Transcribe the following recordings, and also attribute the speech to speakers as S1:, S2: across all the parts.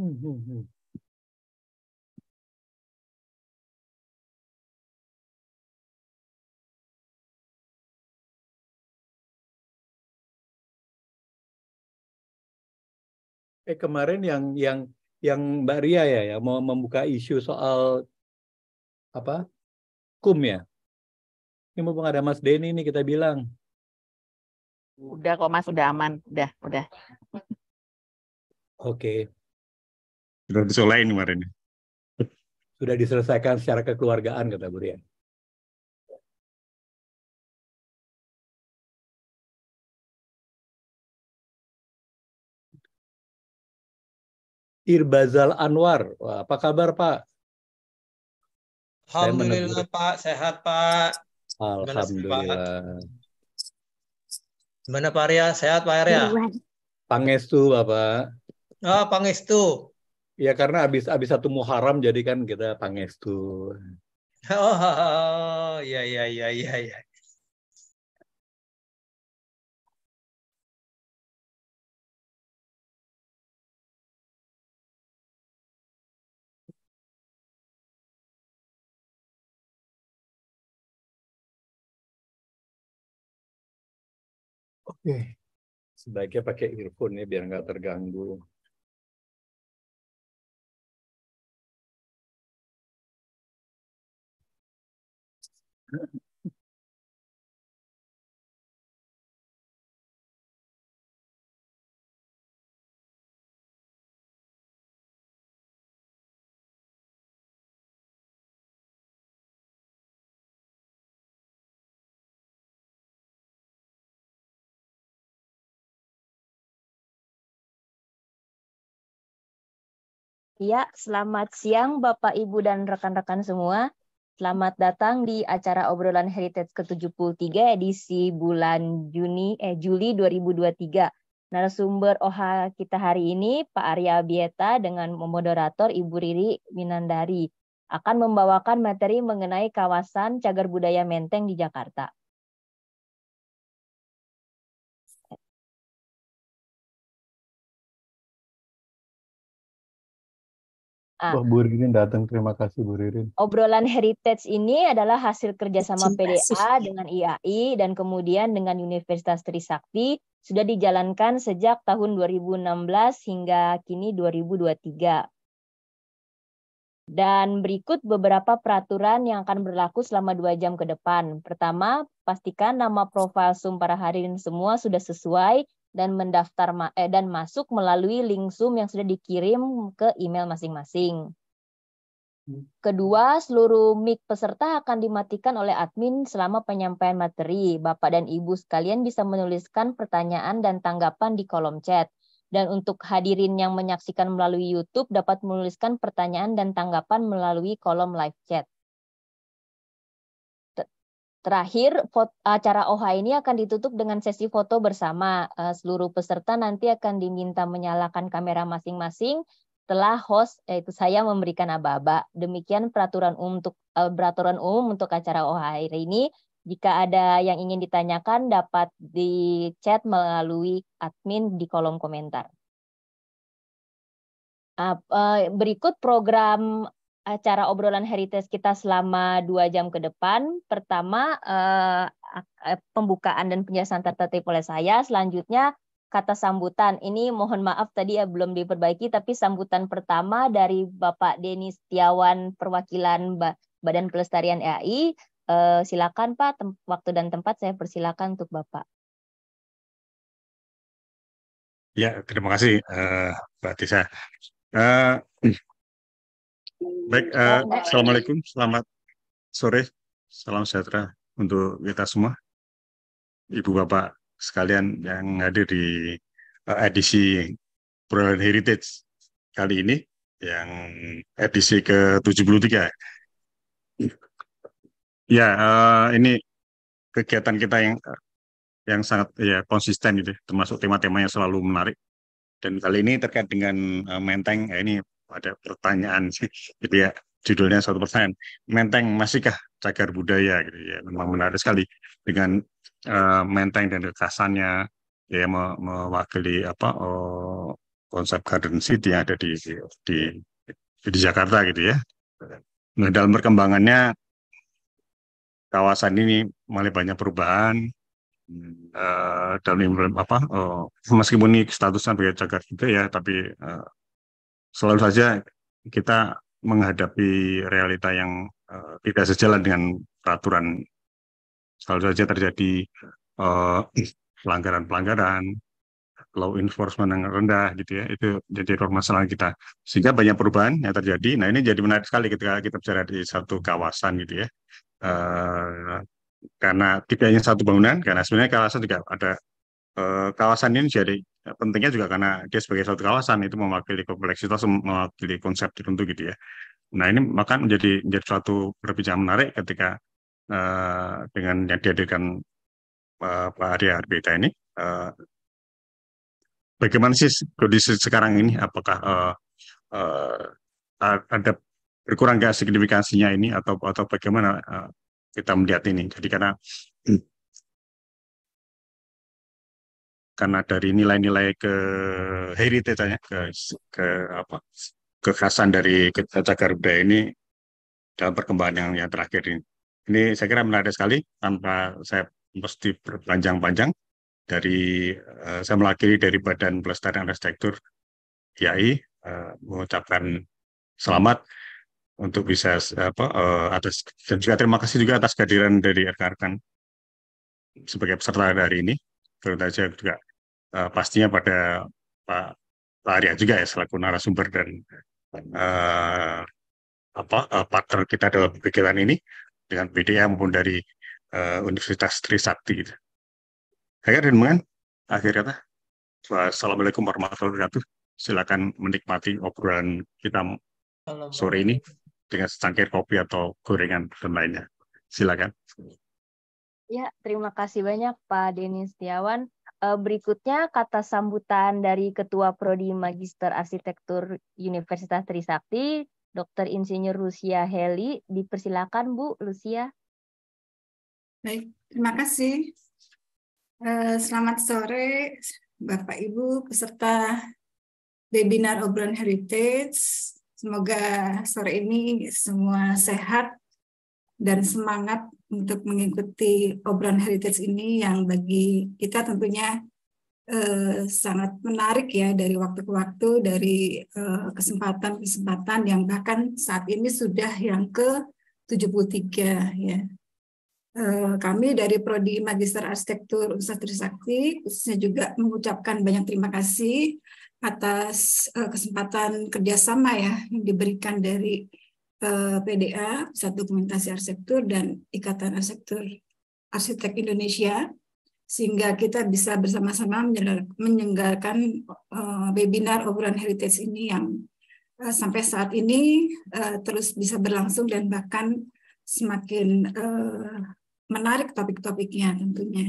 S1: Hmm, hmm, hmm. Eh kemarin
S2: yang yang yang Mbak Ria ya, ya mau membuka isu soal apa
S3: kum ya. Ini mumpung ada Mas Denny nih kita bilang.
S1: Udah kok Mas, udah aman, udah, udah. Oke. Okay. Sudah disolain kemarin.
S3: Sudah diselesaikan secara
S1: kekeluargaan kata Bu Rian.
S2: Irbazal Anwar. Wah, apa kabar Pak? Alhamdulillah
S3: Pak, sehat Pak. Alhamdulillah.
S2: Gimana Pak Arya? Sehat Pak Arya? Pangestu Bapak. oh, Pangestu. Ya karena habis habis satu Muharram jadi kan kita pangestu.
S3: Oh, ya ya ya ya ya.
S1: Oke. Okay. Sebaiknya pakai earphone ya biar nggak terganggu.
S4: Ya, selamat siang Bapak, Ibu, dan rekan-rekan semua. Selamat datang di acara obrolan Heritage ke-73 edisi bulan Juni eh Juli 2023. Narasumber OHA kita hari ini Pak Arya Bieta dengan moderator Ibu Riri Minandari akan membawakan materi mengenai kawasan cagar budaya Menteng di Jakarta. Ah. Wah, Bu
S2: Ririn datang. Terima kasih, Bu Ririn.
S4: Obrolan heritage ini adalah hasil kerjasama PDA dengan IAI dan kemudian dengan Universitas Trisakti sudah dijalankan sejak tahun 2016 hingga kini 2023. Dan berikut beberapa peraturan yang akan berlaku selama dua jam ke depan. Pertama, pastikan nama profil Sum para haririn semua sudah sesuai dan mendaftar eh, dan masuk melalui link Zoom yang sudah dikirim ke email masing-masing. Hmm. Kedua, seluruh mic peserta akan dimatikan oleh admin selama penyampaian materi. Bapak dan Ibu sekalian bisa menuliskan pertanyaan dan tanggapan di kolom chat. Dan untuk hadirin yang menyaksikan melalui YouTube dapat menuliskan pertanyaan dan tanggapan melalui kolom live chat. Terakhir, foto, acara OHA ini akan ditutup dengan sesi foto bersama. Eh, seluruh peserta nanti akan diminta menyalakan kamera masing-masing setelah host yaitu saya memberikan aba-aba. Demikian peraturan umum untuk eh, peraturan umum untuk acara OHA hari ini. Jika ada yang ingin ditanyakan dapat di chat melalui admin di kolom komentar. Ah, eh, berikut program cara obrolan heritage kita selama dua jam ke depan. Pertama, eh, eh, pembukaan dan penjelasan tertentu oleh saya. Selanjutnya, kata sambutan. Ini mohon maaf tadi ya belum diperbaiki, tapi sambutan pertama dari Bapak Denis Setiawan, perwakilan Badan Pelestarian EAI. Eh, silakan Pak, waktu dan tempat saya persilakan untuk Bapak.
S1: Ya, terima kasih uh, Mbak Tisa.
S5: Uh, Baik, uh, Assalamualaikum, selamat sore, salam sejahtera untuk kita semua. Ibu Bapak sekalian yang hadir di uh, edisi Perubahan Heritage kali ini, yang edisi ke-73. Ya, uh, ini kegiatan kita yang yang sangat ya konsisten gitu, ya. termasuk tema temanya selalu menarik. Dan kali ini terkait dengan uh, Menteng, ya ini ada pertanyaan sih. Jadi gitu ya judulnya satu persen. Menteng masihkah cagar budaya gitu ya. Memang menarik sekali dengan uh, Menteng dan kekasannya ya mewakili apa oh, konsep Garden City yang ada di di, di di Jakarta gitu ya. Nah dalam perkembangannya kawasan ini mulai banyak perubahan uh, dalam apa oh, meskipun ini statusnya sebagai cagar budaya tapi uh, selalu saja kita menghadapi realita yang uh, tidak sejalan dengan peraturan. Selalu saja terjadi eh, pelanggaran-pelanggaran, uh, law enforcement yang rendah gitu ya, itu jadi permasalahan kita. Sehingga banyak perubahan yang terjadi. Nah ini jadi menarik sekali ketika kita bicara di satu kawasan gitu ya. Uh, karena tidak hanya satu bangunan, karena sebenarnya kawasan juga ada Eh, kawasan ini jadi pentingnya juga karena dia sebagai satu kawasan itu mewakili kompleksitas, mewakili konsep tertentu gitu ya. Nah ini maka menjadi menjadi suatu perbincangan menarik ketika uh, dengan yang dihadirkan uh, Pak Arya Arbita ini, uh, bagaimana sih kondisi sekarang ini? Apakah uh, uh, ada berkurang gak signifikansinya ini atau atau bagaimana uh, kita melihat ini? Jadi karena karena dari nilai-nilai ke heritage-nya ke ke apa kekhasan dari cagar budaya ini dalam perkembangan yang, yang terakhir ini. Ini saya kira menarik sekali tanpa saya mesti berpanjang-panjang dari uh, saya melakili dari Badan Pelestarian Arsitektur YAI uh, eh, mengucapkan selamat untuk bisa apa uh, atas dan juga terima kasih juga atas kehadiran dari rekan-rekan sebagai peserta dari ini terutama juga uh, pastinya pada Pak Arya juga ya selaku narasumber dan uh, apa uh, partner kita dalam kegiatan ini dengan BDA maupun dari uh, Universitas Trisakti. Gitu. dengan akhir kata. Assalamualaikum warahmatullahi wabarakatuh. Silakan menikmati obrolan kita sore ini dengan secangkir kopi atau gorengan dan lainnya. Silakan.
S4: Ya, terima kasih banyak Pak Denis Setiawan. Eh, berikutnya kata sambutan dari Ketua Prodi Magister Arsitektur Universitas Trisakti, Dr. Insinyur Lucia Heli. Dipersilakan Bu Lucia.
S6: Baik, terima kasih. Eh, selamat sore Bapak Ibu peserta webinar obrolan heritage. Semoga sore ini semua sehat dan semangat untuk mengikuti obrolan heritage ini yang bagi kita tentunya eh, sangat menarik ya dari waktu ke waktu dari eh, kesempatan-kesempatan eh, yang bahkan saat ini sudah yang ke 73 ya. Eh, kami dari prodi Magister Arsitektur Universitas Trisakti khususnya juga mengucapkan banyak terima kasih atas eh, kesempatan kerjasama ya yang diberikan dari Eh, PDA, Pusat Dokumentasi Arsitektur dan Ikatan Arsitektur Arsitek Indonesia, sehingga kita bisa bersama-sama menyelenggarakan eh, webinar obrolan heritage ini yang eh, sampai saat ini terus bisa berlangsung dan bahkan semakin menarik topik-topiknya tentunya.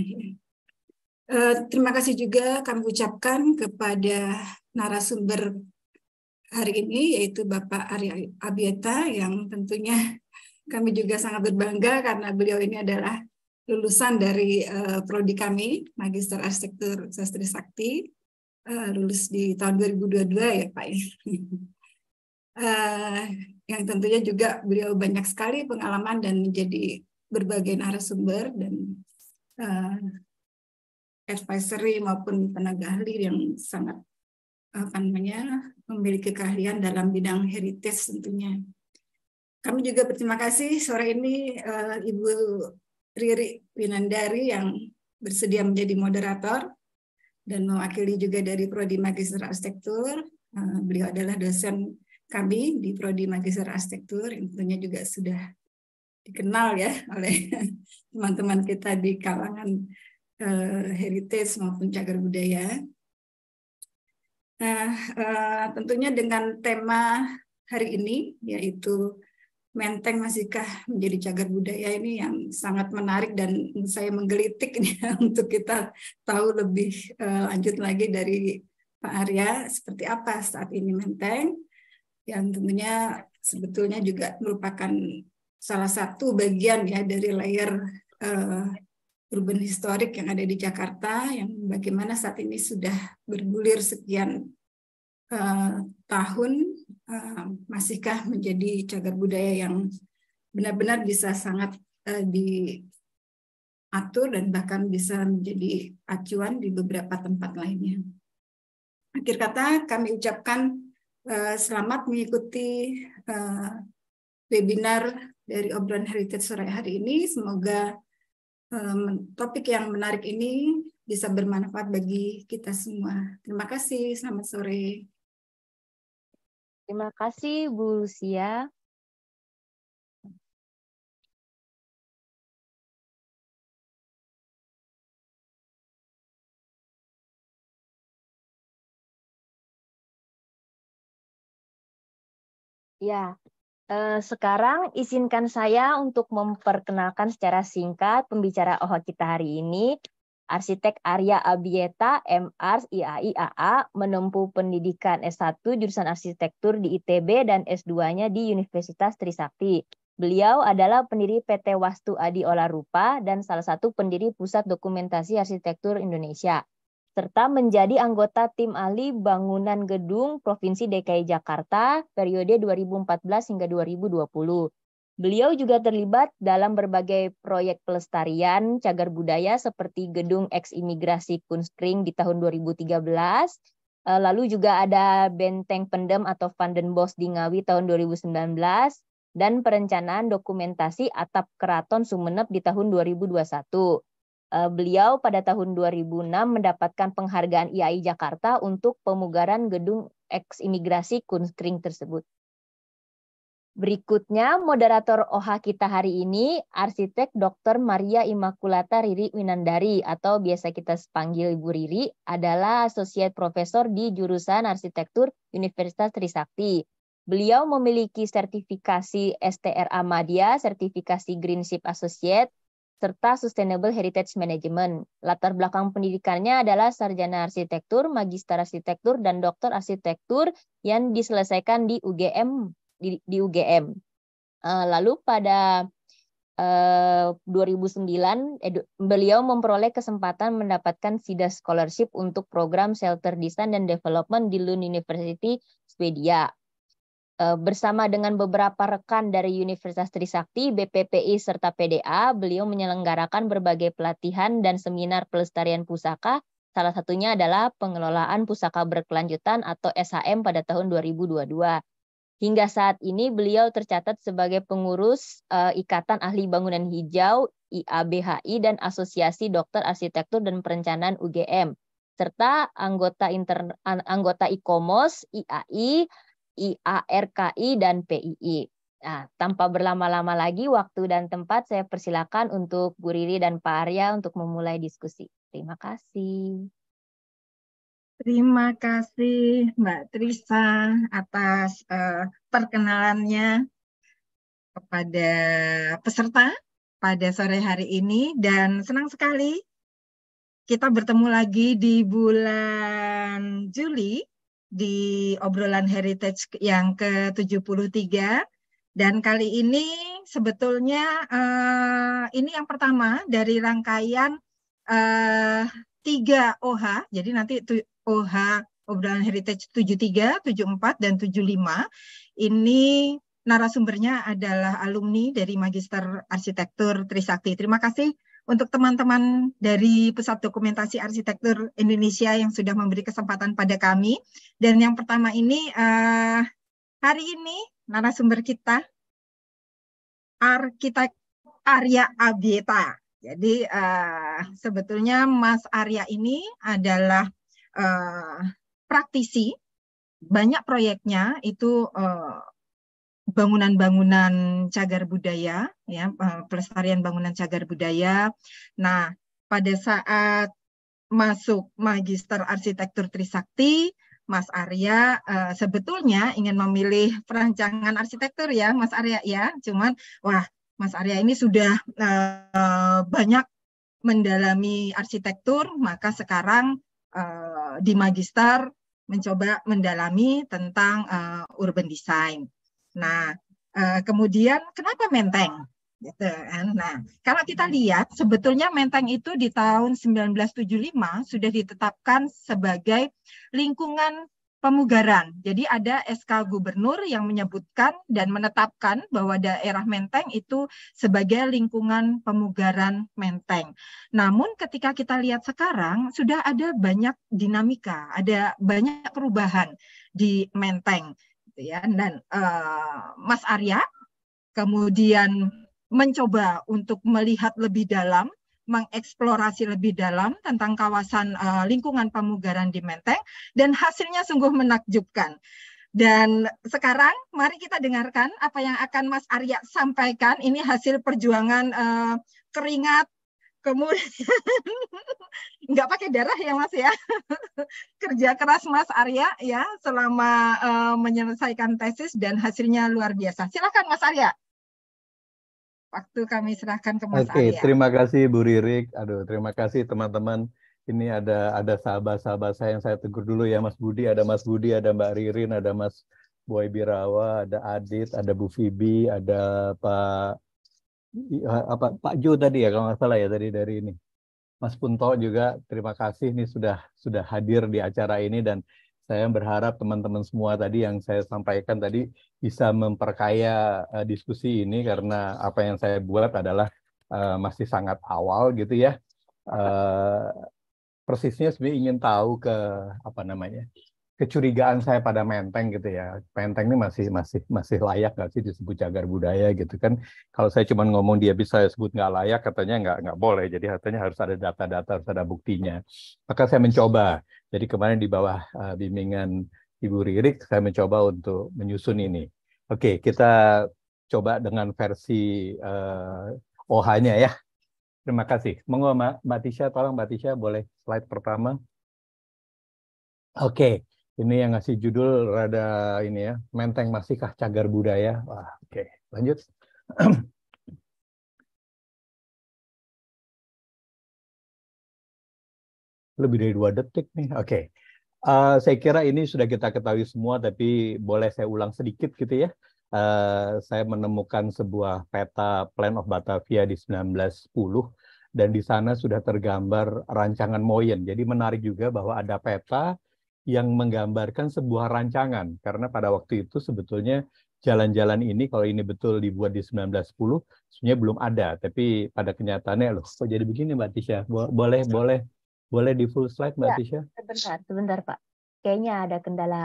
S6: Terima kasih juga kami ucapkan kepada narasumber hari ini yaitu Bapak Arya Abieta yang tentunya kami juga sangat berbangga karena beliau ini adalah lulusan dari uh, prodi kami Magister Arsitektur Sastri Sakti uh, lulus di tahun 2022 ya Pak. uh, yang tentunya juga beliau banyak sekali pengalaman dan menjadi berbagai narasumber dan uh, advisory maupun tenaga ahli yang sangat apa namanya memiliki keahlian dalam bidang heritage tentunya. Kami juga berterima kasih sore ini eh, Ibu Riri Winandari yang bersedia menjadi moderator dan mewakili juga dari Prodi Magister Arsitektur. Eh, beliau adalah dosen kami di Prodi Magister Arsitektur, tentunya juga sudah dikenal ya oleh teman-teman kita di kalangan eh, heritage maupun cagar budaya. Nah, eh, tentunya dengan tema hari ini yaitu Menteng masihkah menjadi cagar budaya ini yang sangat menarik dan saya menggelitik ini untuk kita tahu lebih eh, lanjut lagi dari Pak Arya seperti apa saat ini Menteng yang tentunya sebetulnya juga merupakan salah satu bagian ya dari layer eh, urban historik yang ada di Jakarta yang bagaimana saat ini sudah bergulir sekian uh, tahun uh, masihkah menjadi cagar budaya yang benar-benar bisa sangat uh, diatur dan bahkan bisa menjadi acuan di beberapa tempat lainnya. Akhir kata kami ucapkan uh, selamat mengikuti uh, webinar dari obrolan heritage sore hari ini. Semoga topik yang menarik ini bisa
S1: bermanfaat bagi kita semua. Terima kasih, selamat sore. Terima kasih Bu Lucia.
S4: Ya, Eh, sekarang izinkan saya untuk memperkenalkan secara singkat pembicara OHA kita hari ini. Arsitek Arya Abieta, MArs, IAI, AA, menempuh pendidikan S1 jurusan arsitektur di ITB dan S2-nya di Universitas Trisakti. Beliau adalah pendiri PT Wastu Adi Olarupa dan salah satu pendiri Pusat Dokumentasi Arsitektur Indonesia serta menjadi anggota tim ahli bangunan gedung Provinsi DKI Jakarta periode 2014 hingga 2020. Beliau juga terlibat dalam berbagai proyek pelestarian cagar budaya seperti gedung eks imigrasi Kunstring di tahun 2013, eh, lalu juga ada Benteng Pendem atau Vandenbos di Ngawi tahun 2019, dan perencanaan dokumentasi atap keraton Sumeneb di tahun 2021. Eh, beliau pada tahun 2006 mendapatkan penghargaan IAI Jakarta untuk pemugaran gedung eks imigrasi Kunskring tersebut. Berikutnya moderator OHA kita hari ini arsitek Dr. Maria Immaculata Riri Winandari atau biasa kita panggil Ibu Riri adalah associate profesor di jurusan arsitektur Universitas Trisakti. Beliau memiliki sertifikasi STR Amadia, sertifikasi Greenship Associate, serta Sustainable Heritage Management. Latar belakang pendidikannya adalah sarjana arsitektur, magister arsitektur, dan doktor arsitektur yang diselesaikan di UGM. Di, di UGM. Eh, lalu pada 2009 eh, edu, beliau memperoleh kesempatan mendapatkan SIDA scholarship untuk program shelter design dan development di Lund University Swedia. Eh, bersama dengan beberapa rekan dari Universitas Trisakti, BPPI, serta PDA, beliau menyelenggarakan berbagai pelatihan dan seminar pelestarian pusaka, salah satunya adalah pengelolaan pusaka berkelanjutan atau SHM pada tahun 2022. Hingga saat ini beliau tercatat sebagai pengurus uh, Ikatan Ahli Bangunan Hijau IABHI dan Asosiasi Dokter Arsitektur dan Perencanaan UGM serta anggota inter, anggota IKOMOS IAI IARKI dan PII. Nah, tanpa berlama-lama lagi, waktu dan tempat saya persilakan untuk Bu Riri dan Pak Arya untuk memulai diskusi. Terima kasih. Terima kasih Mbak Trisa
S7: atas uh, perkenalannya kepada peserta pada sore hari ini dan senang sekali kita bertemu lagi di bulan Juli di obrolan heritage yang ke-73 dan kali ini sebetulnya uh, ini yang pertama dari rangkaian uh, 3 OH. Jadi nanti OH obrolan heritage 73, 74 dan 75 ini narasumbernya adalah alumni dari Magister Arsitektur Trisakti. Terima kasih untuk teman-teman dari Pusat Dokumentasi Arsitektur Indonesia yang sudah memberi kesempatan pada kami. Dan yang pertama ini uh, hari ini narasumber kita Arkitek Arya Abieta. Jadi uh, sebetulnya Mas Arya ini adalah uh, praktisi banyak proyeknya itu uh, bangunan-bangunan cagar budaya, ya eh, pelestarian bangunan cagar budaya. Nah, pada saat masuk magister arsitektur Trisakti, Mas Arya uh, sebetulnya ingin memilih perancangan arsitektur ya, Mas Arya ya. Cuman wah, Mas Arya ini sudah uh, banyak mendalami arsitektur, maka sekarang uh, di magister mencoba mendalami tentang uh, urban design. Nah, eh, kemudian kenapa Menteng? gitu kan. Nah, kalau kita lihat sebetulnya Menteng itu di tahun 1975 sudah ditetapkan sebagai lingkungan pemugaran. Jadi ada SK gubernur yang menyebutkan dan menetapkan bahwa daerah Menteng itu sebagai lingkungan pemugaran Menteng. Namun ketika kita lihat sekarang sudah ada banyak dinamika, ada banyak perubahan di Menteng gitu ya dan uh, Mas Arya kemudian mencoba untuk melihat lebih dalam mengeksplorasi lebih dalam tentang kawasan uh, lingkungan pemugaran di Menteng dan hasilnya sungguh menakjubkan. Dan sekarang mari kita dengarkan apa yang akan Mas Arya sampaikan. Ini hasil perjuangan uh, keringat kemudian nggak pakai darah ya mas ya kerja keras mas Arya ya selama uh, menyelesaikan tesis dan hasilnya luar biasa silakan mas Arya waktu kami serahkan ke mas okay, Arya terima
S2: kasih Bu Ririk aduh terima kasih teman-teman ini ada ada sahabat-sahabat saya yang saya tegur dulu ya Mas Budi ada Mas Budi ada Mbak Ririn ada Mas Boy Birawa ada Adit ada Bu Fibi ada Pak apa Pak Jo tadi ya kalau nggak salah ya tadi dari ini. Mas Punto juga terima kasih nih sudah sudah hadir di acara ini dan saya berharap teman-teman semua tadi yang saya sampaikan tadi bisa memperkaya uh, diskusi ini karena apa yang saya buat adalah uh, masih sangat awal gitu ya. Uh, persisnya sebenarnya ingin tahu ke apa namanya kecurigaan saya pada Menteng gitu ya. Menteng ini masih masih masih layak nggak sih disebut cagar budaya gitu kan? Kalau saya cuma ngomong dia bisa sebut nggak layak, katanya nggak nggak boleh. Jadi katanya harus ada data-data, harus ada buktinya. Maka saya mencoba. Jadi kemarin di bawah uh, bimbingan Ibu Ririk, saya mencoba untuk menyusun ini. Oke, kita coba dengan versi uh, eh, OH-nya ya. Terima kasih. Monggo Mbak Tisha, tolong Mbak Tisha boleh slide pertama. Oke, ini yang ngasih judul rada ini ya, Menteng Masihkah Cagar Budaya? Wah, oke, okay. lanjut.
S3: Lebih dari dua detik nih, oke. Okay. Uh, eh, saya kira ini sudah kita ketahui semua, tapi boleh
S2: saya ulang sedikit gitu ya. Uh, saya menemukan sebuah peta Plan of Batavia di 1910 dan di sana sudah tergambar rancangan Moyen. Jadi menarik juga bahwa ada peta yang menggambarkan sebuah rancangan karena pada waktu itu sebetulnya jalan-jalan ini kalau ini betul dibuat di 1910 sebenarnya belum ada tapi pada kenyataannya loh kok jadi begini Mbak Tisha iya. boleh boleh boleh di full
S3: slide
S4: Mbak ya, Tisha sebentar sebentar Pak kayaknya ada kendala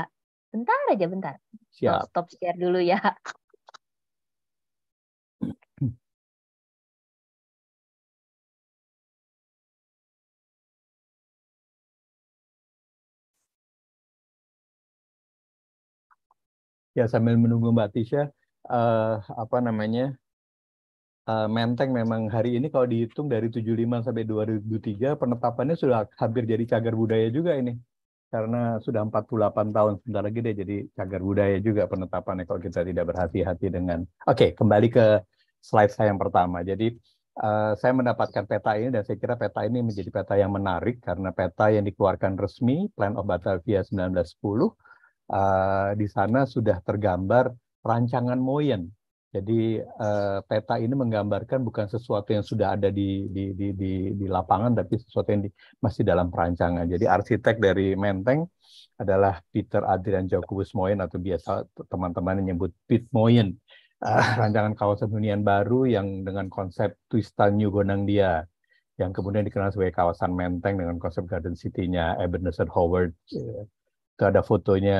S4: bentar aja bentar siap stop share dulu ya
S2: ya sambil menunggu Mbak Tisha uh, apa namanya uh, Menteng memang hari ini kalau dihitung dari 75 sampai 2003 penetapannya sudah hampir jadi cagar budaya juga ini karena sudah 48 tahun sebentar lagi deh jadi cagar budaya juga penetapannya kalau kita tidak berhati-hati dengan oke okay, kembali ke slide saya yang pertama jadi uh, saya mendapatkan peta ini dan saya kira peta ini menjadi peta yang menarik karena peta yang dikeluarkan resmi Plan of Batavia 1910 uh, di sana sudah tergambar rancangan Moyen. Jadi uh, peta ini menggambarkan bukan sesuatu yang sudah ada di di di di, di lapangan, tapi sesuatu yang di, masih dalam perancangan. Jadi arsitek dari Menteng adalah Peter Adrian Jacobus Moyen atau biasa teman-teman menyebut Pit Moyen. Uh, rancangan kawasan hunian baru yang dengan konsep Twistan New Gonangdia yang kemudian dikenal sebagai kawasan Menteng dengan konsep Garden City-nya Ebenezer Howard. Iya. Itu ada fotonya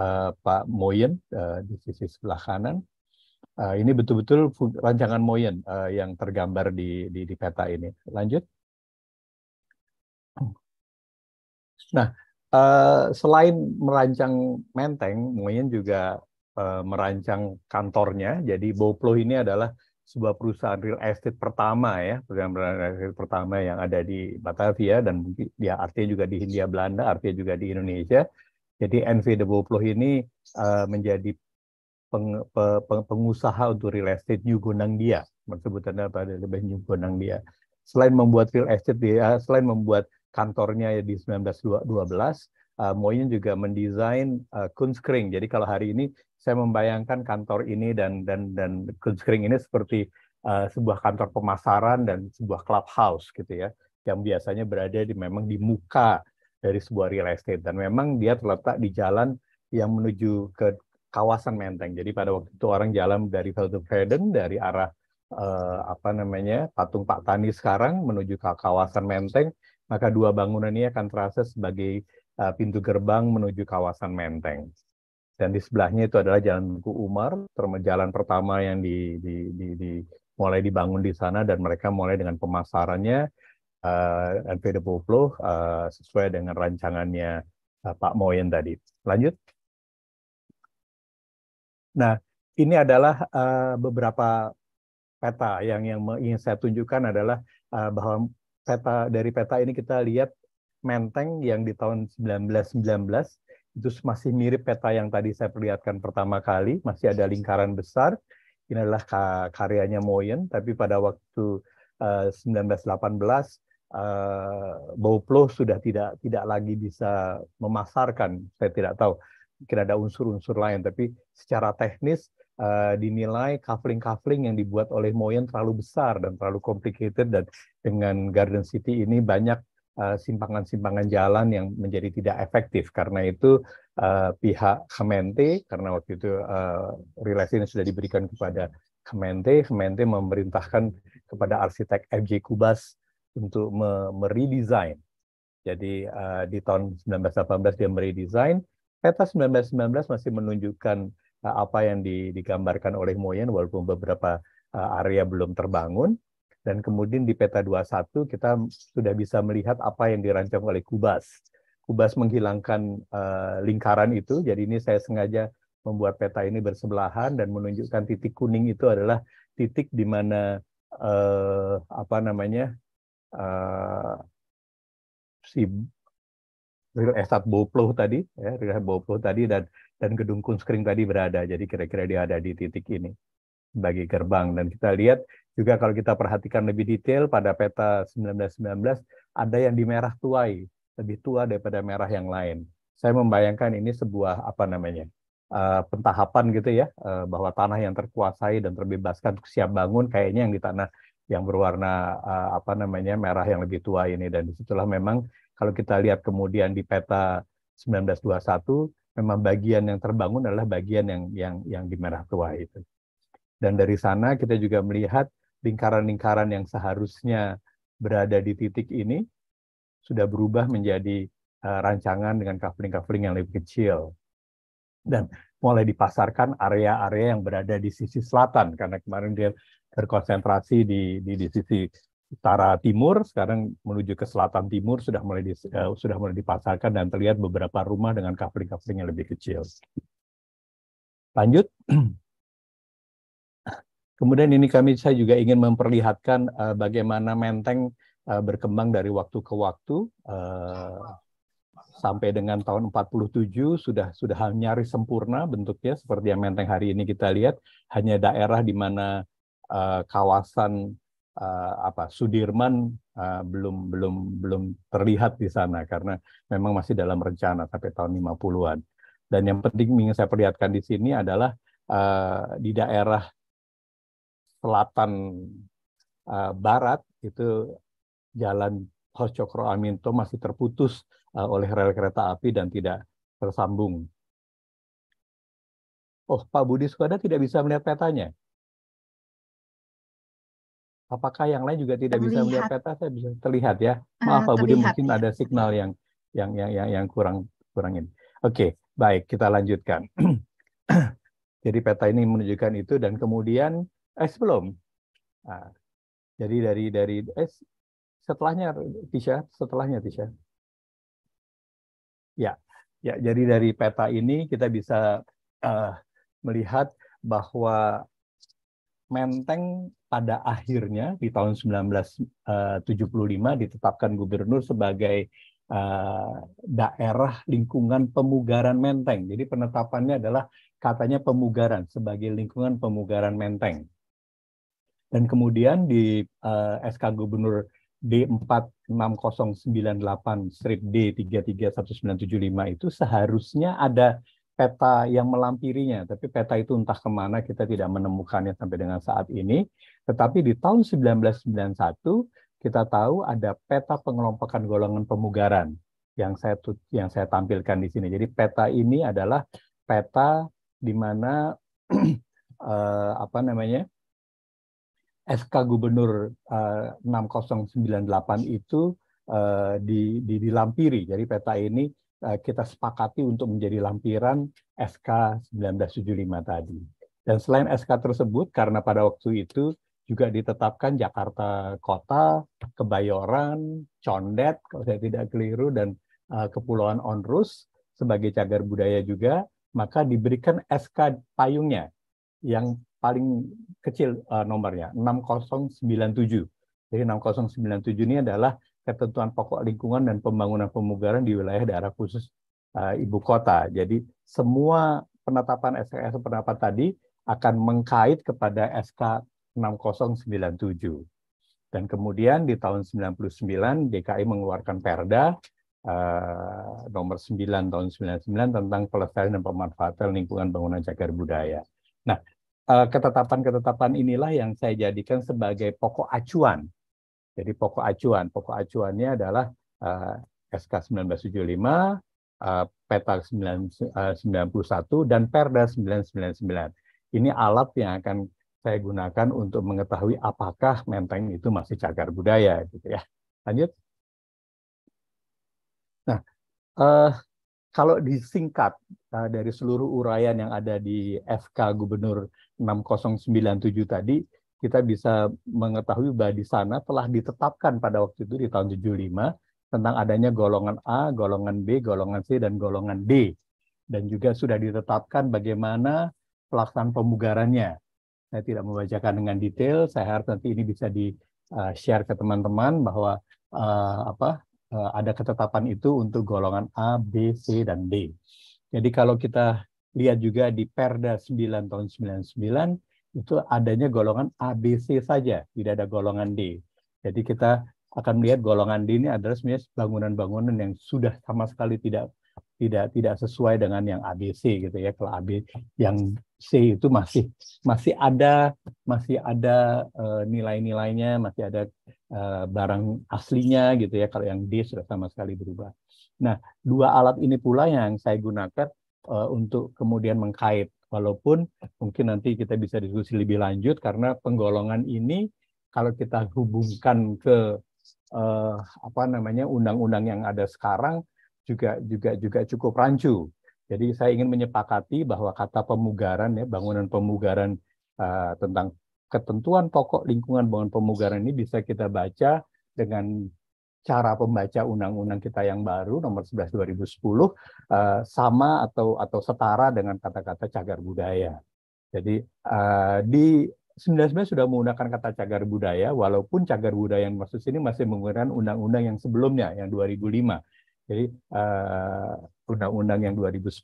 S2: uh, Pak Moyen uh, di sisi sebelah kanan. Uh, ini betul-betul rancangan Moyen uh, yang tergambar di, di, di peta ini. Lanjut. Nah, uh, selain merancang Menteng, Moyen juga uh, merancang kantornya. Jadi Boplo ini adalah sebuah perusahaan real estate pertama ya, perusahaan real estate pertama yang ada di Batavia dan dia artinya juga di Hindia Belanda, artinya juga di Indonesia jadi NV20 ini uh, menjadi peng, pe, peng, pengusaha untuk real estate New Dia. sebutannya pada lebih New Dia. Selain membuat real estate dia, eh, selain membuat kantornya ya di 1912, uh, Moyen juga mendesain uh, eh, Kunskring. Jadi kalau hari ini saya membayangkan kantor ini dan dan dan Kunskring ini seperti uh, sebuah kantor pemasaran dan sebuah clubhouse gitu ya, yang biasanya berada di memang di muka dari sebuah real estate dan memang dia terletak di jalan yang menuju ke kawasan Menteng. Jadi pada waktu itu orang jalan dari Veldhoven dari arah eh, apa namanya patung Pak Tani sekarang menuju ke kawasan Menteng, maka dua bangunan ini akan terasa sebagai eh, pintu gerbang menuju kawasan Menteng. Dan di sebelahnya itu adalah Jalan Bungku Umar, jalan pertama yang di, di, di, di mulai dibangun di sana dan mereka mulai dengan pemasarannya uh, NP20 uh, sesuai dengan rancangannya uh, Pak Moyen tadi. Lanjut. Nah, ini adalah uh, beberapa peta yang yang ingin saya tunjukkan adalah uh, bahwa peta dari peta ini kita lihat Menteng yang di tahun 1919 itu masih mirip peta yang tadi saya perlihatkan pertama kali, masih ada lingkaran besar. Ini adalah karyanya Moyen, tapi pada waktu uh, 1918 uh, eh, Bauplo sudah tidak tidak lagi bisa memasarkan. Saya tidak tahu. Mungkin ada unsur-unsur lain, tapi secara teknis eh, dinilai kavling-kavling yang dibuat oleh Moyen terlalu besar dan terlalu complicated dan dengan Garden City ini banyak eh, simpangan-simpangan jalan yang menjadi tidak efektif. Karena itu pihak Kemente, karena waktu itu uh, relasi ini sudah diberikan kepada Kemente, Kemente memerintahkan kepada arsitek FJ Kubas untuk meredesign. Jadi uh, di tahun 1918 dia meredesign, peta 1919 masih menunjukkan uh, apa yang digambarkan oleh Moyen walaupun beberapa uh, area belum terbangun. Dan kemudian di peta 21 kita sudah bisa melihat apa yang dirancang oleh Kubas. Kubas menghilangkan uh, lingkaran itu, jadi ini saya sengaja membuat peta ini bersebelahan dan menunjukkan titik kuning itu adalah titik di mana uh, apa namanya uh, si real estate Boplo tadi, ya, real estate Boplo tadi dan dan gedung Kunskring tadi berada. Jadi kira-kira dia ada di titik ini bagi gerbang. Dan kita lihat juga kalau kita perhatikan lebih detail pada peta 1919 ada yang di merah tuai, lebih tua daripada merah yang lain. Saya membayangkan ini sebuah apa namanya uh, pentahapan gitu ya uh, bahwa tanah yang terkuasai dan terbebaskan siap bangun kayaknya yang di tanah yang berwarna uh, apa namanya merah yang lebih tua ini dan disitulah memang kalau kita lihat kemudian di peta 1921 memang bagian yang terbangun adalah bagian yang yang yang di merah tua itu dan dari sana kita juga melihat lingkaran-lingkaran yang seharusnya berada di titik ini sudah berubah menjadi uh, rancangan dengan kafling-kafling yang lebih kecil dan mulai dipasarkan area-area yang berada di sisi selatan karena kemarin dia terkonsentrasi di, di di sisi utara timur sekarang menuju ke selatan timur sudah mulai di, uh, sudah mulai dipasarkan dan terlihat beberapa rumah dengan coupling-coupling yang lebih kecil. Lanjut. Kemudian ini kami saya juga ingin memperlihatkan uh, bagaimana menteng uh, berkembang dari waktu ke waktu
S3: uh,
S2: sampai dengan tahun 47 sudah sudah nyaris sempurna bentuknya seperti yang menteng hari ini kita lihat hanya daerah di mana Eh, kawasan uh, apa Sudirman uh, belum belum belum terlihat di sana karena memang masih dalam rencana sampai tahun 50-an. Dan yang penting ingin saya perlihatkan di sini adalah uh, di daerah selatan uh, barat itu jalan Hos Cokro Aminto masih terputus
S3: uh, oleh rel kereta api dan tidak tersambung. Oh, Pak Budi Sukada tidak bisa melihat petanya.
S2: Apakah yang lain juga tidak terlihat. bisa melihat peta? Saya bisa terlihat ya. Eh, Maaf uh, Pak Budi, mungkin ya. ada signal yang yang yang yang, yang kurang kurangin. Oke, baik kita lanjutkan. jadi peta ini menunjukkan itu dan kemudian eh sebelum. Nah,
S3: jadi dari dari eh setelahnya Tisha, setelahnya Tisha. Ya, ya. Jadi dari peta ini kita bisa uh,
S2: melihat bahwa Menteng pada akhirnya di tahun 1975 eh, ditetapkan gubernur sebagai eh, daerah lingkungan pemugaran Menteng. Jadi penetapannya adalah katanya pemugaran sebagai lingkungan pemugaran Menteng. Dan kemudian di uh, eh, SK Gubernur D46098 strip d 1975 itu seharusnya ada peta yang melampirinya, tapi peta itu entah kemana kita tidak menemukannya sampai dengan saat ini. Tetapi di tahun 1991 kita tahu ada peta pengelompokan golongan pemugaran yang saya yang saya tampilkan di sini. Jadi peta ini adalah peta di mana eh, apa namanya SK Gubernur eh, 6098 itu eh, di, di, dilampiri. Jadi peta ini Eh, kita sepakati untuk menjadi lampiran SK 1975 tadi. Dan selain SK tersebut, karena pada waktu itu juga ditetapkan Jakarta Kota, Kebayoran, Condet, kalau saya tidak keliru, dan eh, Kepulauan Onrus sebagai cagar budaya juga, maka diberikan SK payungnya yang paling kecil uh, nomornya, 6097. Jadi 6097 ini adalah ketentuan pokok lingkungan dan pembangunan pemugaran di wilayah daerah khusus uh, ibu kota. Jadi semua penetapan SKS eh, pendapat tadi akan mengkait kepada SK 6097. Dan kemudian di tahun 99 DKI mengeluarkan Perda eh, nomor 9 tahun 99 tentang pelestarian dan pemanfaatan lingkungan bangunan cagar budaya. Nah, eh, ketetapan-ketetapan inilah yang saya jadikan sebagai pokok acuan jadi pokok acuan, pokok acuannya adalah uh, SK 1975, uh, Peta eh, uh, 91 dan Perda 999. Ini alat yang akan saya gunakan untuk mengetahui apakah Menteng itu masih cagar budaya gitu ya. Lanjut. Nah, uh, kalau disingkat uh, dari seluruh uraian yang ada di FK Gubernur 6097 tadi, kita bisa mengetahui bahwa di sana telah ditetapkan pada waktu itu di tahun 75 tentang adanya golongan A, golongan B, golongan C, dan golongan D. Dan juga sudah ditetapkan bagaimana pelaksanaan pemugarannya. Saya tidak membacakan dengan detail, saya harap nanti ini bisa di-share uh, ke teman-teman bahwa uh, apa uh, ada ketetapan itu untuk golongan A, B, C, dan D. Jadi kalau kita lihat juga di Perda 9 tahun 99, itu adanya golongan ABC saja, tidak ada golongan D. Jadi kita akan melihat golongan D ini adalah sebenarnya bangunan-bangunan yang sudah sama sekali tidak tidak tidak sesuai dengan yang ABC gitu ya. Kalau AB yang C itu masih masih ada masih ada uh, nilai-nilainya, masih ada uh, barang aslinya gitu ya. Kalau yang D sudah sama sekali berubah. Nah, dua alat ini pula yang saya gunakan uh, untuk kemudian mengkait Walaupun mungkin nanti kita bisa diskusi lebih lanjut karena penggolongan ini kalau kita hubungkan ke eh, apa namanya undang-undang yang ada sekarang juga juga juga cukup rancu. Jadi saya ingin menyepakati bahwa kata pemugaran ya bangunan pemugaran eh, tentang ketentuan pokok lingkungan bangunan pemugaran ini bisa kita baca dengan cara pembaca undang-undang kita yang baru nomor 11 2010 eh, sama atau atau setara dengan kata-kata cagar budaya. Jadi eh, di 19 sudah menggunakan kata cagar budaya walaupun cagar budaya yang maksud sini masih menggunakan undang-undang yang sebelumnya yang 2005. Jadi eh, undang-undang yang 2010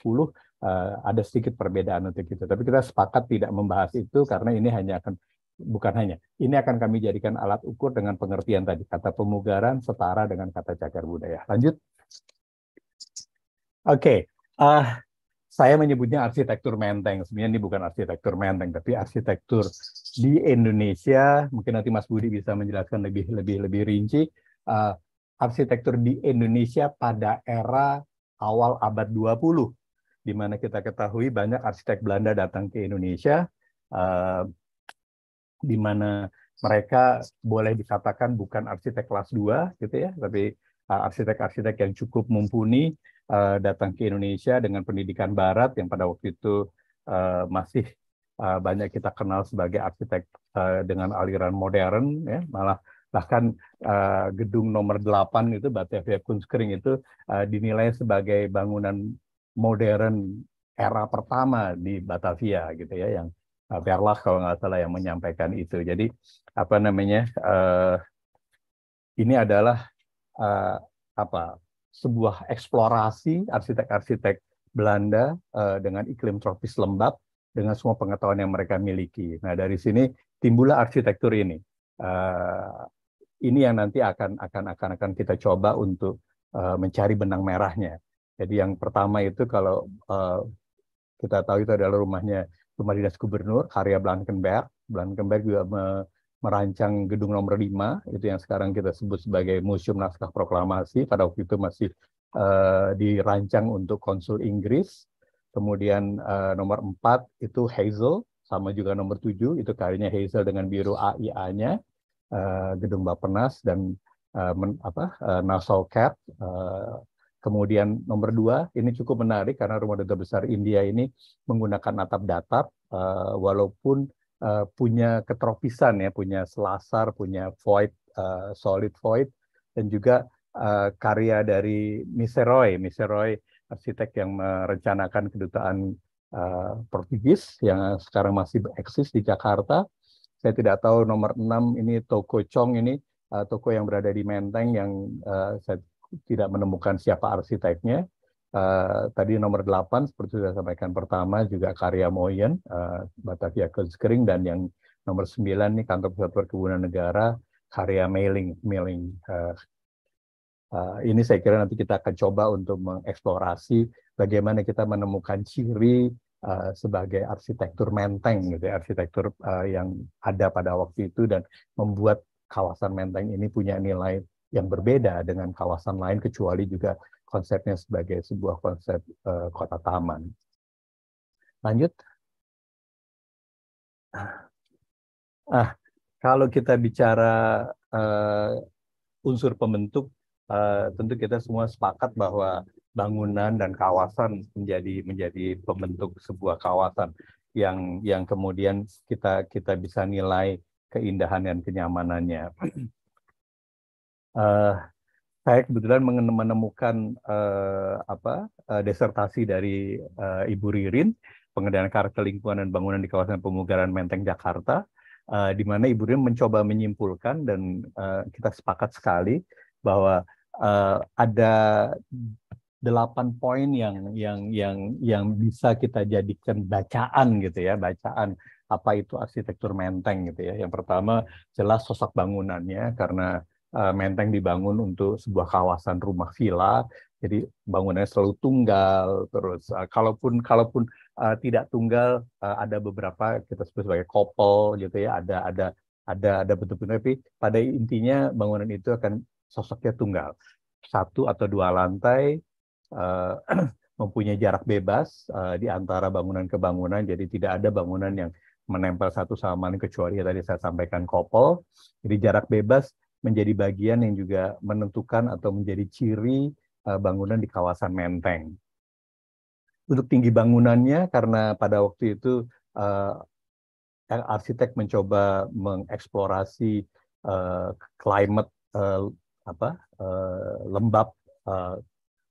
S2: ada sedikit perbedaan untuk kita Tapi kita sepakat tidak membahas itu karena ini hanya akan bukan hanya ini akan kami jadikan alat ukur dengan pengertian tadi kata pemugaran setara dengan kata cagar budaya. Lanjut. Oke, okay. uh, saya menyebutnya arsitektur menteng. Sebenarnya ini bukan arsitektur menteng, tapi arsitektur di Indonesia. Mungkin nanti Mas Budi bisa menjelaskan lebih lebih lebih rinci. Uh, arsitektur di Indonesia pada era awal abad 20, di mana kita ketahui banyak arsitek Belanda datang ke Indonesia, uh, di mana mereka boleh dikatakan bukan arsitek kelas 2 gitu ya, tapi uh, arsitek-arsitek yang cukup mumpuni uh, datang ke Indonesia dengan pendidikan barat yang pada waktu itu uh, masih banyak kita kenal sebagai arsitek dengan aliran modern ya, malah bahkan uh, gedung nomor 8 itu Batavia Kunskring itu uh, dinilai sebagai bangunan modern era pertama di Batavia gitu ya yang Berlah kalau nggak salah yang menyampaikan itu. Jadi apa namanya uh, ini adalah uh, apa sebuah eksplorasi arsitek-arsitek Belanda uh, dengan iklim tropis lembab dengan semua pengetahuan yang mereka miliki. Nah dari sini timbullah arsitektur ini. Uh, ini yang nanti akan akan akan akan kita coba untuk uh, mencari benang merahnya. Jadi yang pertama itu kalau uh, kita tahu itu adalah rumahnya rumah dinas gubernur karya Blankenberg. Blankenberg juga me merancang gedung nomor 5 itu yang sekarang kita sebut sebagai Museum Naskah Proklamasi pada waktu itu masih uh, dirancang untuk konsul Inggris. Kemudian uh, nomor 4 itu Hazel sama juga nomor 7 itu karyanya Hazel dengan biru AIA-nya uh, eh, gedung Bapenas dan uh, men, apa uh, Nassau Cap uh, Kemudian nomor dua, ini cukup menarik karena rumah duta besar India ini menggunakan atap datar, uh, eh, walaupun uh, punya ketropisan ya, punya selasar, punya void, uh, solid void, dan juga uh, karya dari Miseroy, Miseroy arsitek yang merencanakan kedutaan uh, Portugis yang sekarang masih eksis di Jakarta. Saya tidak tahu nomor enam ini toko Chong ini uh, toko yang berada di Menteng yang uh, saya tidak menemukan siapa arsiteknya. Uh, tadi nomor 8 seperti sudah sampaikan pertama juga karya Moyen, uh, Batavia Kunstgering dan yang nomor 9 ini Kantor Pusat Perkebunan Negara karya Mailing. Mailing. Uh, eh, uh, ini saya kira nanti kita akan coba untuk mengeksplorasi bagaimana kita menemukan ciri uh, sebagai arsitektur menteng gitu, ya, arsitektur uh, yang ada pada waktu itu dan membuat kawasan menteng ini punya nilai yang berbeda dengan kawasan lain kecuali juga
S3: konsepnya sebagai sebuah konsep uh, kota taman. Lanjut. Ah, kalau kita bicara uh, unsur pembentuk, uh, tentu kita semua sepakat bahwa
S2: bangunan dan kawasan menjadi menjadi pembentuk sebuah kawasan yang yang kemudian kita kita bisa nilai keindahan dan kenyamanannya uh, saya kebetulan menemukan uh, apa uh, desertasi dari uh, Ibu Ririn pengendalian karakter lingkungan dan bangunan di kawasan pemugaran Menteng Jakarta uh, di mana Ibu Ririn mencoba menyimpulkan dan uh, kita sepakat sekali bahwa uh, ada delapan poin yang yang yang yang bisa kita jadikan bacaan gitu ya bacaan apa itu arsitektur menteng gitu ya yang pertama jelas sosok bangunannya karena Eh, Menteng dibangun untuk sebuah kawasan rumah villa, jadi bangunannya selalu tunggal. Terus uh, kalaupun kalaupun uh, tidak tunggal, uh, ada beberapa kita sebut sebagai kopel gitu ya, ada ada ada ada bentuk-bentuk. Tapi pada intinya bangunan itu akan sosoknya tunggal, satu atau dua lantai, uh, mempunyai jarak bebas uh, di antara bangunan ke bangunan. Jadi tidak ada bangunan yang menempel satu sama lain kecuali ya, tadi saya sampaikan kopel. Jadi jarak bebas menjadi bagian yang juga menentukan atau menjadi ciri eh, bangunan di kawasan Menteng. Untuk tinggi bangunannya, karena pada waktu itu eh, arsitek mencoba mengeksplorasi uh, climate uh, apa uh, lembab uh,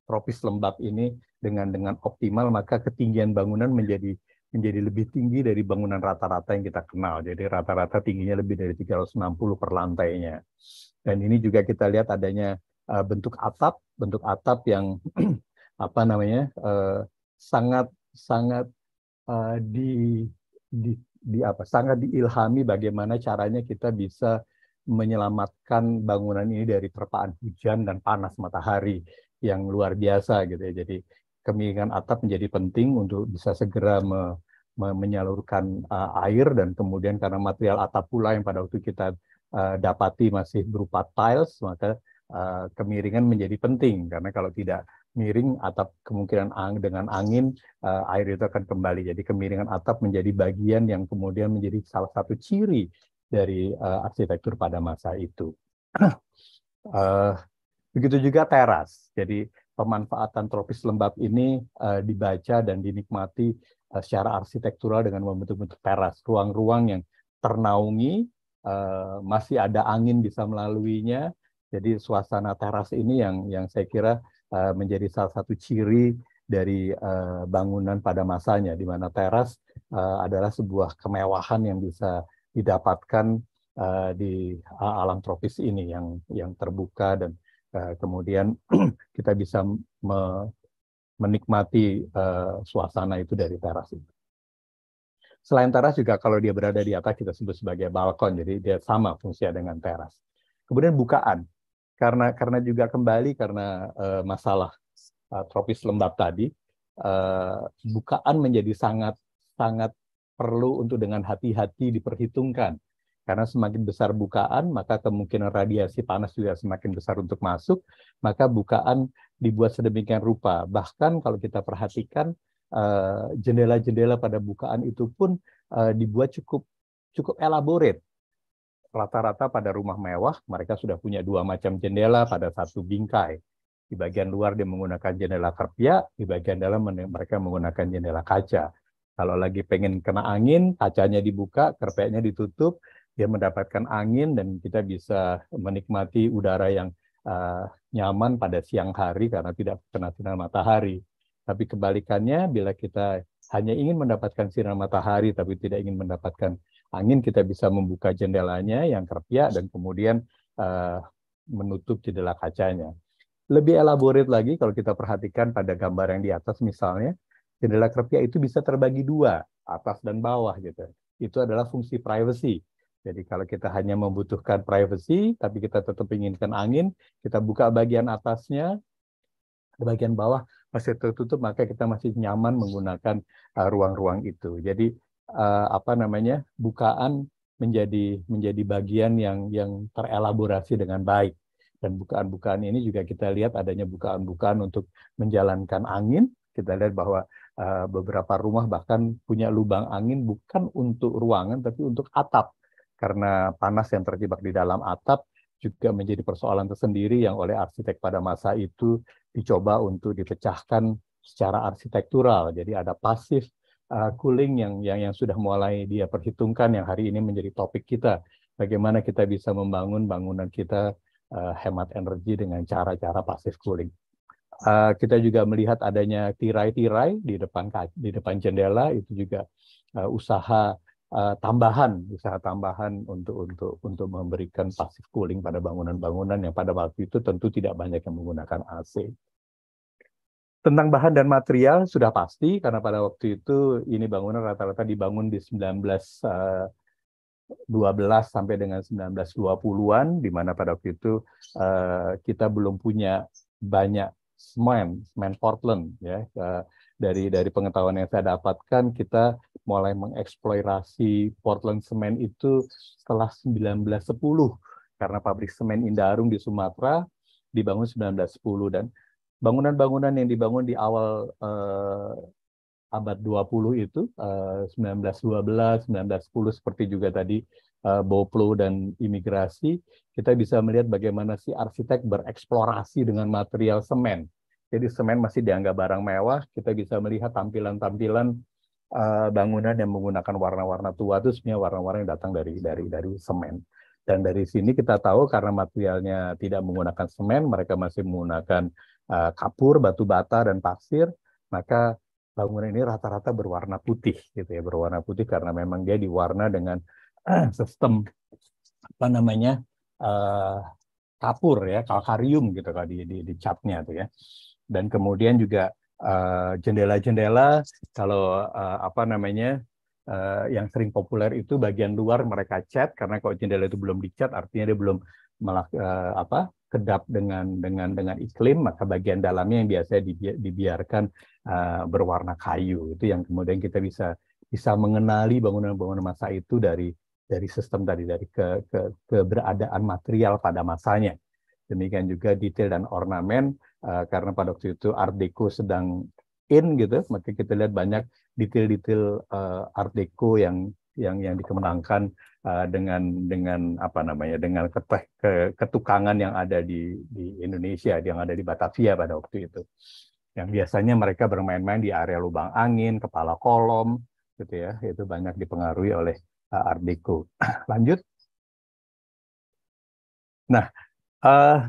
S2: tropis lembab ini dengan dengan optimal maka ketinggian bangunan menjadi menjadi lebih tinggi dari bangunan rata-rata yang kita kenal. Jadi rata-rata tingginya lebih dari 360 per lantainya. Dan ini juga kita lihat adanya uh, bentuk atap, bentuk atap yang apa namanya eh, sangat sangat uh, di, di di apa sangat diilhami bagaimana caranya kita bisa menyelamatkan bangunan ini dari terpaan hujan dan panas matahari yang luar biasa gitu ya. Jadi kemiringan atap menjadi penting untuk bisa segera me, me, menyalurkan uh, air dan kemudian karena material atap pula yang pada waktu kita uh, dapati masih berupa tiles maka uh, kemiringan menjadi penting karena kalau tidak miring atap kemungkinan ang dengan angin uh, air itu akan kembali. Jadi kemiringan atap menjadi bagian yang kemudian menjadi salah satu ciri dari uh, arsitektur pada masa itu. uh, begitu juga teras. Jadi pemanfaatan tropis lembab ini uh, dibaca dan dinikmati uh, secara arsitektural dengan membentuk-bentuk teras, ruang-ruang yang ternaungi, uh, masih ada angin bisa melaluinya. Jadi suasana teras ini yang yang saya kira uh, menjadi salah satu ciri dari uh, bangunan pada masanya, di mana teras uh, adalah sebuah kemewahan yang bisa didapatkan uh, di alam tropis ini yang yang terbuka dan Nah, kemudian kita bisa me menikmati uh, suasana itu dari teras itu. Selain teras juga kalau dia berada di atas kita sebut sebagai balkon, jadi dia sama fungsinya dengan teras. Kemudian bukaan, karena karena juga kembali karena uh, masalah uh, tropis lembab tadi, uh, bukaan menjadi sangat sangat perlu untuk dengan hati-hati diperhitungkan karena semakin besar bukaan, maka kemungkinan radiasi panas juga semakin besar untuk masuk, maka bukaan dibuat sedemikian rupa. Bahkan kalau kita perhatikan, eh, jendela-jendela pada bukaan itu pun eh, dibuat cukup cukup elaborat. Rata-rata pada rumah mewah, mereka sudah punya dua macam jendela pada satu bingkai. Di bagian luar dia menggunakan jendela kerpia, di bagian dalam mereka menggunakan jendela kaca. Kalau lagi pengen kena angin, kacanya dibuka, kerpeknya ditutup dia mendapatkan angin dan kita bisa menikmati udara yang uh, nyaman pada siang hari karena tidak kena sinar matahari. Tapi kebalikannya bila kita hanya ingin mendapatkan sinar matahari tapi tidak ingin mendapatkan angin, kita bisa membuka jendelanya yang kerpia dan kemudian uh, menutup jendela kacanya. Lebih elaborate lagi kalau kita perhatikan pada gambar yang di atas misalnya, jendela kerpia itu bisa terbagi dua, atas dan bawah gitu. Itu adalah fungsi privacy jadi kalau kita hanya membutuhkan privacy, tapi kita tetap inginkan angin, kita buka bagian atasnya, bagian bawah masih tertutup, maka kita masih nyaman menggunakan eh, ruang-ruang itu. Jadi eh, apa namanya bukaan menjadi menjadi bagian yang yang terelaborasi dengan baik dan bukaan-bukaan ini juga kita lihat adanya bukaan-bukaan untuk menjalankan angin. Kita lihat bahwa eh, beberapa rumah bahkan punya lubang angin bukan untuk ruangan tapi untuk atap karena panas yang terjebak di dalam atap juga menjadi persoalan tersendiri yang oleh arsitek pada masa itu dicoba untuk dipecahkan secara arsitektural. Jadi ada pasif uh, cooling yang, yang yang sudah mulai dia perhitungkan yang hari ini menjadi topik kita. Bagaimana kita bisa membangun bangunan kita uh, hemat energi dengan cara-cara pasif cooling. Uh, kita juga melihat adanya tirai-tirai di depan di depan jendela itu juga uh, usaha uh, tambahan usaha tambahan untuk untuk untuk memberikan pasif cooling pada bangunan-bangunan yang pada waktu itu tentu tidak banyak yang menggunakan AC. Tentang bahan dan material sudah pasti karena pada waktu itu ini bangunan rata-rata dibangun di 19 12 eh, sampai dengan 1920-an di mana pada waktu itu eh, kita belum punya banyak semen, semen Portland ya. dari dari pengetahuan yang saya dapatkan kita mulai mengeksplorasi Portland semen itu setelah 1910 karena pabrik semen Indarung di Sumatera dibangun 1910 dan bangunan-bangunan yang dibangun di awal eh, abad 20 itu eh, 1912, 1910 seperti juga tadi eh, Boplo dan imigrasi, kita bisa melihat bagaimana si arsitek bereksplorasi dengan material semen. Jadi semen masih dianggap barang mewah, kita bisa melihat tampilan-tampilan Eh, bangunan yang menggunakan warna-warna tua itu sebenarnya warna-warna yang datang dari dari dari semen. Dan dari sini kita tahu karena materialnya tidak menggunakan semen, mereka masih menggunakan eh, kapur, batu bata dan pasir, maka bangunan ini rata-rata berwarna putih gitu ya, berwarna putih karena memang dia diwarna dengan sistem apa namanya? Eh, kapur ya, kalkarium gitu kalau di, di, di capnya tuh ya. Dan kemudian juga Eh, jendela-jendela uh, kalau uh, apa namanya uh, yang sering populer itu bagian luar mereka cat karena kalau jendela itu belum dicat artinya dia belum melak, uh, apa kedap dengan dengan dengan iklim maka bagian dalamnya yang biasanya dibi dibiarkan uh, berwarna kayu itu yang kemudian kita bisa bisa mengenali bangunan-bangunan masa itu dari dari sistem tadi dari ke, ke keberadaan material pada masanya demikian juga detail dan ornamen Eh, karena pada waktu itu Art Deco sedang in gitu, maka kita lihat banyak detail-detail uh, Art Deco yang yang yang dikembangkan uh, eh, dengan dengan apa namanya dengan keteh, ke, ketukangan yang ada di di Indonesia yang ada di Batavia pada waktu itu yang biasanya mereka bermain-main di area lubang angin kepala kolom gitu ya itu banyak
S3: dipengaruhi oleh uh, Art Deco lanjut nah uh,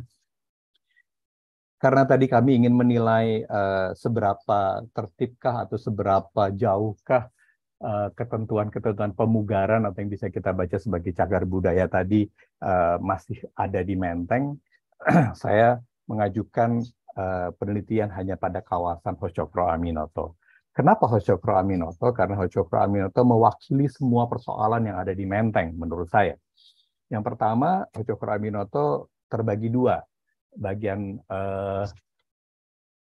S3: karena tadi kami ingin menilai
S2: uh, seberapa tertibkah atau seberapa jauhkah ketentuan eh, ketentuan-ketentuan pemugaran atau yang bisa kita baca sebagai cagar budaya tadi uh, masih ada di Menteng, saya mengajukan uh, penelitian hanya pada kawasan Hoshokro Aminoto. Kenapa Hoshokro Aminoto? Karena Hoshokro Aminoto mewakili semua persoalan yang ada di Menteng menurut saya. Yang pertama, Hoshokro Aminoto terbagi dua, bagian uh,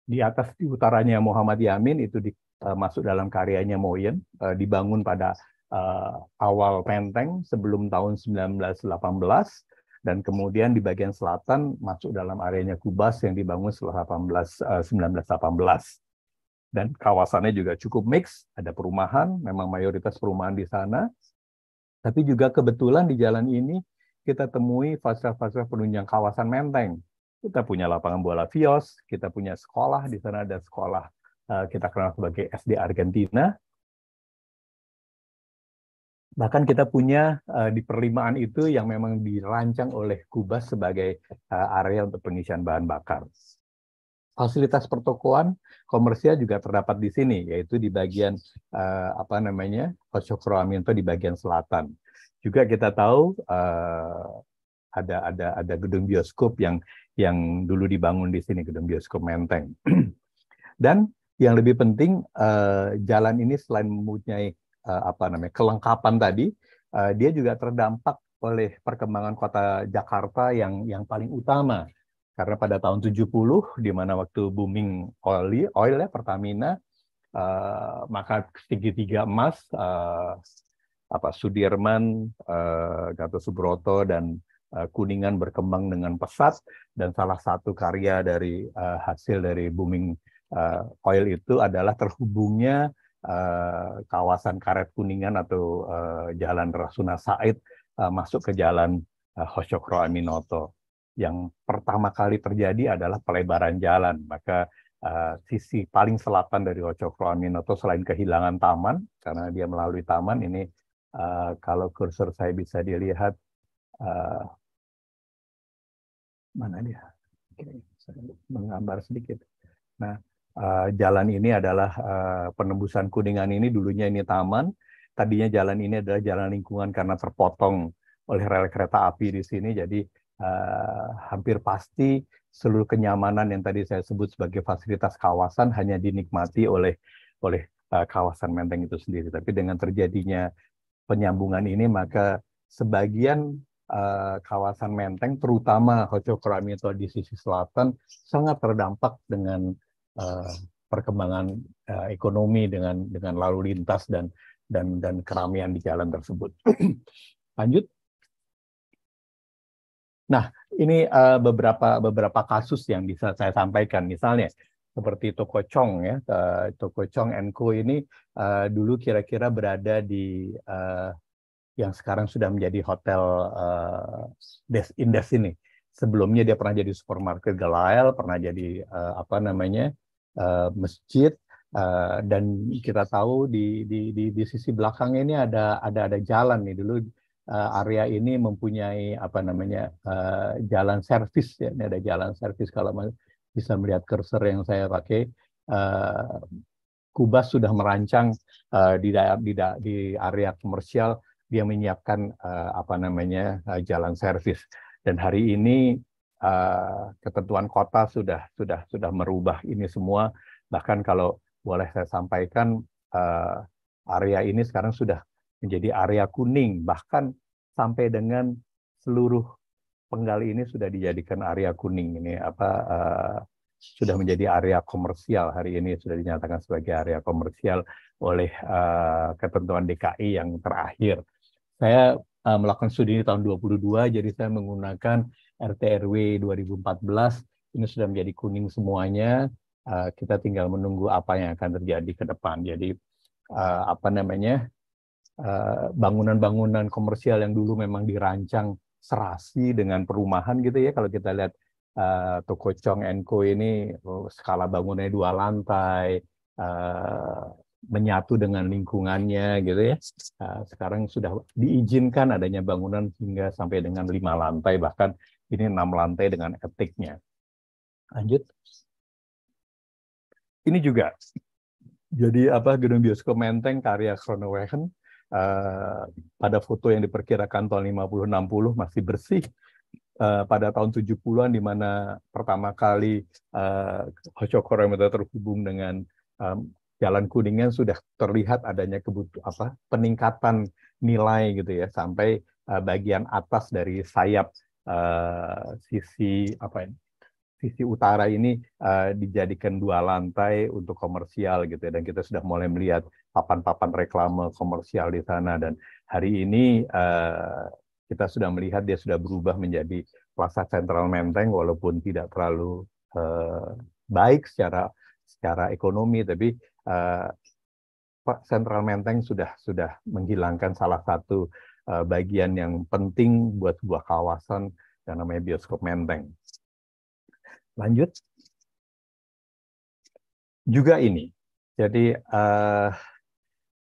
S2: di atas di utaranya Muhammad Yamin itu di, uh, masuk dalam karyanya Moyen uh, dibangun pada uh, awal Menteng sebelum tahun 1918 dan kemudian di bagian selatan masuk dalam areanya Kubas yang dibangun setelah 18 uh, 1918 dan kawasannya juga cukup mix ada perumahan memang mayoritas perumahan di sana tapi juga kebetulan di jalan ini kita temui fase-fase penunjang kawasan Menteng kita punya lapangan bola Vios, kita punya sekolah, di sana ada sekolah eh, kita kenal sebagai SD Argentina. Bahkan kita punya eh, di perlimaan itu yang memang dirancang oleh Kubas sebagai eh, area untuk pengisian bahan bakar. Fasilitas pertokoan komersial juga terdapat di sini, yaitu di bagian apa namanya Kocokroaminto di bagian selatan. Juga kita tahu ada ada ada gedung bioskop yang yang dulu dibangun di sini gedung bioskop Menteng. Dan yang lebih penting eh, jalan ini selain mempunyai eh, apa namanya kelengkapan tadi, eh, dia juga terdampak oleh perkembangan kota Jakarta yang yang paling utama karena pada tahun 70 di mana waktu booming oil oil ya Pertamina uh, maka segitiga emas uh, apa Sudirman, uh, Gatot Subroto dan Eh, kuningan berkembang dengan pesat dan salah satu karya dari uh, hasil dari booming uh, oil itu adalah terhubungnya uh, kawasan Karet Kuningan atau uh, Jalan Rasuna Said uh, masuk ke Jalan uh, Hoshokro Aminoto. Yang pertama kali terjadi adalah pelebaran jalan, maka uh, sisi paling selatan dari Hoshokro Aminoto selain kehilangan taman karena dia melalui taman
S3: ini uh, kalau kursor saya bisa dilihat Eh, mana dia Oke, saya menggambar sedikit nah
S2: uh, jalan ini adalah uh, penembusan kuningan ini dulunya ini taman tadinya jalan ini adalah jalan lingkungan karena terpotong oleh rel kereta api di sini jadi uh, hampir pasti seluruh kenyamanan yang tadi saya sebut sebagai fasilitas kawasan hanya dinikmati oleh oleh uh, kawasan Menteng itu sendiri tapi dengan terjadinya penyambungan ini maka sebagian Eh, kawasan Menteng, terutama itu di sisi selatan, sangat terdampak dengan eh, perkembangan eh, ekonomi dengan dengan lalu lintas dan dan dan keramaian di jalan tersebut. Lanjut. Nah, ini uh, beberapa beberapa kasus yang bisa saya sampaikan. Misalnya seperti toko Chong ya, uh, toko Chong Co ini uh, dulu kira-kira berada di uh, yang sekarang sudah menjadi hotel uh, eh, Indes ini. Sebelumnya dia pernah jadi supermarket Galael, pernah jadi uh, apa namanya uh, masjid, uh, dan kita tahu di, di di di sisi belakang ini ada ada ada jalan nih dulu uh, area ini mempunyai apa namanya uh, jalan servis ya, ini ada jalan servis kalau bisa melihat cursor yang saya pakai. Uh, Kubas sudah merancang uh, di, daerah, di, da, di area komersial dia menyiapkan uh, apa namanya uh, jalan servis. Dan hari ini uh, ketentuan kota sudah sudah sudah merubah ini semua. Bahkan kalau boleh saya sampaikan uh, area ini sekarang sudah menjadi area kuning bahkan sampai dengan seluruh penggali ini sudah dijadikan area kuning ini apa uh, sudah menjadi area komersial hari ini sudah dinyatakan sebagai area komersial oleh uh, ketentuan DKI yang terakhir saya uh, melakukan studi ini tahun 22, jadi saya menggunakan RTRW 2014. Ini sudah menjadi kuning semuanya. Uh, kita tinggal menunggu apa yang akan terjadi ke depan. Jadi uh, apa namanya bangunan-bangunan uh, komersial yang dulu memang dirancang serasi dengan perumahan gitu ya. Kalau kita lihat uh, toko Chong Co ini oh, skala bangunannya dua lantai, uh, menyatu dengan lingkungannya gitu ya. Nah, sekarang sudah diizinkan adanya bangunan hingga sampai dengan lima lantai bahkan ini enam lantai dengan etiknya. Lanjut. Ini juga jadi apa gedung bioskop Menteng karya Kronewegen uh, eh, pada foto yang diperkirakan tahun 50-60 masih bersih uh, pada tahun 70-an di mana pertama kali uh, eh, Hoshokoro terhubung dengan um, jalan kuningnya sudah terlihat adanya kebutuh apa peningkatan nilai gitu ya sampai uh, bagian atas dari sayap uh, sisi apa ini sisi utara ini uh, dijadikan dua lantai untuk komersial gitu ya dan kita sudah mulai melihat papan-papan reklame komersial di sana dan hari ini uh, kita sudah melihat dia sudah berubah menjadi plaza sentral menteng walaupun tidak terlalu uh, baik secara secara ekonomi, tapi uh, Central Menteng sudah sudah menghilangkan salah satu uh, bagian yang penting buat sebuah kawasan yang namanya
S3: bioskop Menteng. Lanjut. Juga ini. Jadi uh, eh,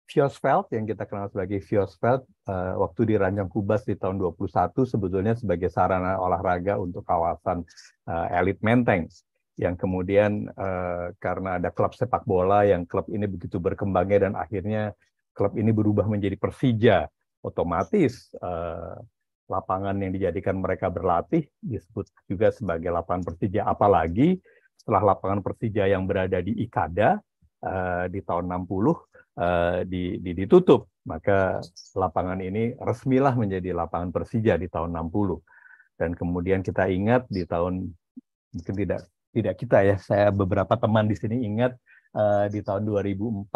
S3: Fiosfeld yang kita kenal sebagai
S2: Fiosfeld uh, waktu dirancang Kubas di tahun 21 sebetulnya sebagai sarana olahraga untuk kawasan uh, elit Menteng yang kemudian uh, karena ada klub sepak bola yang klub ini begitu berkembangnya dan akhirnya klub ini berubah menjadi Persija, otomatis uh, lapangan yang dijadikan mereka berlatih disebut juga sebagai lapangan Persija. Apalagi setelah lapangan Persija yang berada di Ikada uh, di tahun 60 uh, di, di, ditutup, maka lapangan ini resmilah menjadi lapangan Persija di tahun 60. Dan kemudian kita ingat di tahun mungkin tidak tidak kita ya, saya beberapa teman di sini ingat uh, di tahun 2004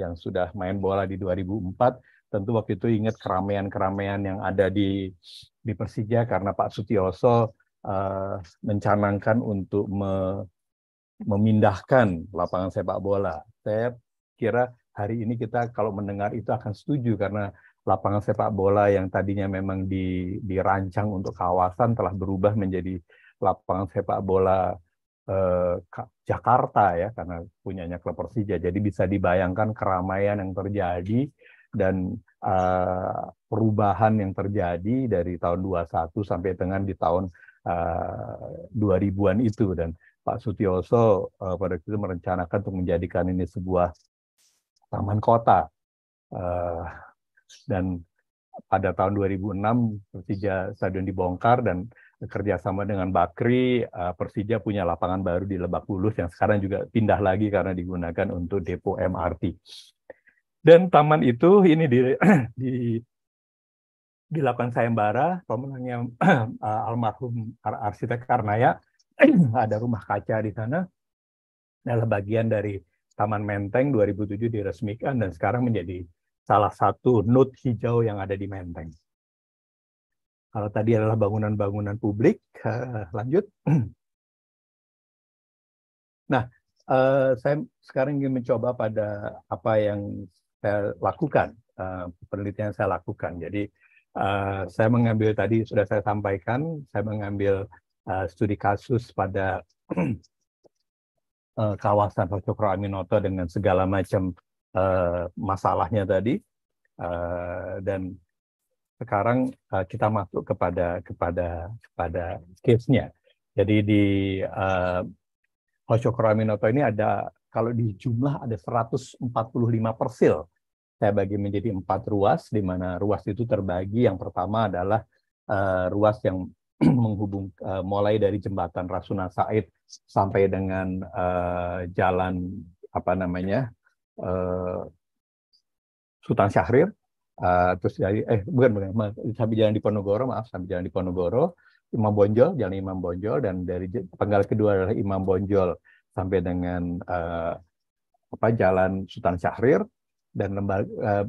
S2: yang sudah main bola di 2004, tentu waktu itu ingat keramaian-keramaian yang ada di di Persija karena Pak Sutioso uh, mencanangkan untuk me, memindahkan lapangan sepak bola. Saya kira hari ini kita kalau mendengar itu akan setuju karena lapangan sepak bola yang tadinya memang di, dirancang untuk kawasan telah berubah menjadi lapangan sepak bola eh, Jakarta ya karena punyanya klub Persija. Jadi bisa dibayangkan keramaian yang terjadi dan eh, perubahan yang terjadi dari tahun 21 sampai dengan di tahun eh, 2000-an itu dan Pak Sutioso eh, pada waktu itu merencanakan untuk menjadikan ini sebuah taman kota. Eh, dan pada tahun 2006 Persija stadion dibongkar dan kerjasama dengan Bakri, eh, Persija punya lapangan baru di Lebak Bulus yang sekarang juga pindah lagi karena digunakan untuk depo MRT. Dan taman itu ini di, di dilakukan sayembara, pemenangnya eh, almarhum ar arsitek Karnaya, ada rumah kaca di sana, adalah bagian dari Taman Menteng 2007 diresmikan dan sekarang menjadi salah satu nut
S3: hijau yang ada di Menteng. Kalau tadi adalah bangunan-bangunan publik, eh, lanjut. Nah, eh, saya sekarang ingin mencoba pada apa yang saya lakukan, eh,
S2: penelitian yang saya lakukan. Jadi, saya mengambil tadi sudah saya sampaikan, saya mengambil studi kasus pada kawasan Cokro Aminoto dengan segala macam masalahnya tadi. dan sekarang uh, kita masuk kepada kepada kepada case-nya. Jadi di uh, eh, Hoshokuraminoto ini ada kalau di jumlah ada 145 persil. Saya bagi menjadi empat ruas, di mana ruas itu terbagi. Yang pertama adalah uh, ruas yang menghubung uh, mulai dari jembatan Rasuna Said sampai dengan uh, jalan apa namanya uh, Sultan Syahrir Uh, terus dari eh bukan bukan sambil jalan di Ponogoro maaf sambil jalan di Ponogoro Imam Bonjol jalan Imam Bonjol dan dari penggal kedua adalah Imam Bonjol sampai dengan uh, apa jalan Sultan Syahrir dan lembar, uh, eh,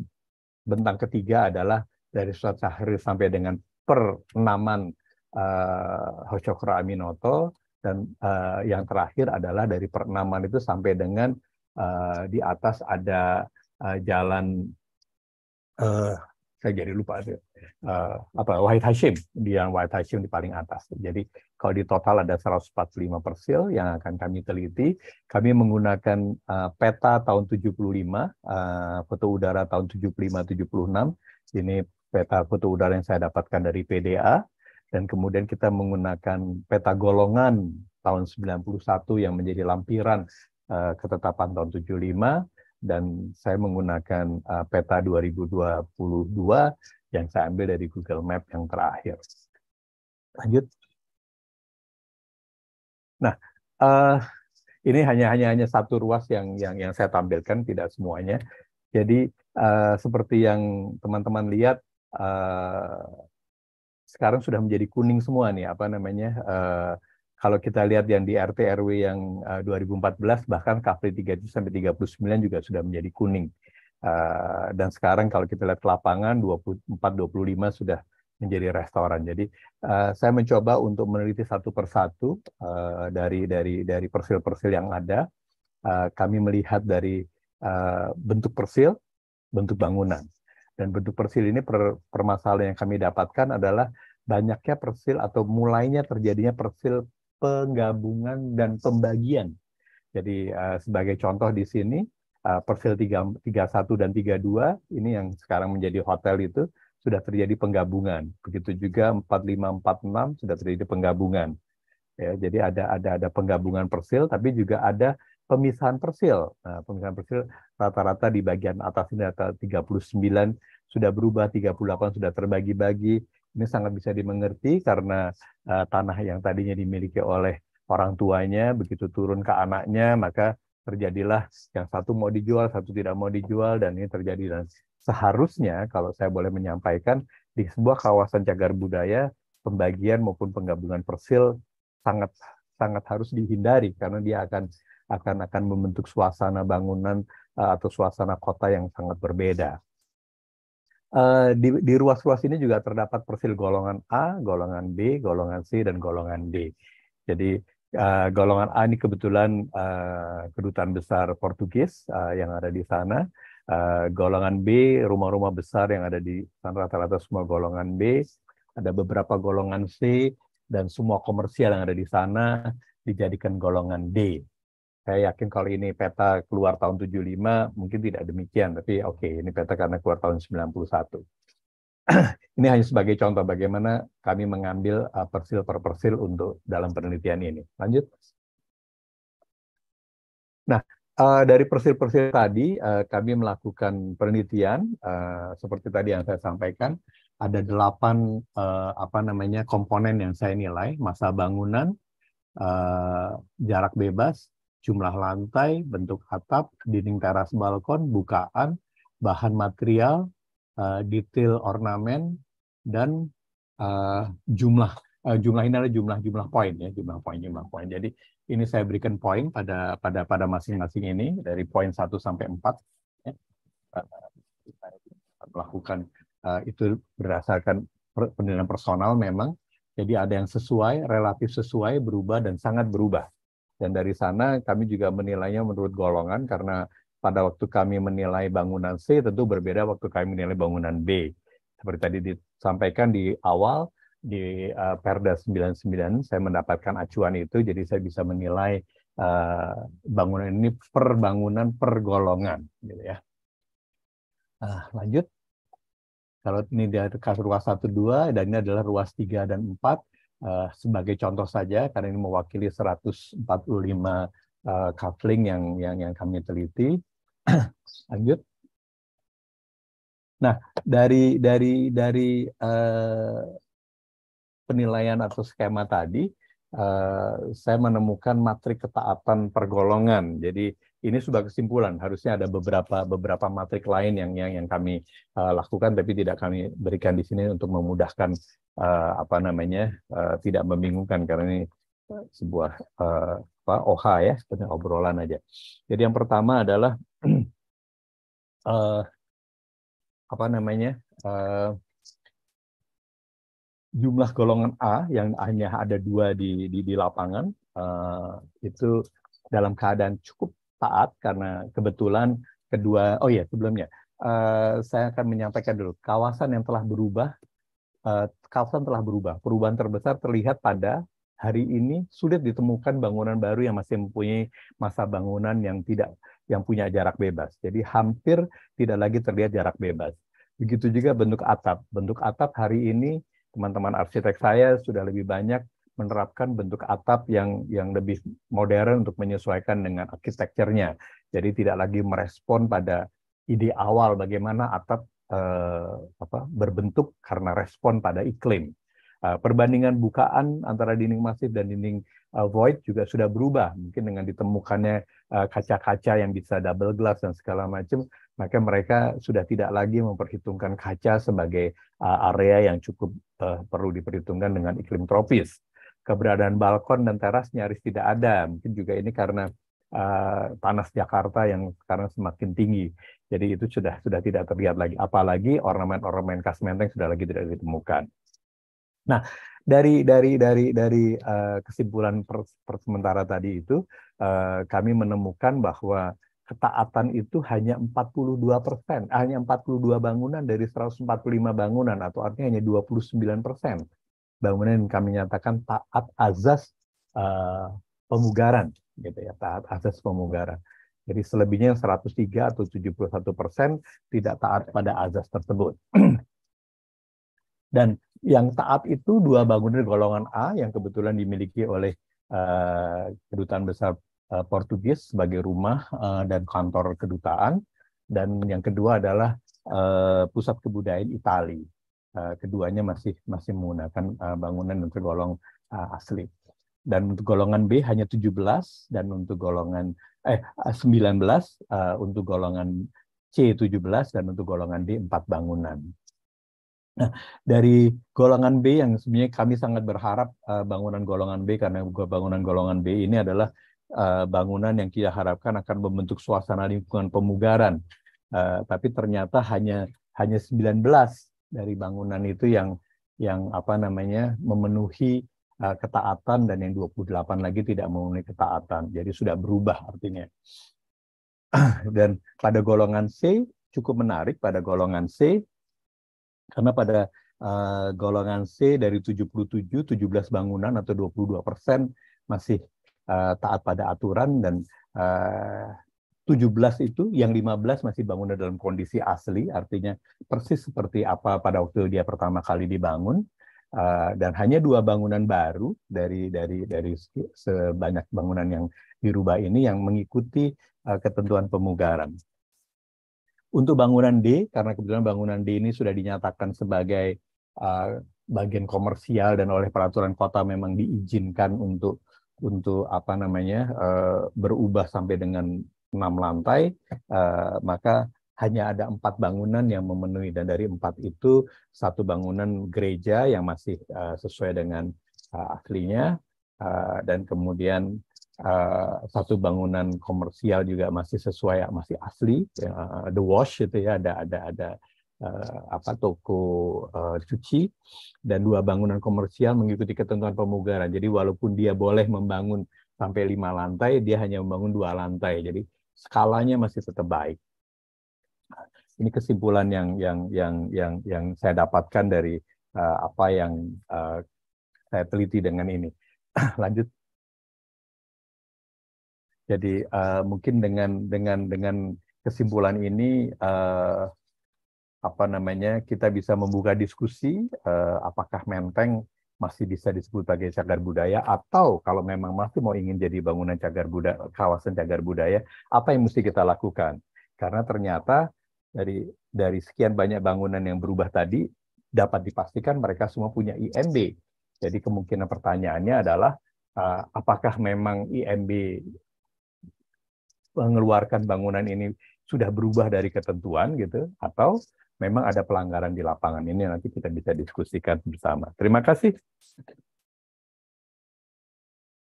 S2: bentang ketiga adalah dari Sultan Syahrir sampai dengan pernaman uh, Hoshokra Aminoto dan uh, yang terakhir adalah dari pernaman itu sampai dengan uh, di atas ada uh, jalan Eh, saya jadi lupa uh, apa Wahid Hashim yang Wahid Hashim di paling atas. Jadi kalau di total ada 145 persil yang akan kami teliti, kami menggunakan uh, peta tahun 75, uh, foto udara tahun 75 76. Ini peta foto udara yang saya dapatkan dari PDA dan kemudian kita menggunakan peta golongan tahun 91 yang menjadi lampiran uh, ketetapan tahun 75 dan saya menggunakan uh, peta 2022
S3: yang saya ambil dari Google Map yang terakhir. Lanjut. Nah, uh, ini hanya hanya hanya satu ruas
S2: yang yang yang saya tampilkan, tidak semuanya. Jadi uh, seperti yang teman-teman lihat uh, sekarang sudah menjadi kuning semua nih apa namanya uh, kalau kita lihat yang di RT RW yang uh, eh, 2014 bahkan KPD 37 sampai 39 juga sudah menjadi kuning. Uh, dan sekarang kalau kita lihat ke lapangan 24 25 sudah menjadi restoran. Jadi uh, saya mencoba untuk meneliti satu persatu uh, dari dari dari persil-persil yang ada. Uh, kami melihat dari uh, bentuk persil, bentuk bangunan. Dan bentuk persil ini per, permasalahan yang kami dapatkan adalah banyaknya persil atau mulainya terjadinya persil penggabungan dan pembagian. Jadi uh, sebagai contoh di sini uh, Persil tiga 31 dan 32 ini yang sekarang menjadi hotel itu sudah terjadi penggabungan. Begitu juga 4546 sudah terjadi penggabungan. Ya, jadi ada ada ada penggabungan Persil tapi juga ada pemisahan Persil. Nah, pemisahan Persil rata-rata di bagian atas ini puluh 39 sudah berubah, 38 sudah terbagi-bagi, ini sangat bisa dimengerti karena uh, tanah yang tadinya dimiliki oleh orang tuanya begitu turun ke anaknya maka terjadilah yang satu mau dijual satu tidak mau dijual dan ini terjadi dan seharusnya kalau saya boleh menyampaikan di sebuah kawasan cagar budaya pembagian maupun penggabungan persil sangat sangat harus dihindari karena dia akan akan akan membentuk suasana bangunan eh, atau suasana kota yang sangat berbeda. Eh, di, di ruas-ruas ini juga terdapat persil golongan A, golongan B, golongan C, dan golongan D. Jadi uh, golongan A ini kebetulan uh, kedutaan besar Portugis uh, yang ada di sana. Uh, golongan B, rumah-rumah besar yang ada di sana rata-rata semua golongan B. Ada beberapa golongan C dan semua komersial yang ada di sana dijadikan golongan D saya yakin kalau ini peta keluar tahun 75 mungkin tidak demikian, tapi oke okay, ini peta karena keluar tahun 91. ini hanya sebagai contoh bagaimana kami mengambil eh, persil per persil untuk dalam penelitian ini. Lanjut. Nah, eh, dari persil-persil tadi eh, kami melakukan penelitian seperti tadi yang saya sampaikan ada delapan apa namanya komponen yang saya nilai masa bangunan, jarak bebas, jumlah lantai, bentuk atap, dinding teras balkon, bukaan, bahan material, uh, detail ornamen, dan uh, jumlah uh, jumlah ini adalah jumlah jumlah poin ya jumlah poin jumlah poin. Jadi ini saya berikan poin pada pada pada masing-masing ini dari poin 1 sampai 4 ya. melakukan uh, itu berdasarkan penilaian personal memang. Jadi ada yang sesuai, relatif sesuai, berubah dan sangat berubah. Dan dari sana kami juga menilainya menurut golongan karena pada waktu kami menilai bangunan C tentu berbeda waktu kami menilai bangunan B. Seperti tadi disampaikan di awal di uh, Perda 99 saya mendapatkan acuan itu jadi saya bisa menilai uh, bangunan ini per bangunan per golongan gitu ya. Nah, lanjut. Kalau ini dari kasus ruas 1 2 dan ini adalah ruas 3 dan 4 uh, sebagai contoh saja karena ini mewakili 145 uh, eh, coupling yang yang yang
S3: kami teliti. Lanjut. Nah, dari dari dari uh, penilaian atau skema tadi,
S2: uh, saya menemukan matrik ketaatan pergolongan. Jadi ini sudah kesimpulan harusnya ada beberapa beberapa matrik lain yang yang yang kami uh, lakukan tapi tidak kami berikan di sini untuk memudahkan uh, apa namanya uh, tidak membingungkan karena ini sebuah uh, apa OH ya sebenarnya obrolan aja jadi yang
S3: pertama adalah uh, apa namanya uh, jumlah golongan A yang hanya ada dua
S2: di di, di lapangan uh, itu dalam keadaan cukup taat karena kebetulan kedua oh ya sebelumnya uh, saya akan menyampaikan dulu kawasan yang telah berubah uh, kawasan telah berubah perubahan terbesar terlihat pada hari ini sulit ditemukan bangunan baru yang masih mempunyai masa bangunan yang tidak yang punya jarak bebas jadi hampir tidak lagi terlihat jarak bebas begitu juga bentuk atap bentuk atap hari ini teman-teman arsitek saya sudah lebih banyak menerapkan bentuk atap yang yang lebih modern untuk menyesuaikan dengan arsitekturnya. Jadi tidak lagi merespon pada ide awal bagaimana atap eh, apa, berbentuk karena respon pada iklim. Eh, perbandingan bukaan antara dinding masif dan dinding eh, void juga sudah berubah. Mungkin dengan ditemukannya kaca eh, kaca-kaca yang bisa double glass dan segala macam, maka mereka sudah tidak lagi memperhitungkan kaca sebagai uh, area yang cukup uh, perlu diperhitungkan dengan iklim tropis keberadaan balkon dan teras nyaris tidak ada. Mungkin juga ini karena uh, panas Jakarta yang sekarang semakin tinggi. Jadi itu sudah sudah tidak terlihat lagi. Apalagi ornamen-ornamen khas Menteng sudah lagi tidak ditemukan. Nah, dari dari dari dari uh, kesimpulan per, per sementara tadi itu uh, kami menemukan bahwa ketaatan itu hanya 42 persen, hanya 42 bangunan dari 145 bangunan, atau artinya hanya 29 persen bangunan yang kami nyatakan taat azas uh, pemugaran gitu ya taat azas pemugaran jadi selebihnya 103 atau 71 persen tidak taat pada azas tersebut dan yang taat itu dua bangunan golongan A yang kebetulan dimiliki oleh uh, kedutaan besar uh, Portugis sebagai rumah uh, dan kantor kedutaan dan yang kedua adalah uh, pusat kebudayaan Italia Eh, keduanya masih masih menggunakan eh, bangunan yang tergolong eh, asli. Dan untuk golongan B hanya 17 dan untuk golongan eh 19 untuk golongan C 17 dan untuk golongan D 4 bangunan. Nah, dari golongan B yang sebenarnya kami sangat berharap bangunan golongan B karena bangunan golongan B ini adalah bangunan yang kita harapkan akan membentuk suasana lingkungan pemugaran. tapi ternyata hanya hanya 19 dari bangunan itu yang yang apa namanya memenuhi uh, ketaatan dan yang 28 lagi tidak memenuhi ketaatan. Jadi sudah berubah artinya. Dan pada golongan C cukup menarik pada golongan C karena pada uh, golongan C dari 77 17 bangunan atau 22% masih uh, taat pada aturan dan uh, 17 itu yang 15 masih bangunan dalam kondisi asli, artinya persis seperti apa pada waktu dia pertama kali dibangun. Eh, dan hanya dua bangunan baru dari dari dari sebanyak bangunan yang dirubah ini yang mengikuti eh, ketentuan pemugaran. Untuk bangunan D, karena kebetulan bangunan D ini sudah dinyatakan sebagai eh, bagian komersial dan oleh peraturan kota memang diizinkan untuk untuk apa namanya berubah sampai dengan enam lantai, eh, maka hanya ada empat bangunan yang memenuhi dan dari empat itu satu bangunan gereja yang masih eh, sesuai dengan eh, aslinya dan kemudian satu bangunan komersial juga masih sesuai masih asli uh, the wash itu ya ada ada ada apa toko cuci dan dua bangunan komersial mengikuti ketentuan pemugaran jadi walaupun dia boleh membangun sampai lima lantai dia hanya membangun dua lantai jadi skalanya masih tetap baik. Ini kesimpulan yang yang yang yang yang saya dapatkan dari uh, apa yang uh, saya teliti dengan ini. Lanjut.
S3: Jadi uh, mungkin dengan dengan dengan kesimpulan ini uh, apa namanya kita
S2: bisa membuka diskusi uh, apakah Menteng masih bisa disebut sebagai cagar budaya atau kalau memang masih mau ingin jadi bangunan cagar budaya kawasan cagar budaya apa yang mesti kita lakukan karena ternyata dari dari sekian banyak bangunan yang berubah tadi dapat dipastikan mereka semua punya IMB jadi kemungkinan pertanyaannya adalah eh, apakah memang IMB mengeluarkan bangunan ini sudah berubah dari ketentuan gitu atau memang ada pelanggaran di
S3: lapangan ini nanti kita bisa diskusikan bersama. Terima kasih.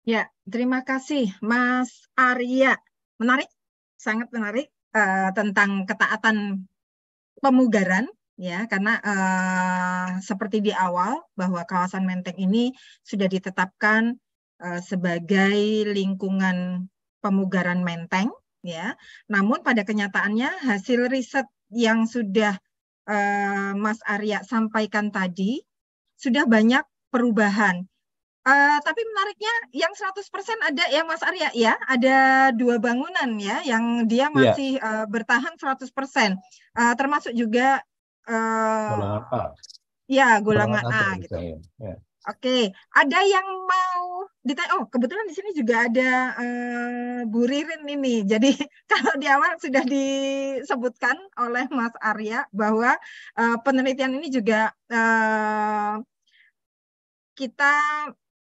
S7: Ya, terima kasih Mas Arya. Menarik, sangat menarik uh, tentang ketaatan pemugaran ya karena uh, seperti di awal bahwa kawasan Menteng ini sudah ditetapkan uh, sebagai lingkungan pemugaran Menteng ya. Namun pada kenyataannya hasil riset yang sudah eh, Mas Arya sampaikan tadi, sudah banyak perubahan. Uh, tapi menariknya yang 100% ada ya Mas Arya ya, ada dua bangunan ya yang dia iya. masih ya. uh, bertahan 100%. Uh, eh, termasuk juga uh, golongan A. Ya, golongan, golongan
S1: A, A gitu. Ya. ya.
S7: Oke, ada yang mau ditanya? Oh, kebetulan di sini juga ada uh, Bu Ririn ini. Jadi kalau di awal sudah disebutkan oleh Mas Arya bahwa uh, penelitian ini juga uh, kita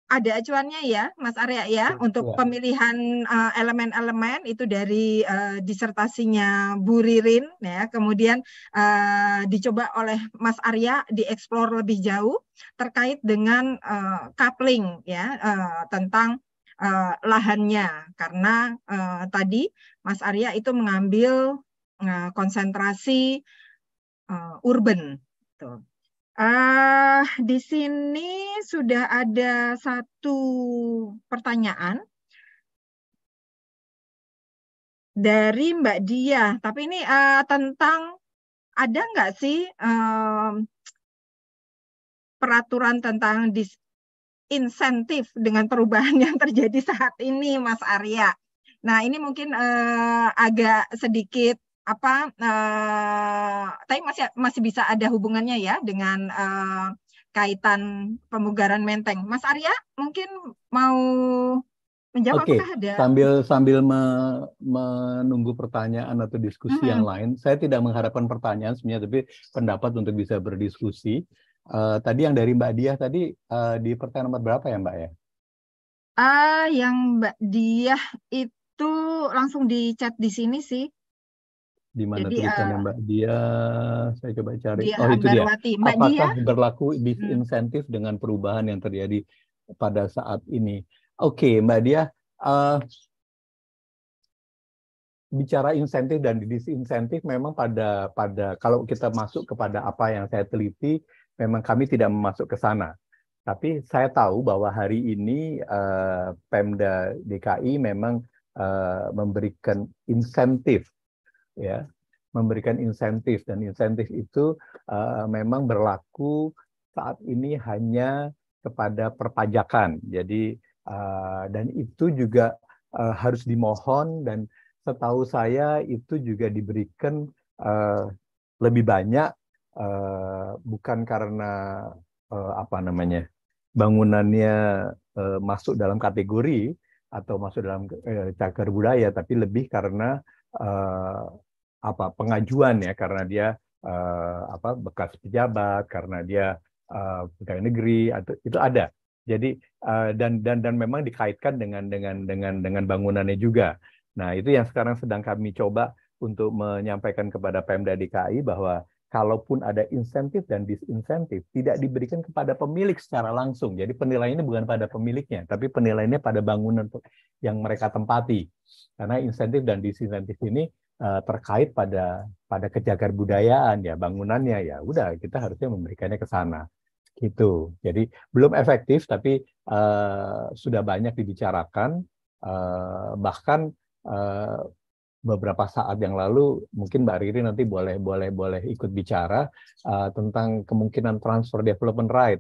S7: ada acuannya ya, Mas Arya ya, untuk pemilihan eh, elemen-elemen uh, itu dari uh, disertasinya Bu Ririn ya, kemudian uh, dicoba oleh Mas Arya dieksplor lebih jauh terkait dengan uh, coupling ya uh, tentang uh, lahannya karena uh, tadi Mas Arya itu mengambil uh, konsentrasi uh, urban. Gitu. Uh, di sini sudah ada satu pertanyaan dari Mbak Dia, tapi ini uh, tentang ada nggak sih uh, peraturan tentang dis insentif dengan perubahan yang terjadi saat ini, Mas Arya? Nah, ini mungkin uh, agak sedikit apa uh, tapi masih masih bisa ada hubungannya ya dengan uh, kaitan pemugaran Menteng. Mas Arya mungkin mau menjawab okay. ada? Sambil
S2: sambil me, menunggu pertanyaan atau diskusi hmm yang lain, saya tidak mengharapkan pertanyaan sebenarnya, tapi pendapat untuk bisa berdiskusi. Uh, tadi yang dari Mbak Diah tadi uh, di pertanyaan nomor berapa ya Mbak ya?
S7: Ah, yang Mbak Diah itu langsung di chat di sini sih
S2: di mana Jadi, tulisannya uh, Mbak Dia? Saya coba cari. Dia oh, itu dia. Apakah dia? berlaku disinsentif hmm. dengan perubahan yang terjadi pada saat ini? Oke, okay, Mbak Dia, uh, bicara insentif dan disinsentif memang pada pada kalau kita masuk kepada apa yang saya teliti, memang kami tidak masuk ke sana. Tapi saya tahu bahwa hari ini uh, Pemda DKI memang uh, memberikan insentif ya memberikan insentif dan insentif itu uh, memang berlaku saat ini hanya kepada perpajakan. Jadi uh, dan itu juga uh, harus dimohon dan setahu saya itu juga diberikan uh, lebih banyak uh, bukan karena uh, apa namanya bangunannya uh, masuk dalam kategori atau masuk dalam uh, cagar budaya, tapi lebih karena uh, apa pengajuan ya karena dia uh, apa bekas pejabat karena dia eh, pegawai negeri atau itu ada jadi uh, dan dan dan memang dikaitkan dengan dengan dengan dengan bangunannya juga nah itu yang sekarang sedang kami coba untuk menyampaikan kepada Pemda DKI bahwa kalaupun ada insentif dan disinsentif tidak diberikan kepada pemilik secara langsung. Jadi penilaiannya bukan pada pemiliknya, tapi penilaiannya pada bangunan yang mereka tempati. Karena insentif dan disinsentif ini Eh, terkait pada pada kejagar budayaan ya bangunannya ya udah kita harusnya memberikannya ke sana gitu jadi belum efektif tapi uh, sudah banyak dibicarakan uh, bahkan uh, beberapa saat yang lalu mungkin Mbak Riri nanti boleh boleh boleh ikut bicara uh, tentang kemungkinan transfer development right.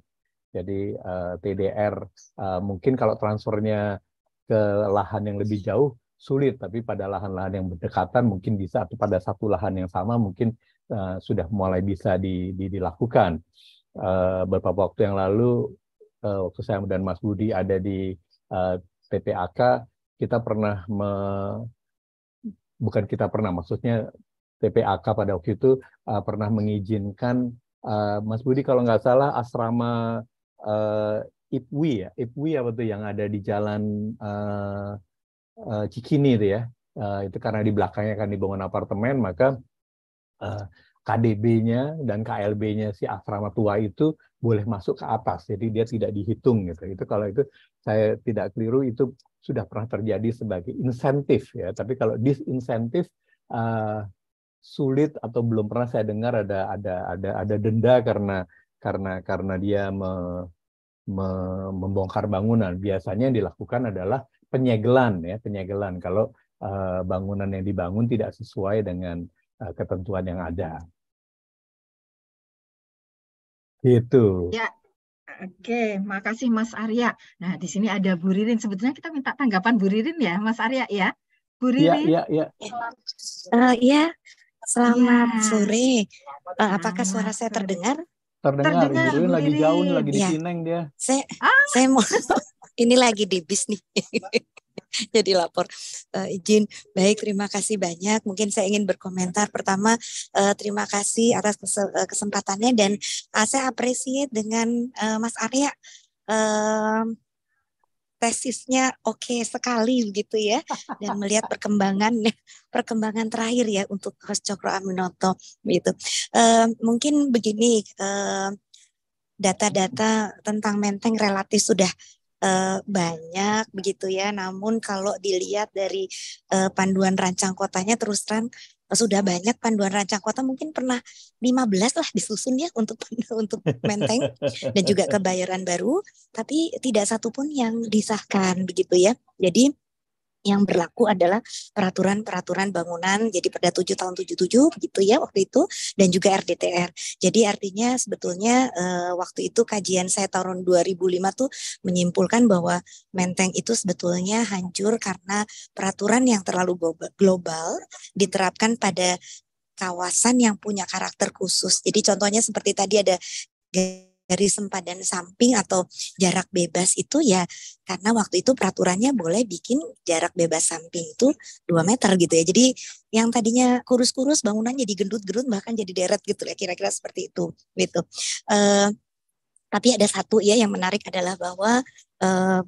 S2: Jadi uh, TDR uh, mungkin kalau transfernya ke lahan yang lebih jauh sulit, tapi pada lahan-lahan yang berdekatan mungkin bisa atau pada satu lahan yang sama mungkin uh, sudah mulai bisa di, di, dilakukan. Uh, beberapa waktu yang lalu uh, waktu saya dan Mas Budi ada di uh, TPAK kita pernah me, bukan kita pernah maksudnya TPAK pada waktu itu uh, pernah mengizinkan uh, Mas Budi kalau nggak salah asrama uh, IPWI ya IPWI apa tuh yang ada di jalan uh, uh, Cikini itu ya. Uh, itu karena di belakangnya kan dibangun apartemen, maka uh, eh, KDB-nya dan KLB-nya si asrama tua itu boleh masuk ke atas. Jadi dia tidak dihitung gitu. Itu kalau itu saya tidak keliru itu sudah pernah terjadi sebagai insentif ya. Tapi kalau disinsentif uh, sulit atau belum pernah saya dengar ada ada ada ada denda karena karena karena dia me, me, membongkar bangunan. Biasanya yang dilakukan adalah penyegelan ya penyegelan kalau uh, bangunan yang dibangun tidak
S3: sesuai dengan uh, ketentuan yang ada. itu. Ya.
S1: Oke, makasih Mas Arya. Nah, di sini ada
S7: Bu Ririn. Sebetulnya kita minta tanggapan Bu Ririn ya, Mas Arya ya. Bu ya, Ririn. ya. ya. Eh,
S1: iya,
S8: iya. Uh, ya. Selamat ya. sore. Uh, apakah suara saya terdengar?
S3: Terdengar, terdengar Ririn lagi jauh, lagi ya. di iya. Sineng
S8: dia. Saya, ah. saya mau ini lagi di bis nih. Jadi lapor uh, eh, izin. Baik, terima kasih banyak. Mungkin saya ingin berkomentar. Pertama, uh, terima kasih atas eh, kesempatannya dan uh, saya apresiasi dengan uh, Mas Arya. Uh, tesisnya oke okay sekali gitu ya dan melihat perkembangan perkembangan terakhir ya untuk Host Cokro Aminoto gitu uh, mungkin begini uh, data-data tentang Menteng relatif sudah uh, banyak begitu ya. Namun kalau dilihat dari uh, panduan rancang kotanya terus terang eh, sudah banyak panduan rancang kota mungkin pernah 15 lah disusun ya untuk untuk Menteng dan juga kebayoran baru tapi tidak satupun yang disahkan begitu ya. Jadi yang berlaku adalah peraturan-peraturan bangunan jadi Perda 7 tahun 77 gitu ya waktu itu dan juga RDTR. Jadi artinya sebetulnya e, waktu itu kajian saya tahun 2005 tuh menyimpulkan bahwa Menteng itu sebetulnya hancur karena peraturan yang terlalu global diterapkan pada kawasan yang punya karakter khusus. Jadi contohnya seperti tadi ada dari sempadan samping atau jarak bebas itu ya karena waktu itu peraturannya boleh bikin jarak bebas samping itu 2 meter gitu ya. Jadi yang tadinya kurus-kurus bangunan jadi gendut-gendut bahkan jadi deret gitu ya kira-kira seperti itu gitu. Uh, tapi ada satu ya yang menarik adalah bahwa uh,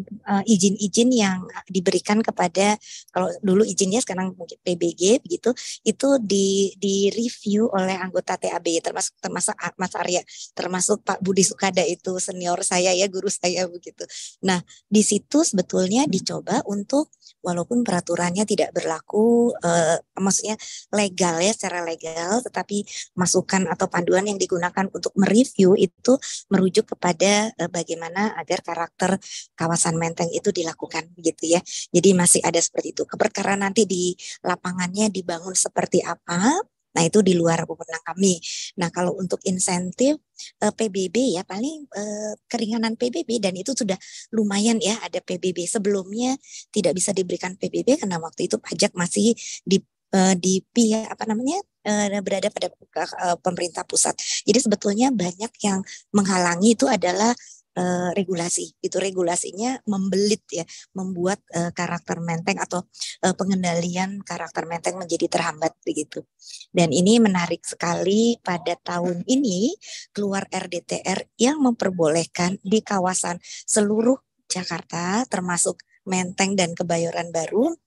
S8: Eh, izin-izin yang diberikan kepada kalau dulu izinnya sekarang mungkin PBG begitu itu di di review oleh anggota TAB termasuk termasuk Mas Arya termasuk Pak Budi Sukada itu senior saya ya guru saya begitu. Nah di situ sebetulnya dicoba untuk walaupun peraturannya tidak berlaku uh, maksudnya legal ya secara legal tetapi masukan atau panduan yang digunakan untuk mereview itu merujuk kepada uh, bagaimana agar karakter kawasan pengawasan Menteng itu dilakukan gitu ya. Jadi masih ada seperti itu. Keperkara nanti di lapangannya dibangun seperti apa? Nah itu di luar wewenang kami. Nah kalau untuk insentif eh, PBB ya paling eh, keringanan PBB dan itu sudah lumayan ya ada PBB. Sebelumnya tidak bisa diberikan PBB karena waktu itu pajak masih di eh, di pihak apa namanya eh, berada pada eh, pemerintah pusat. Jadi sebetulnya banyak yang menghalangi itu adalah Eh, regulasi. Itu regulasinya membelit ya, membuat eh, karakter menteng atau eh, pengendalian karakter menteng menjadi terhambat begitu. Dan ini menarik sekali pada tahun ini keluar RDTR yang memperbolehkan di kawasan seluruh Jakarta termasuk Menteng dan Kebayoran Baru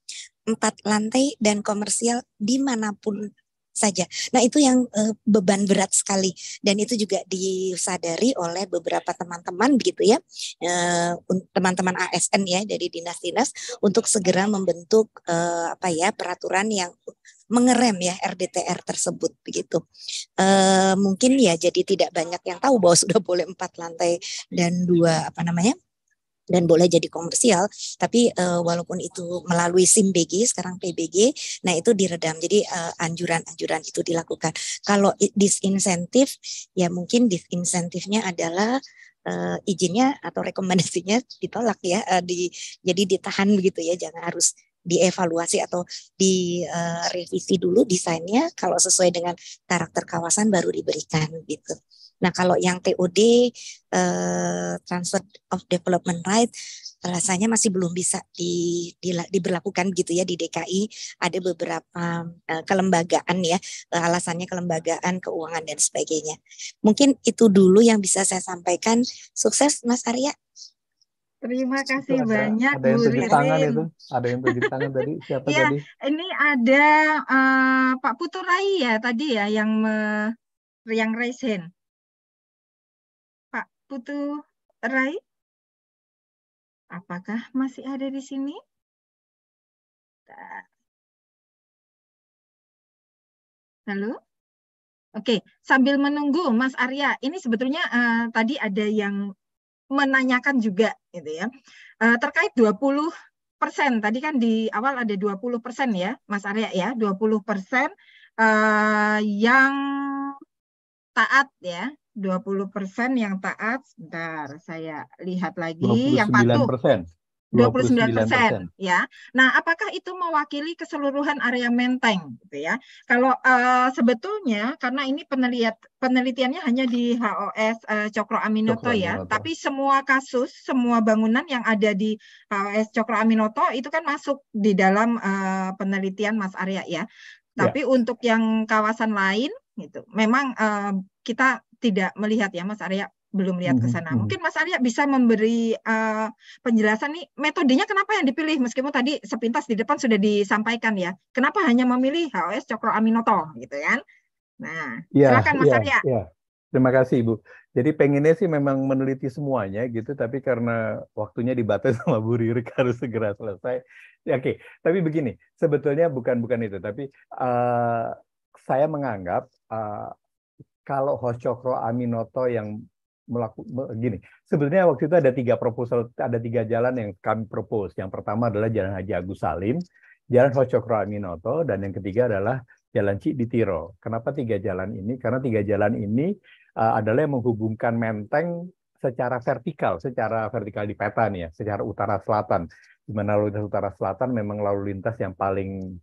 S8: empat lantai dan komersial dimanapun saja. Nah, itu yang uh, beban berat sekali dan itu juga disadari oleh beberapa teman-teman begitu ya. Eh, teman-teman uh, ASN ya dari dinas-dinas untuk segera membentuk uh, apa ya peraturan yang mengerem ya RDTR tersebut begitu. E, mungkin ya jadi tidak banyak yang tahu bahwa sudah boleh empat lantai dan dua apa namanya dan boleh jadi komersial tapi uh, walaupun itu melalui SIM BG sekarang PBG nah itu diredam jadi eh, anjuran-anjuran uh, itu dilakukan kalau disinsentif ya mungkin disinsentifnya adalah uh, izinnya atau rekomendasinya ditolak ya uh, di jadi ditahan begitu ya jangan harus dievaluasi atau direvisi dulu desainnya kalau sesuai dengan karakter kawasan baru diberikan gitu. Nah, kalau yang TOD eh, transfer of development right rasanya masih belum bisa di, di, diberlakukan gitu ya di DKI ada beberapa eh, kelembagaan ya eh, alasannya kelembagaan keuangan dan sebagainya. Mungkin itu dulu yang bisa saya sampaikan. Sukses Mas Arya. Terima kasih
S3: ada, banyak ada yang Bu tangan itu, ada yang tunjuk tangan tadi siapa ya, tadi?
S7: Ini ada
S1: uh, Pak Putu Rai ya tadi ya yang me, yang raise hand. Putu Rai? Apakah masih ada di sini? Halo? Oke, sambil menunggu Mas Arya,
S7: ini sebetulnya uh, tadi ada yang menanyakan juga gitu ya. Uh, terkait 20 persen, tadi kan di awal ada 20 persen ya Mas Arya ya, 20 persen uh, yang taat ya 20% yang taat, sebentar saya lihat lagi 29%. yang patuh.
S2: 29 persen,
S7: ya. Nah, apakah itu mewakili keseluruhan area Menteng, gitu ya? Kalau uh, sebetulnya karena ini penelitian penelitiannya hanya di HOS uh, eh, Cokro Aminoto Cokro ya, Aminoto. tapi semua kasus, semua bangunan yang ada di HOS Cokro Aminoto itu kan masuk di dalam uh, penelitian Mas Arya ya. Tapi ya. untuk yang kawasan lain gitu, memang uh, kita tidak melihat ya Mas Arya belum lihat ke sana. Mungkin Mas Arya bisa memberi uh, penjelasan nih metodenya kenapa yang dipilih meskipun tadi sepintas di depan sudah disampaikan ya. Kenapa hanya memilih HOS Cokro Aminoto gitu kan?
S2: Nah, ya, silakan Mas ya, Arya. Ya. Terima kasih Ibu. Jadi pengennya sih memang meneliti semuanya gitu, tapi karena waktunya dibatasi sama Bu Ririk harus segera selesai. Ya, Oke, okay. tapi begini, sebetulnya bukan bukan itu, tapi uh, saya menganggap uh, kalau Hoshokro Aminoto yang melakukan gini. Sebetulnya waktu itu ada tiga proposal, ada tiga jalan yang kami propose. Yang pertama adalah Jalan Haji Agus Salim, Jalan Hoshokro Aminoto, dan yang ketiga adalah Jalan Cik di Tiro. Kenapa tiga jalan ini? Karena tiga jalan ini uh, adalah yang menghubungkan Menteng secara vertikal, secara vertikal di peta nih ya, secara utara selatan. Di mana lalu lintas utara selatan memang lalu lintas yang paling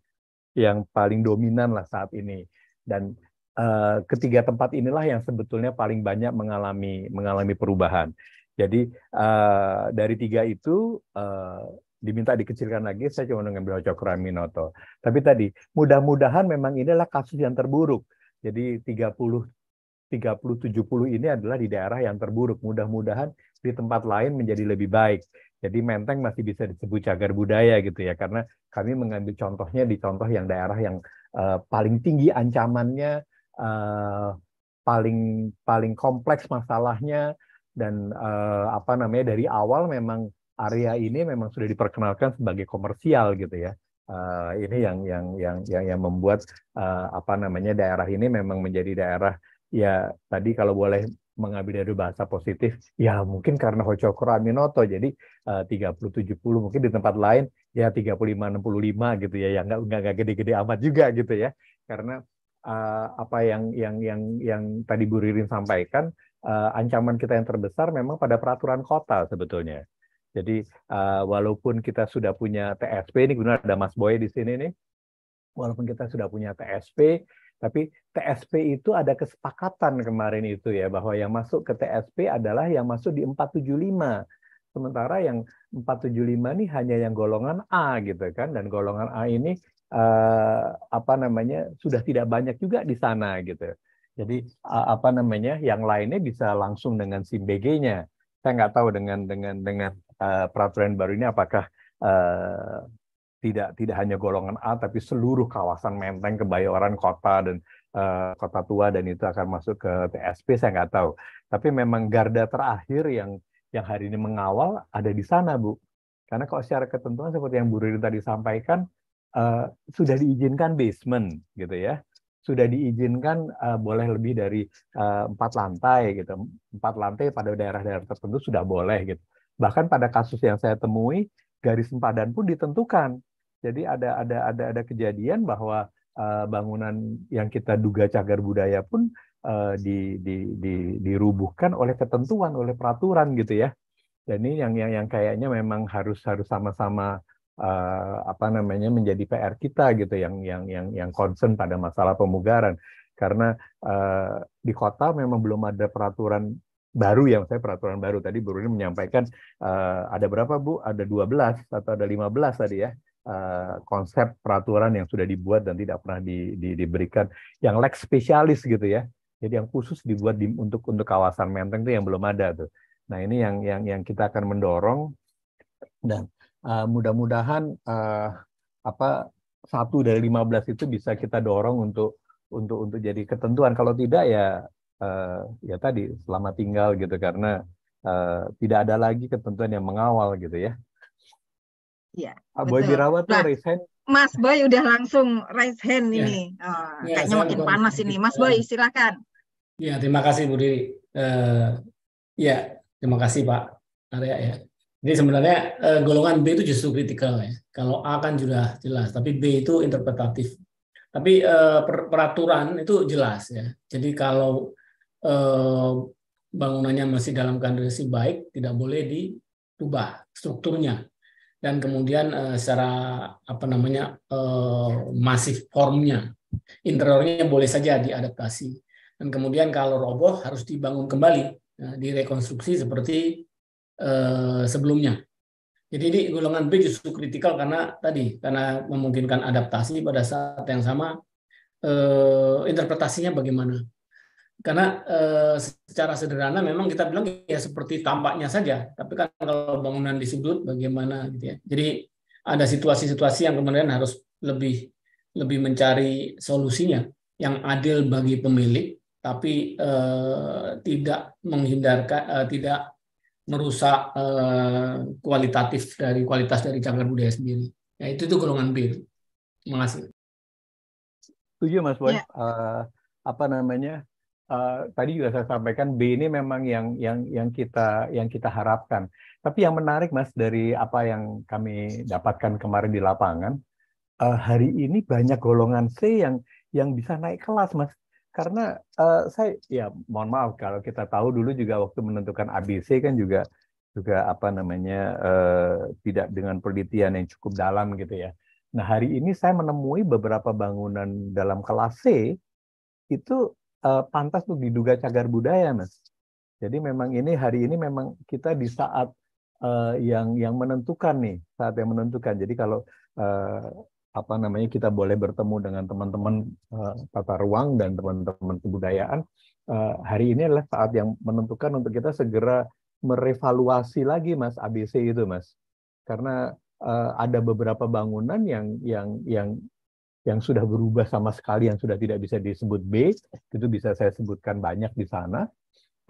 S2: yang paling dominan lah saat ini. Dan Eh, ketiga tempat inilah yang sebetulnya paling banyak mengalami mengalami perubahan. Jadi eh, dari tiga itu eh, diminta dikecilkan lagi, saya cuma mengambil Cokro Aminoto. Tapi tadi mudah-mudahan memang inilah kasus yang terburuk. Jadi 30 30 70 ini adalah di daerah yang terburuk. Mudah-mudahan di tempat lain menjadi lebih baik. Jadi Menteng masih bisa disebut cagar budaya gitu ya karena kami mengambil contohnya di contoh yang daerah yang uh, paling tinggi ancamannya uh, paling paling kompleks masalahnya dan uh, apa namanya dari awal memang area ini memang sudah diperkenalkan sebagai komersial gitu ya. Uh, ini yang yang yang yang, yang membuat uh, apa namanya daerah ini memang menjadi daerah ya tadi kalau boleh mengambil dari bahasa positif ya mungkin karena Hochokuro Aminoto jadi uh, 30 70 mungkin di tempat lain ya 35 65 gitu ya yang nggak nggak gede-gede amat juga gitu ya karena Eh, apa yang yang yang yang tadi Bu Ririn sampaikan, uh, ancaman kita yang terbesar memang pada peraturan kota sebetulnya. Jadi uh, walaupun kita sudah punya TSP, ini benar ada Mas Boy di sini nih, walaupun kita sudah punya TSP, tapi TSP itu ada kesepakatan kemarin itu ya bahwa yang masuk ke TSP adalah yang masuk di 475. Sementara yang 475 ini hanya yang golongan A gitu kan dan golongan A ini uh, apa namanya sudah tidak banyak juga di sana gitu. Jadi apa namanya yang lainnya bisa langsung dengan SIM BG-nya. Saya nggak tahu dengan dengan dengan uh, peraturan baru ini apakah uh, tidak tidak hanya golongan A tapi seluruh kawasan Menteng, Kebayoran, kota dan uh, kota tua dan itu akan masuk ke TSP saya nggak tahu. Tapi memang garda terakhir yang yang hari ini mengawal ada di sana Bu. Karena kalau secara ketentuan seperti yang Bu Riri tadi sampaikan, uh, sudah diizinkan basement gitu ya sudah diizinkan uh, boleh lebih dari eh, empat lantai gitu empat lantai pada daerah-daerah tertentu sudah boleh gitu bahkan pada kasus yang saya temui garis sempadan pun ditentukan jadi ada ada ada ada kejadian bahwa uh, bangunan yang kita duga cagar budaya pun uh, di, di, di, dirubuhkan oleh ketentuan oleh peraturan gitu ya dan ini yang yang yang kayaknya memang harus harus sama-sama uh, apa namanya menjadi PR kita gitu yang yang yang yang concern pada masalah pemugaran karena uh, di kota memang belum ada peraturan baru yang saya peraturan baru tadi Bu Rini menyampaikan uh, ada berapa Bu ada 12 atau ada 15 tadi ya Uh, konsep peraturan yang sudah dibuat dan tidak pernah di, di, diberikan yang lex spesialis gitu ya jadi yang khusus dibuat di, untuk untuk kawasan Menteng itu yang belum ada tuh nah ini yang yang yang kita akan mendorong dan uh, mudah-mudahan uh, apa satu dari 15 itu bisa kita dorong untuk untuk untuk jadi ketentuan. Kalau tidak ya uh, ya tadi selama tinggal gitu karena uh, tidak ada lagi ketentuan yang mengawal gitu ya.
S7: Iya.
S9: Ah, Boy dirawat tuh nah, raise hand.
S7: Mas Boy udah langsung raise hand ya. ini. Oh, ya, kayaknya makin panas ini. Mas Boy iya. silakan.
S9: Iya, terima kasih Bu Diri. Uh, ya terima kasih Pak Arya ya jadi sebenarnya eh, golongan B itu justru kritikal ya. Kalau A kan sudah jelas, tapi B itu interpretatif. Tapi eh, peraturan itu jelas ya. Jadi kalau eh, bangunannya masih dalam kondisi baik, tidak boleh diubah strukturnya. Dan kemudian secara apa namanya masif formnya, interiornya boleh saja diadaptasi. Dan kemudian kalau roboh harus dibangun kembali, nah, direkonstruksi seperti Eh, sebelumnya. Jadi di golongan B justru kritikal karena tadi karena memungkinkan adaptasi pada saat yang sama eh, interpretasinya bagaimana. Karena eh, secara sederhana memang kita bilang ya seperti tampaknya saja, tapi kan kalau bangunan di bagaimana gitu ya. Jadi ada situasi-situasi yang kemudian harus lebih lebih mencari solusinya yang adil bagi pemilik tapi eh, tidak menghindarkan eh, tidak merusak eh, kualitatif dari kualitas dari cagar budaya sendiri. Ya itu tuh golongan B. Terima kasih.
S2: Setuju Mas Boy. Ya. Uh, apa namanya? Uh, tadi juga saya sampaikan B ini memang yang yang yang kita yang kita harapkan. Tapi yang menarik Mas dari apa yang kami dapatkan kemarin di lapangan, uh, hari ini banyak golongan C yang yang bisa naik kelas Mas karena uh, saya ya mohon maaf kalau kita tahu dulu juga waktu menentukan ABC kan juga juga apa namanya uh, tidak dengan penelitian yang cukup dalam gitu ya. Nah hari ini saya menemui beberapa bangunan dalam kelas C itu uh, pantas untuk diduga cagar budaya mas. Jadi memang ini hari ini memang kita di saat uh, yang yang menentukan nih saat yang menentukan. Jadi kalau uh, apa namanya kita boleh bertemu dengan teman-teman uh, tata ruang dan teman-teman kebudayaan uh, hari ini adalah saat yang menentukan untuk kita segera merevaluasi lagi mas ABC itu mas karena uh, ada beberapa bangunan yang yang yang yang sudah berubah sama sekali yang sudah tidak bisa disebut B itu bisa saya sebutkan banyak di sana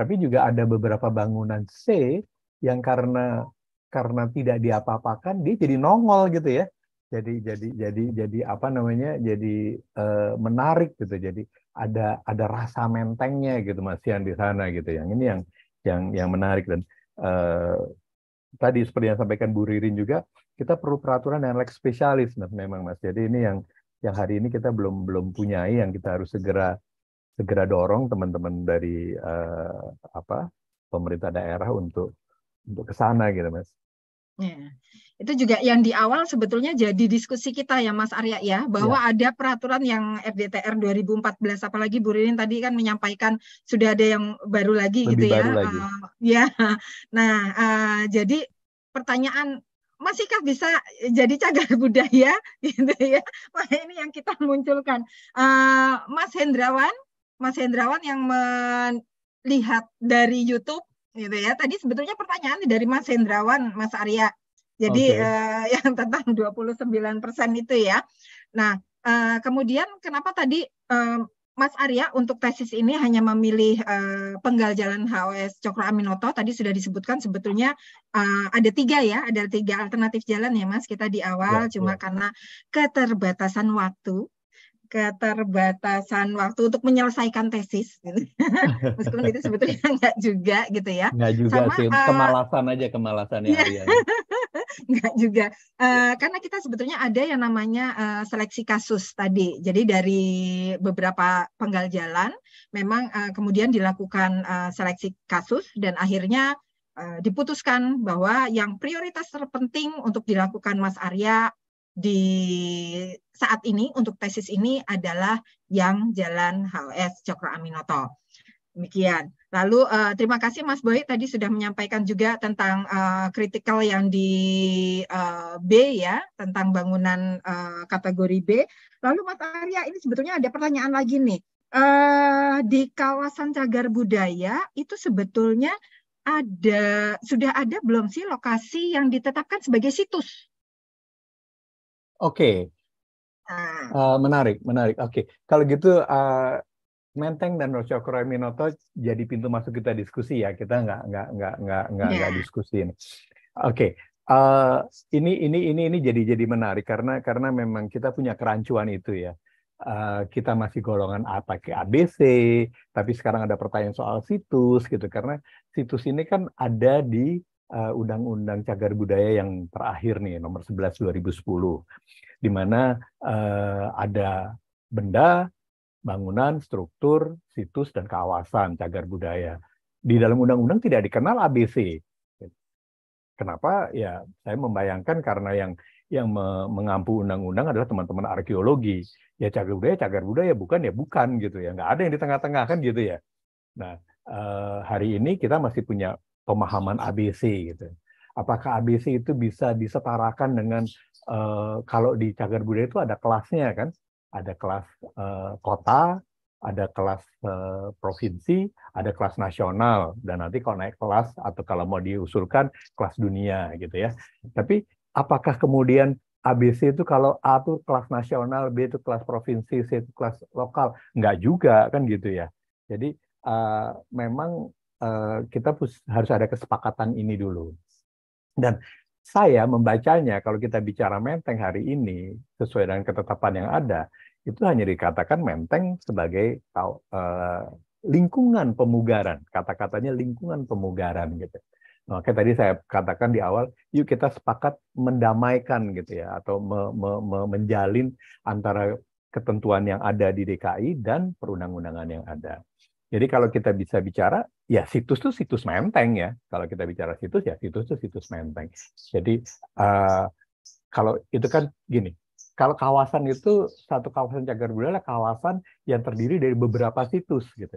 S2: tapi juga ada beberapa bangunan C yang karena karena tidak diapa-apakan dia jadi nongol gitu ya jadi jadi jadi jadi apa namanya jadi uh, menarik gitu jadi ada ada rasa mentengnya gitu Mas yang di sana gitu yang ini yang yang yang menarik dan uh, tadi seperti yang sampaikan Bu Ririn juga kita perlu peraturan yang like spesialis nah, memang Mas jadi ini yang yang hari ini kita belum belum punyai yang kita harus segera segera dorong teman-teman dari uh, apa pemerintah daerah untuk untuk ke sana gitu Mas
S1: Ya.
S7: Itu juga yang di awal sebetulnya jadi diskusi kita ya Mas Arya ya bahwa ya. ada peraturan yang FDTR 2014 apalagi Bu Ririn tadi kan menyampaikan sudah ada yang baru lagi Lebih gitu ya. baru ya. Lagi. Uh, ya. Nah, uh, jadi pertanyaan masihkah bisa jadi cagar budaya gitu ya? Wah, ini yang kita munculkan. Uh, Mas Hendrawan, Mas Hendrawan yang melihat dari YouTube gitu ya. Tadi sebetulnya pertanyaan dari Mas Hendrawan, Mas Arya. Jadi okay. uh, eh, yang tentang 29% itu ya. Nah, uh, kemudian kenapa tadi uh, Mas Arya untuk tesis ini hanya memilih uh, penggal jalan HOS Cokro Aminoto tadi sudah disebutkan sebetulnya uh, ada tiga ya, ada tiga alternatif jalan ya Mas kita di ya, awal ya, cuma ya. karena keterbatasan waktu keterbatasan waktu untuk menyelesaikan tesis, gitu. meskipun itu sebetulnya nggak juga gitu ya. Nggak juga Sama, sih, eh, kemalasan
S2: uh, aja kemalasan ya.
S7: nggak juga, uh, karena kita sebetulnya ada yang namanya uh, seleksi kasus tadi. Jadi dari beberapa penggal jalan, memang uh, kemudian dilakukan uh, seleksi kasus dan akhirnya uh, diputuskan bahwa yang prioritas terpenting untuk dilakukan Mas Arya di saat ini untuk tesis ini adalah yang jalan HOS Cokro Aminoto. Demikian. Lalu uh, terima kasih Mas Boy tadi sudah menyampaikan juga tentang kritikal eh, uh, yang di uh, B ya, tentang bangunan uh, kategori B. Lalu Mas Arya ini sebetulnya ada pertanyaan lagi nih. Uh, di kawasan Cagar Budaya itu sebetulnya ada sudah ada belum sih lokasi yang ditetapkan sebagai
S2: situs?
S3: Oke, Uh, menarik, menarik.
S2: Oke, okay. kalau gitu uh, Menteng dan Rochokoro Minoto jadi pintu masuk kita diskusi ya. Kita nggak nggak nggak nggak nggak yeah. diskusi ini. Oke, okay. uh, eh, ini ini ini ini jadi jadi menarik karena karena memang kita punya kerancuan itu ya. Uh, kita masih golongan A pakai ABC, tapi sekarang ada pertanyaan soal situs gitu karena situs ini kan ada di Eh, Undang-Undang uh, Cagar Budaya yang terakhir nih nomor 11 2010 di mana uh, ada benda, bangunan, struktur, situs dan kawasan cagar budaya. Di dalam undang-undang tidak dikenal ABC. Kenapa? Ya, saya membayangkan karena yang yang mengampu undang-undang adalah teman-teman arkeologi. Ya cagar budaya, cagar budaya bukan ya bukan gitu ya. Nggak ada yang di tengah-tengah kan gitu ya. Nah, eh, hari ini kita masih punya pemahaman ABC gitu. Apakah ABC itu bisa disetarakan dengan uh, kalau di cagar budaya itu ada kelasnya kan? Ada kelas uh, kota, ada kelas uh, provinsi, ada kelas nasional dan nanti kalau naik kelas atau kalau mau diusulkan kelas dunia gitu ya. Tapi apakah kemudian ABC itu kalau A itu kelas nasional, B itu kelas provinsi, C itu kelas lokal, nggak juga kan gitu ya. Jadi uh, memang Eh, kita harus ada kesepakatan ini dulu. Dan saya membacanya kalau kita bicara menteng hari ini sesuai dengan ketetapan yang ada itu hanya dikatakan menteng sebagai uh, lingkungan pemugaran kata-katanya lingkungan pemugaran gitu. Oke nah, tadi saya katakan di awal, yuk kita sepakat mendamaikan gitu ya, atau me, me, me, menjalin antara ketentuan yang ada di DKI dan perundang-undangan yang ada. Jadi kalau kita bisa bicara, ya situs tuh situs menteng ya. Kalau kita bicara situs ya situs tuh situs menteng. Jadi uh, kalau itu kan gini, kalau kawasan itu satu kawasan cagar budaya kawasan yang terdiri dari beberapa situs gitu.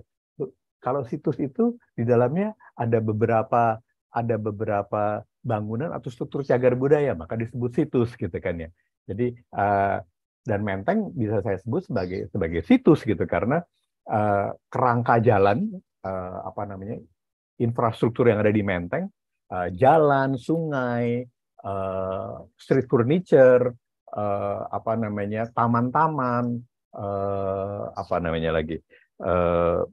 S2: Kalau situs itu di dalamnya ada beberapa ada beberapa bangunan atau struktur cagar budaya maka disebut situs gitu kan ya. Jadi uh, dan Menteng bisa saya sebut sebagai sebagai situs gitu karena uh, kerangka jalan uh, apa namanya infrastruktur yang ada di Menteng, uh, jalan, sungai, uh, street furniture, uh, apa namanya taman-taman, uh, apa namanya lagi penanda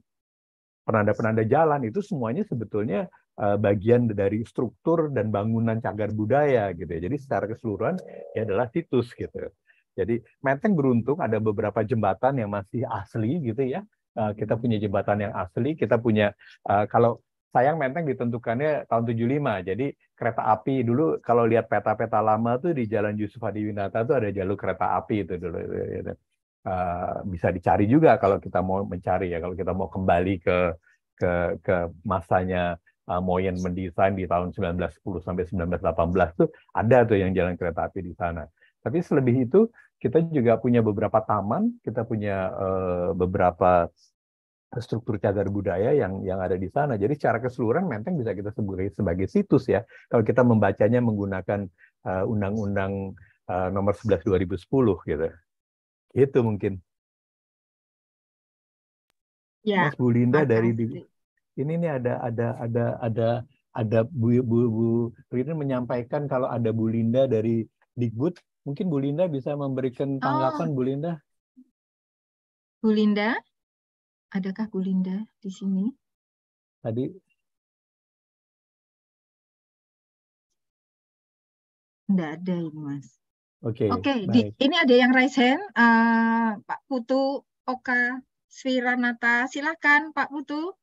S2: penanda-penanda jalan itu semuanya sebetulnya uh, bagian dari struktur dan bangunan cagar budaya gitu ya. Jadi secara keseluruhan ya adalah situs gitu. Jadi Menteng beruntung ada beberapa jembatan yang masih asli gitu ya Eh, kita punya jembatan yang asli, kita punya eh, kalau sayang Menteng ditentukannya tahun 75. Jadi kereta api dulu kalau lihat peta-peta lama tuh di Jalan Yusuf Hadi tuh ada jalur kereta api itu dulu. Eh, bisa dicari juga kalau kita mau mencari ya kalau kita mau kembali ke ke ke masanya uh, Moyen mendesain di tahun 1910 sampai 1918 tuh ada tuh yang jalan kereta api di sana. Tapi selebih itu kita juga punya beberapa taman, kita punya eh, beberapa struktur cagar budaya yang yang ada di sana. Jadi secara keseluruhan Menteng bisa kita sebut sebagai situs ya. Kalau kita membacanya menggunakan eh,
S3: Undang-Undang eh, Nomor 11 2010 gitu. Itu mungkin. Ya. Mas Bu Linda dari di, ini nih ada ada
S2: ada ada ada Bu Bu Bu Rini menyampaikan kalau ada Bu Linda
S3: dari Digbud Mungkin Bu Linda bisa memberikan oh. tanggapan, oh. Bu Linda.
S1: Bu Linda, adakah Bu Linda di sini? Tadi. Tidak ada ini, Mas. Oke. Okay, Oke, okay, di, ini ada yang raise hand, uh, Pak Putu, Oka, Swiranata. Silakan Pak Putu.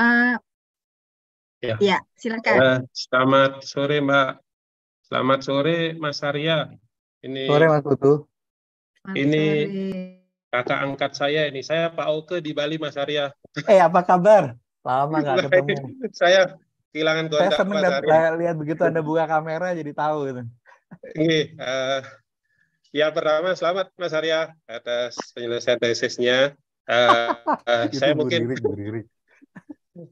S1: Uh, Ya, ya silakan. Uh,
S10: selamat sore Mbak. Selamat sore Mas Arya. Ini sore Mas Putu. Ini kakak angkat saya ini. Saya Pak Oke di Bali Mas Arya.
S2: Eh apa kabar?
S10: Lama nggak ketemu. saya kehilangan kontak saya Mas Arya. Eh, lihat begitu Anda buka
S2: kamera jadi tahu gitu. Ini
S10: uh, ya pertama selamat Mas Arya atas penyelesaian tesisnya. Uh, uh, saya mungkin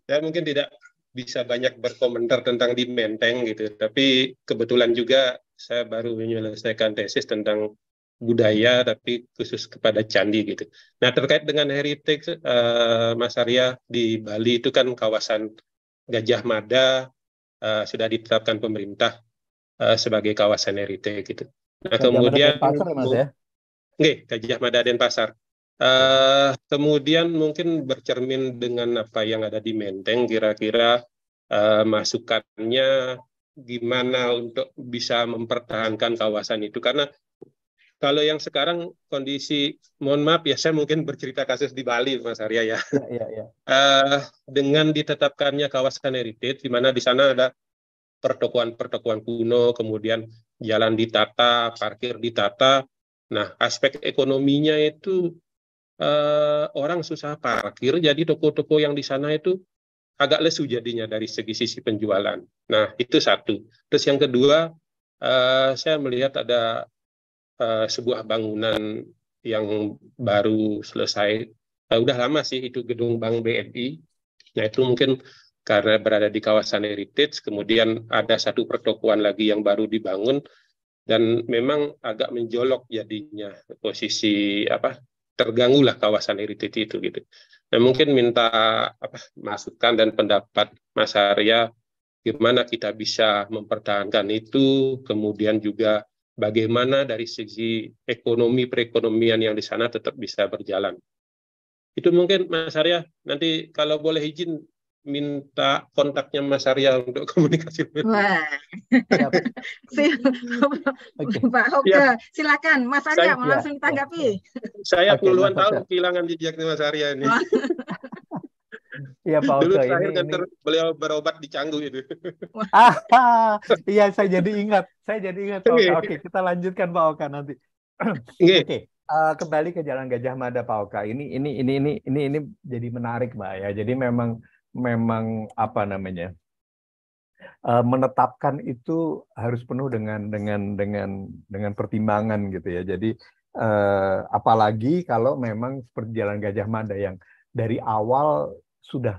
S10: saya mungkin tidak bisa banyak berkomentar tentang di Menteng gitu. Tapi kebetulan juga saya baru menyelesaikan tesis tentang budaya tapi khusus kepada candi gitu. Nah terkait dengan heritage uh, Mas Arya di Bali itu kan kawasan Gajah Mada uh, sudah ditetapkan pemerintah uh, sebagai kawasan heritage gitu. Nah Gajah kemudian Mada Denpasar, ya, Mas, ya? Nggih, Gajah Mada Denpasar. Uh, kemudian mungkin bercermin dengan apa yang ada di Menteng, kira-kira uh, masukannya gimana untuk bisa mempertahankan kawasan itu. Karena kalau yang sekarang kondisi, mohon maaf ya, saya mungkin bercerita kasus di Bali, Mas Arya ya. ya, ya, ya. Uh, dengan ditetapkannya kawasan heritage, di mana di sana ada pertokoan-pertokoan kuno, kemudian jalan ditata, parkir ditata. Nah, aspek ekonominya itu eh, orang susah parkir, jadi toko-toko yang di sana itu agak lesu jadinya dari segi sisi penjualan. Nah, itu satu. Terus yang kedua, eh, saya melihat ada eh, sebuah bangunan yang baru selesai. Eh, udah lama sih itu gedung Bank BNI. Nah, itu mungkin karena berada di kawasan heritage, kemudian ada satu pertokoan lagi yang baru dibangun dan memang agak menjolok jadinya posisi apa terganggu lah kawasan heritage itu gitu. Nah mungkin minta apa, masukan dan pendapat Mas Arya gimana kita bisa mempertahankan itu, kemudian juga bagaimana dari segi ekonomi perekonomian yang di sana tetap bisa berjalan. Itu mungkin Mas Arya nanti kalau boleh izin minta kontaknya Mas Arya untuk komunikasi. Wah. okay. Pak Hoke,
S7: silakan Mas Arya saya, mau langsung tanggapi.
S10: Saya okay, puluhan tahun kehilangan jejaknya Mas Arya ini.
S2: Iya Pak Oke. Dulu terakhir kan ini...
S10: beliau berobat di Canggu itu.
S2: iya saya jadi ingat. Saya jadi ingat Oke. Okay. okay,
S10: kita lanjutkan Pak
S2: Oka nanti. Oke. Okay uh, eh, kembali ke Jalan Gajah Mada Pak Oka. Ini ini ini ini ini ini jadi menarik Mbak ya. Jadi memang memang apa namanya eh, menetapkan itu harus penuh dengan dengan dengan dengan pertimbangan gitu ya. Jadi eh, apalagi kalau memang seperti Jalan Gajah Mada yang dari awal sudah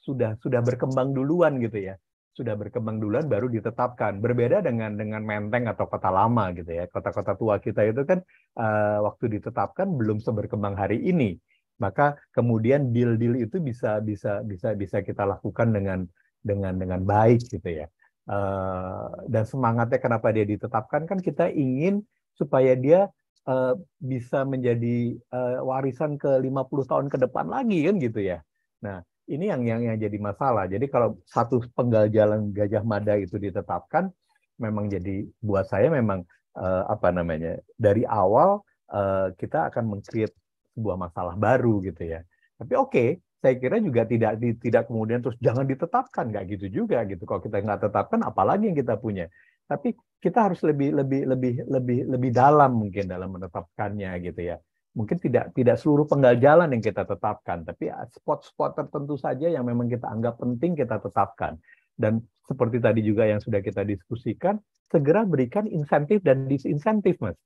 S2: sudah sudah berkembang duluan gitu ya sudah berkembang duluan baru ditetapkan. Berbeda dengan dengan Menteng atau kota lama gitu ya. Kota-kota tua kita itu kan eh, waktu ditetapkan belum seberkembang hari ini maka kemudian deal-deal itu bisa bisa bisa bisa kita lakukan dengan dengan dengan baik gitu ya. Uh, dan semangatnya kenapa dia ditetapkan kan kita ingin supaya dia uh, bisa menjadi uh, warisan ke 50 tahun ke depan lagi kan gitu ya. Nah, ini yang yang yang jadi masalah. Jadi kalau satu penggal jalan Gajah Mada itu ditetapkan memang jadi buat saya memang uh, apa namanya? dari awal uh, kita akan mengcreate sebuah masalah baru gitu ya. Tapi oke, okay, saya kira juga tidak tidak kemudian terus jangan ditetapkan nggak gitu juga gitu. Kalau kita nggak tetapkan, apalagi yang kita punya. Tapi kita harus lebih lebih lebih lebih lebih dalam mungkin dalam menetapkannya gitu ya. Mungkin tidak tidak seluruh penggal jalan yang kita tetapkan, tapi ya spot-spot tertentu saja yang memang kita anggap penting kita tetapkan. Dan seperti tadi juga yang sudah kita diskusikan, segera berikan insentif dan disinsentif, Mas.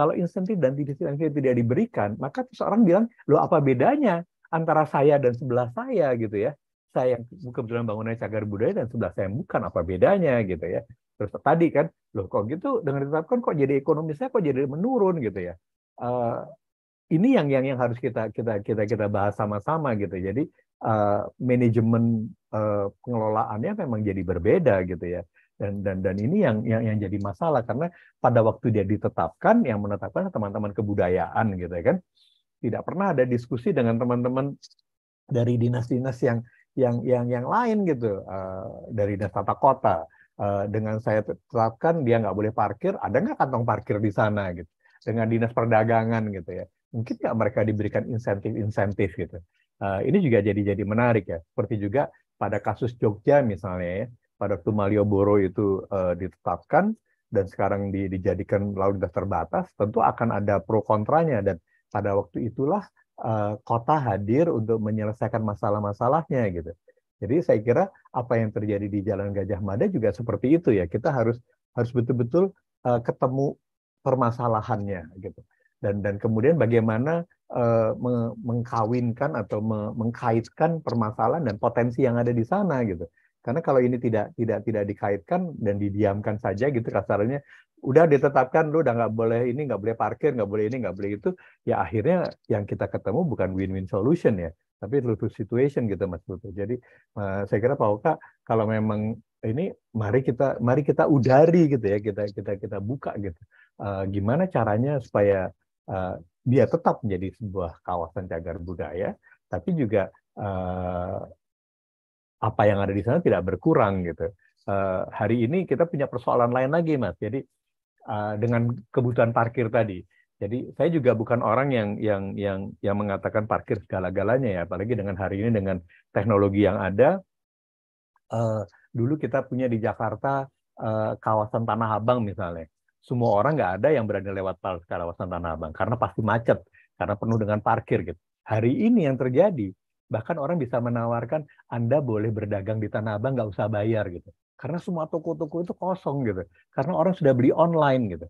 S2: Kalau insentif dan insentif tidak diberikan, maka terus orang bilang, lo apa bedanya antara saya dan sebelah saya gitu ya? Saya yang kebetulan bangunan cagar budaya dan sebelah saya bukan, apa bedanya gitu ya? Terus tadi kan, loh kok gitu dengan ditetapkan kok jadi ekonomi saya kok jadi menurun gitu ya? Uh, ini yang yang yang harus kita kita kita kita bahas sama-sama gitu. Jadi uh, manajemen uh, pengelolaannya memang jadi berbeda gitu ya dan dan dan ini yang yang yang jadi masalah karena pada waktu dia ditetapkan yang menetapkan teman-teman kebudayaan gitu ya kan tidak pernah ada diskusi dengan teman-teman dari dinas-dinas yang yang yang yang lain gitu uh, dari dinas tata kota uh, dengan saya tetapkan dia nggak boleh parkir ada nggak kantong parkir di sana gitu dengan dinas perdagangan gitu ya mungkin nggak mereka diberikan insentif-insentif gitu uh, ini juga jadi jadi menarik ya seperti juga pada kasus Jogja misalnya ya pada waktu Malioboro itu uh, ditetapkan dan sekarang di, dijadikan laut dasar terbatas, tentu akan ada pro kontranya dan pada waktu itulah uh, kota hadir untuk menyelesaikan masalah-masalahnya gitu. Jadi saya kira apa yang terjadi di Jalan Gajah Mada juga seperti itu ya. Kita harus harus betul-betul uh, ketemu permasalahannya gitu. Dan dan kemudian bagaimana uh, mengkawinkan atau mengkaitkan permasalahan dan potensi yang ada di sana gitu karena kalau ini tidak tidak tidak dikaitkan dan didiamkan saja gitu kasarnya, udah ditetapkan lu udah nggak boleh ini nggak boleh parkir nggak boleh ini nggak boleh itu, ya akhirnya yang kita ketemu bukan win-win solution ya, tapi lose situation gitu Mas Putu. Jadi eh, saya kira Pak Oka kalau memang ini mari kita mari kita udari gitu ya kita kita kita buka gitu. Eh, gimana caranya supaya eh, dia tetap menjadi sebuah kawasan cagar budaya, tapi juga apa yang ada di sana tidak berkurang gitu. Uh, hari ini kita punya persoalan lain lagi mas. Jadi uh, dengan kebutuhan parkir tadi. Jadi saya juga bukan orang yang yang yang yang mengatakan parkir segala-galanya ya. Apalagi dengan hari ini dengan teknologi yang ada. Uh, dulu kita punya di Jakarta uh, kawasan Tanah Abang misalnya. Semua orang nggak ada yang berani lewat kawasan Tanah Abang karena pasti macet, karena penuh dengan parkir gitu. Hari ini yang terjadi Bahkan orang bisa menawarkan Anda boleh berdagang di Tanah Abang nggak usah bayar gitu. Karena semua toko-toko itu kosong gitu. Karena orang sudah beli online gitu.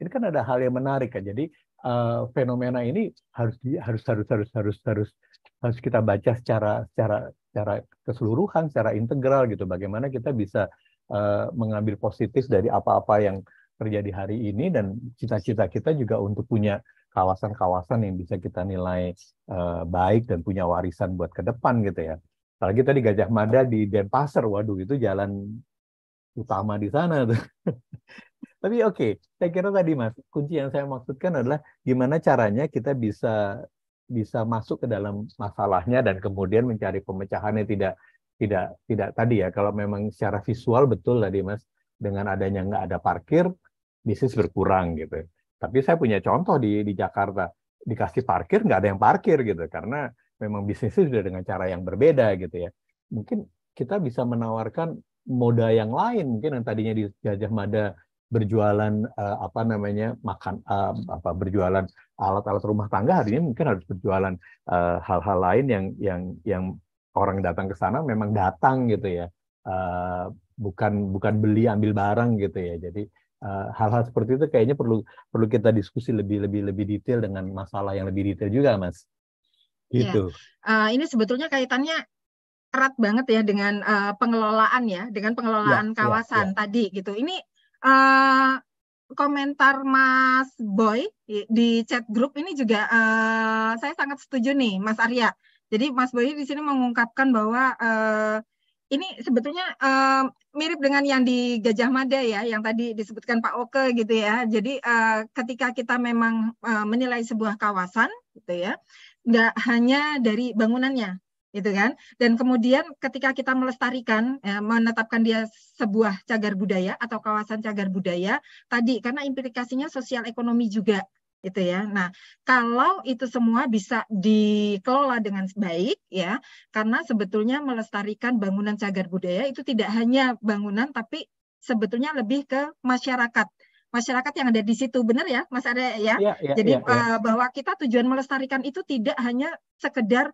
S2: Ini kan ada hal yang menarik kan. Jadi uh, fenomena ini harus harus harus harus harus harus harus kita baca secara secara secara keseluruhan, secara integral gitu. Bagaimana kita bisa uh, mengambil positif dari apa-apa yang terjadi hari ini dan cita-cita kita juga untuk punya kawasan-kawasan yang bisa kita nilai uh, baik dan punya warisan buat ke depan gitu ya. Apalagi tadi Gajah Mada di Denpasar, waduh itu jalan utama di sana tuh. Tapi oke, okay, saya kira tadi Mas, kunci yang saya maksudkan adalah gimana caranya kita bisa bisa masuk ke dalam masalahnya dan kemudian mencari pemecahannya tidak tidak tidak tadi ya kalau memang secara visual betul tadi Mas dengan adanya nggak ada parkir bisnis berkurang gitu tapi saya punya contoh di di Jakarta dikasih parkir nggak ada yang parkir gitu karena memang bisnisnya sudah dengan cara yang berbeda gitu ya. Mungkin kita bisa menawarkan moda yang lain mungkin yang tadinya di Gajah Mada berjualan uh, apa namanya makan uh, apa berjualan alat-alat rumah tangga hari ini mungkin harus berjualan eh, hal-hal uh, lain yang yang yang orang datang ke sana memang datang gitu ya uh, bukan bukan beli ambil barang gitu ya jadi Eh, hal-hal seperti itu kayaknya perlu perlu kita diskusi lebih lebih lebih detail dengan masalah yang lebih detail juga mas iya. gitu ya.
S7: uh, ini sebetulnya kaitannya erat banget ya dengan uh, pengelolaan ya dengan iya, pengelolaan ya, kawasan ya, ya. tadi gitu ini uh, komentar Mas Boy di, di chat grup ini juga uh, saya sangat setuju nih Mas Arya jadi Mas Boy di sini mengungkapkan bahwa uh, ini sebetulnya um, mirip dengan yang di Gajah Mada ya, yang tadi disebutkan Pak Oke gitu ya. Jadi uh, ketika kita memang uh, menilai sebuah kawasan gitu ya, nggak hanya dari bangunannya gitu kan. Dan kemudian ketika kita melestarikan, ya, menetapkan dia sebuah cagar budaya atau kawasan cagar budaya tadi karena implikasinya sosial ekonomi juga gitu ya. Nah, kalau itu semua bisa dikelola dengan baik ya, karena sebetulnya melestarikan bangunan cagar budaya itu tidak hanya bangunan tapi sebetulnya lebih ke masyarakat. Masyarakat yang ada di situ benar ya, Mas Arya ya. ya, ya Jadi ya, ya. bahwa kita tujuan melestarikan itu tidak hanya sekedar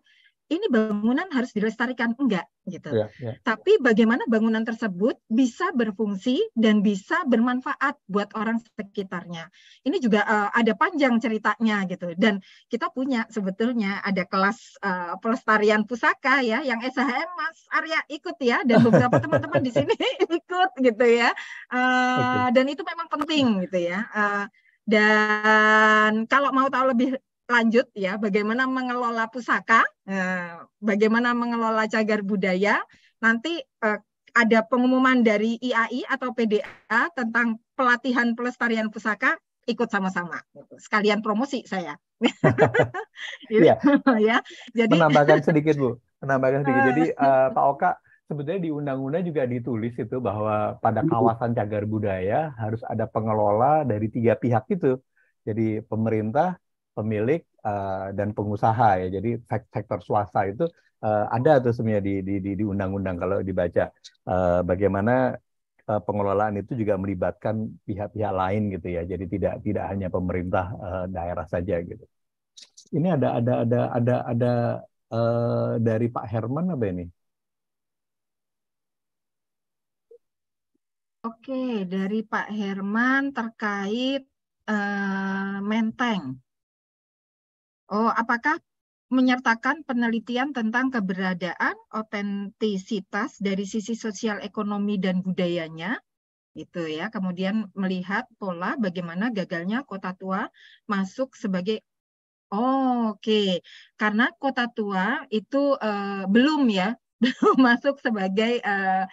S7: ini bangunan harus dilestarikan enggak gitu. Yeah, yeah. Tapi bagaimana bangunan tersebut bisa berfungsi dan bisa bermanfaat buat orang sekitarnya. Ini juga uh, ada panjang ceritanya gitu. Dan kita punya sebetulnya ada kelas uh, pelestarian pusaka ya yang SHM Mas Arya ikut ya dan beberapa teman-teman di sini ikut gitu ya. Uh, eh, okay. dan itu memang penting gitu ya. Uh, dan kalau mau tahu lebih lanjut ya bagaimana mengelola pusaka, eh, bagaimana mengelola cagar budaya. Nanti eh, ada pengumuman dari IAI atau PDA tentang pelatihan pelestarian pusaka ikut sama-sama gitu. sekalian promosi saya ya.
S2: ya jadi menambahkan sedikit bu menambahkan sedikit jadi uh, Pak Oka sebetulnya di undang-undang juga ditulis itu bahwa pada kawasan cagar budaya harus ada pengelola dari tiga pihak itu jadi pemerintah pemilik uh, dan pengusaha ya. Jadi sektor swasta itu uh, ada tuh sebenarnya di di di, di undang-undang kalau dibaca uh, bagaimana uh, pengelolaan itu juga melibatkan pihak-pihak lain gitu ya. Jadi tidak tidak hanya pemerintah uh, daerah saja gitu. Ini ada ada ada ada ada uh, dari Pak Herman apa ini?
S7: Oke, dari Pak Herman terkait uh, Menteng. Oh, apakah menyertakan penelitian tentang keberadaan otentisitas dari sisi sosial ekonomi dan budayanya itu ya kemudian melihat pola bagaimana gagalnya kota tua masuk sebagai oh, oke okay. karena kota tua itu uh, belum ya belum masuk sebagai uh,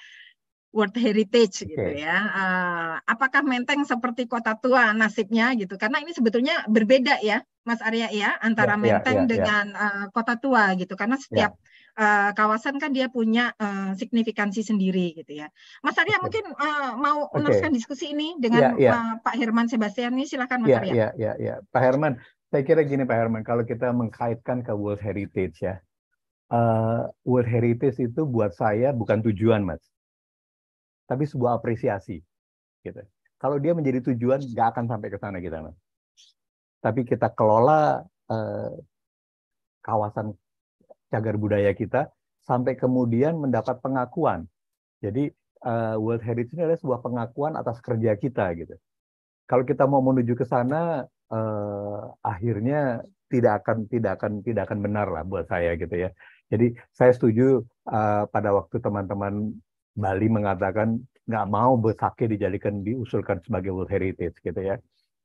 S7: World Heritage okay. gitu ya. Uh, apakah Menteng seperti kota tua nasibnya gitu? Karena ini sebetulnya berbeda ya, Mas Arya ya, antara yeah, ya, Menteng yeah, yeah, dengan Uh, kota tua gitu. Karena ya. setiap uh, kawasan kan dia punya uh, signifikansi sendiri gitu ya. Mas Arya okay. mungkin uh, mau okay. meneruskan diskusi ini dengan Uh, Pak Herman Sebastian ini silakan Mas Arya. Iya,
S2: iya, iya. Pak Herman, saya kira gini Pak Herman, kalau kita mengkaitkan ke World Heritage ya. Uh, World Heritage itu buat saya bukan tujuan, Mas tapi sebuah apresiasi. Gitu. Kalau dia menjadi tujuan, nggak akan sampai ke sana kita. Tapi kita kelola eh, kawasan cagar budaya kita sampai kemudian mendapat pengakuan. Jadi eh, World Heritage ini adalah sebuah pengakuan atas kerja kita. gitu. Kalau kita mau menuju ke sana, eh, akhirnya tidak akan tidak akan tidak akan benar lah buat saya gitu ya. Jadi saya setuju uh, pada waktu teman-teman Bali mengatakan nggak mau besake dijadikan diusulkan sebagai World Heritage gitu ya.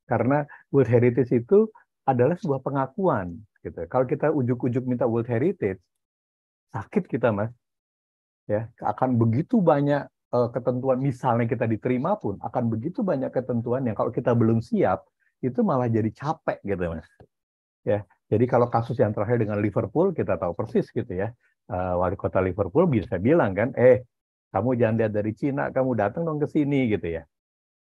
S2: Karena World Heritage itu adalah sebuah pengakuan gitu. Kalau kita ujuk-ujuk minta World Heritage, sakit kita mas. Ya, akan begitu banyak uh, ketentuan misalnya kita diterima pun akan begitu banyak ketentuan yang kalau kita belum siap itu malah jadi capek gitu mas. Ya, jadi kalau kasus yang terakhir dengan Liverpool kita tahu persis gitu ya. Eh, wali kota Liverpool bisa bilang kan, eh kamu jangan lihat dari Cina, kamu datang dong ke sini gitu ya.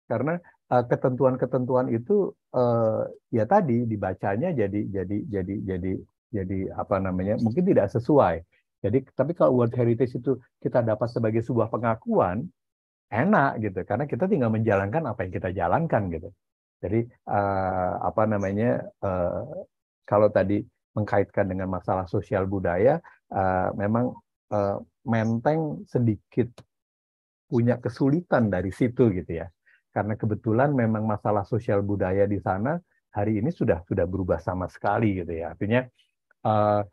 S2: Karena eh, ketentuan-ketentuan itu eh, ya tadi dibacanya jadi jadi jadi jadi jadi apa namanya mungkin tidak sesuai. Jadi tapi kalau World Heritage itu kita dapat sebagai sebuah pengakuan enak gitu karena kita tinggal menjalankan apa yang kita jalankan gitu. Jadi eh, apa namanya kalau tadi mengkaitkan dengan masalah sosial budaya memang Menteng sedikit punya kesulitan dari situ gitu ya. Karena kebetulan memang masalah sosial budaya di sana hari ini sudah sudah berubah sama sekali gitu ya. Artinya uh,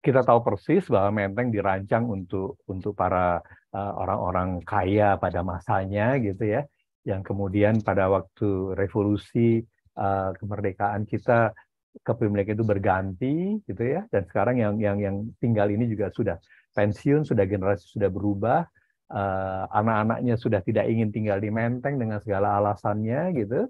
S2: kita tahu persis bahwa Menteng dirancang untuk untuk para eh, orang-orang uh, kaya pada masanya gitu ya, yang kemudian pada waktu revolusi uh, kemerdekaan kita kepemilikan itu berganti gitu ya, dan sekarang yang yang yang tinggal ini juga sudah pensiun, sudah generasi sudah berubah, uh, anak-anaknya sudah tidak ingin tinggal di Menteng dengan segala alasannya gitu.